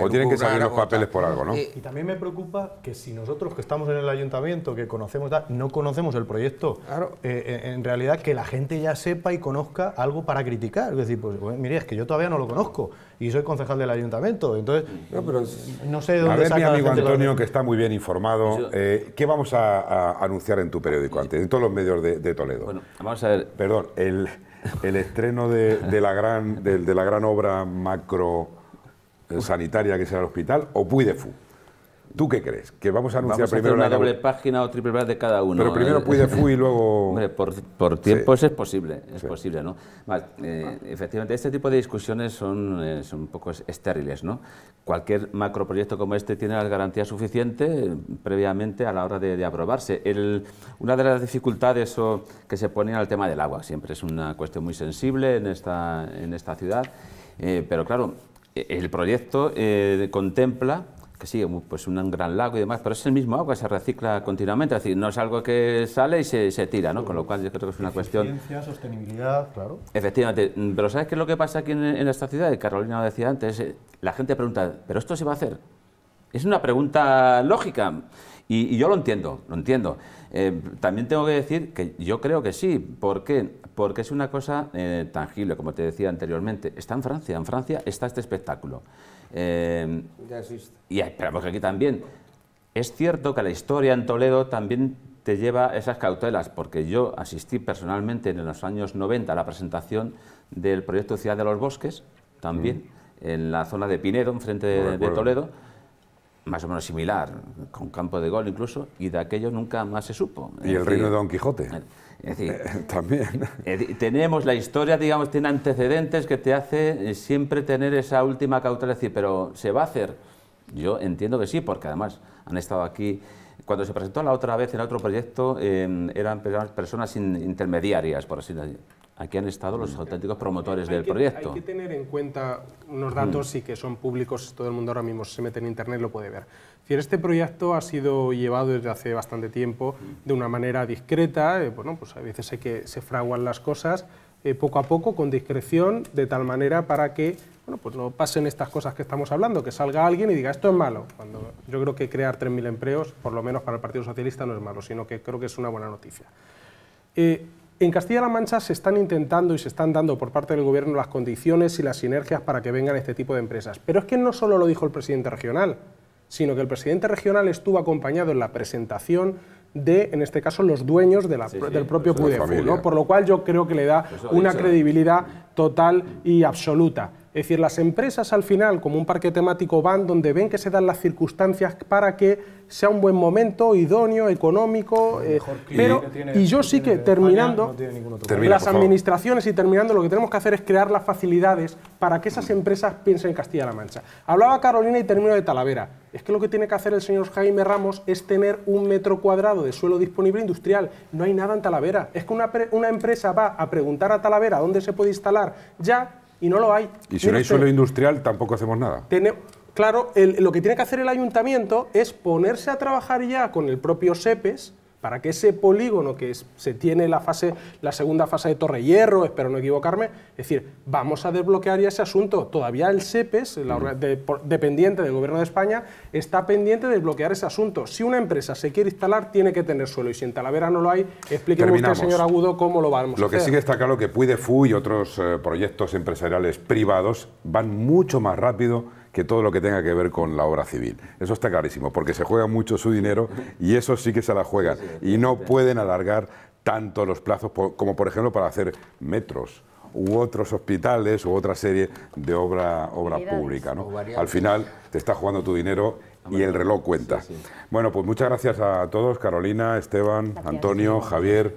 o tienen que salir los papeles por algo, ¿no? Eh, y también me preocupa que si nosotros que estamos en el ayuntamiento, que conocemos, no conocemos el proyecto, eh, eh, en realidad que la gente ya sepa y conozca algo para criticar. Es decir, pues mire, es que yo todavía no lo conozco y soy concejal del ayuntamiento, entonces no, sé de dónde a mi amigo Antonio, que está muy bien informado, ¿qué vamos a, anunciar en tu periódico antes, en todos los medios de, Toledo? Bueno, vamos a ver. Perdón, el estreno de, la gran, de, la gran obra macro sanitaria que sea el hospital o Puidefu. ¿Tú qué crees? ¿Que vamos a anunciar primero hacer una doble página o triple página de cada uno? Pero primero eh. Puidefu y luego... [LAUGHS] por, por tiempos es posible, es posible, ¿no? Eh, efectivamente, este tipo de discusiones son, eh, son un poco estériles, ¿no? Cualquier macroproyecto como este tiene las garantías suficientes previamente a la hora de, aprobarse. una de las dificultades que se ponen al tema del agua, siempre es una cuestión muy sensible en esta, en esta ciudad, pero claro el proyecto eh, contempla que sí, pues un gran lago y demás, pero es el mismo agua que se recicla continuamente, es decir, no es algo que sale y se, tira, ¿no? Con lo cual yo creo que es una cuestión... sostenibilidad, claro. Efectivamente, mm, pero ¿sabes qué es lo que pasa aquí en, esta ciudad? Carolina lo decía antes, eh, la gente pregunta, ¿pero esto se va a hacer? Es una pregunta lógica y yo lo entiendo, lo entiendo. Eh, también tengo que decir que yo creo que sí. ¿Por qué? Porque es una cosa eh, tangible, como te decía anteriormente. Está en Francia, en Francia está este espectáculo. Eh, ya existe. Y esperamos que aquí también. Es cierto que la historia en Toledo también te lleva esas cautelas, porque yo asistí personalmente en los años 90 a la presentación del proyecto Ciudad de los Bosques, también, mm. en la zona de Pinedo, enfrente de Toledo más o menos similar, con campo de gol incluso, y de aquello nunca más se supo. Y el reino de Don Quijote. Eh, [LAUGHS] también. Eh, tenemos la historia, digamos, tiene antecedentes que te hace eh, siempre tener esa última cautela, decir, pero ¿se va a hacer? Yo entiendo que sí, porque además han estado aquí. Cuando se presentó la otra vez en otro proyecto, eran personas intermediarias, por así decirlo. Aquí han estado los auténticos promotores del proyecto. Hay que tener en cuenta unos datos mm. y que son públicos, todo el mundo ahora mismo se mete en internet lo puede ver. Este proyecto ha sido llevado desde hace bastante tiempo de una manera discreta, eh, bueno, pues a veces hay que se fraguan las cosas eh, poco a poco, con discreción, de tal manera para que bueno, pues no pasen estas cosas que estamos hablando, que salga alguien y diga esto es malo. Cuando yo creo que crear 3.000 empleos, por lo menos para el Partido Socialista, no es malo, sino que creo que es una buena noticia. Eh, en Castilla-La Mancha se están intentando y se están dando por parte del Gobierno las condiciones y las sinergias para que vengan este tipo de empresas. Pero es que no solo lo dijo el presidente regional, sino que el presidente regional estuvo acompañado en la presentación de, en este caso, los dueños del propio Pudefú, ¿no? por lo cual yo creo que le da una credibilidad total y absoluta. Es decir, las empresas al final, como un parque temático, van donde ven que se dan las circunstancias para que sea un buen momento, idóneo, económico. Eh, pero, y yo sí que terminando, las administraciones y terminando, lo que tenemos que hacer es crear las facilidades para que esas mm. empresas piensen en Castilla-La Mancha. Hablaba Carolina y termino de Talavera. Es que lo que tiene que hacer el señor Jaime Ramos es tener un metro cuadrado de suelo disponible industrial. No hay nada en Talavera. Es que una empresa va a preguntar a Talavera dónde se puede instalar ya y no lo hay. Y si no hay suelo industrial, tampoco hacemos nada. Tiene, claro, lo que tiene que hacer el ayuntamiento es ponerse a trabajar ya con el propio SEPES para que ese polígono que se tiene la, fase, la segunda fase de Torre Hierro, espero no equivocarme, es decir, vamos a desbloquear ya ese asunto. Todavía el SEPES, la, mm. dependiente del Gobierno de España, está pendiente de desbloquear ese asunto. Si una empresa se quiere instalar, tiene que tener suelo, y si en Talavera no lo hay, explíqueme usted, señor Agudo, cómo lo vamos a hacer. Lo que sí que está claro que Puidefu y otros eh, proyectos empresariales privados van mucho más rápido que todo lo que tenga que ver con la obra civil. Eso está clarísimo, porque se juega mucho su dinero y eso sí que se la juegan. Y no pueden alargar tanto los plazos como, por ejemplo, para hacer metros u otros hospitales u otra serie de obra, obra pública. Al final te está jugando tu dinero y el reloj cuenta. Bueno, pues muchas gracias a todos, Carolina, Esteban, Antonio, Javier,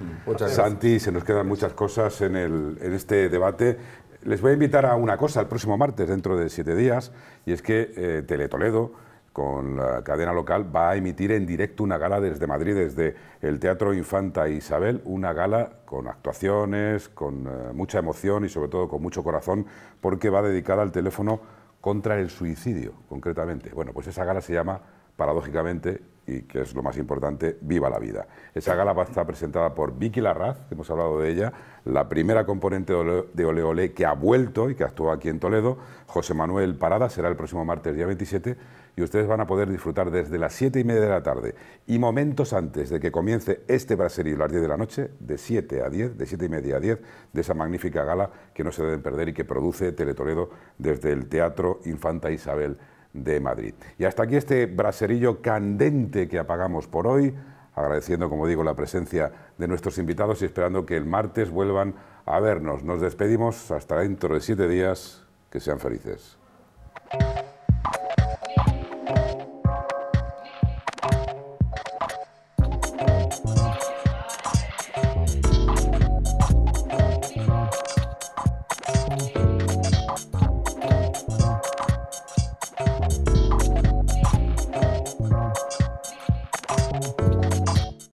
Santi, se nos quedan muchas cosas en, en este debate les voy a invitar a una cosa el próximo martes, dentro de siete días, y es que eh, Teletoledo, con la cadena local, va a emitir en directo una gala desde Madrid, desde el Teatro Infanta Isabel, una gala con actuaciones, con eh, mucha emoción y sobre todo con mucho corazón, porque va dedicada al teléfono contra el suicidio, concretamente. Bueno, pues esa gala se llama, paradójicamente, y que es lo más importante, Viva la Vida. Esa gala va a estar presentada por Vicky Larraz, hemos hablado de ella, la primera componente de Ole que ha vuelto y que actúa aquí en Toledo, José Manuel Parada, será el próximo martes día 27, y ustedes van a poder disfrutar desde las 7 y media de la tarde y momentos antes de que comience este braserío las 10 de la noche, de 7 a 10, de 7 y media a 10, de esa magnífica gala que no se deben perder y que produce Teletoledo desde el Teatro Infanta Isabel de Madrid. Y hasta aquí este braserillo candente que apagamos por hoy, agradeciendo, como digo, la presencia de nuestros invitados y esperando que el martes vuelvan a vernos. Nos despedimos hasta dentro de siete días. Que sean felices.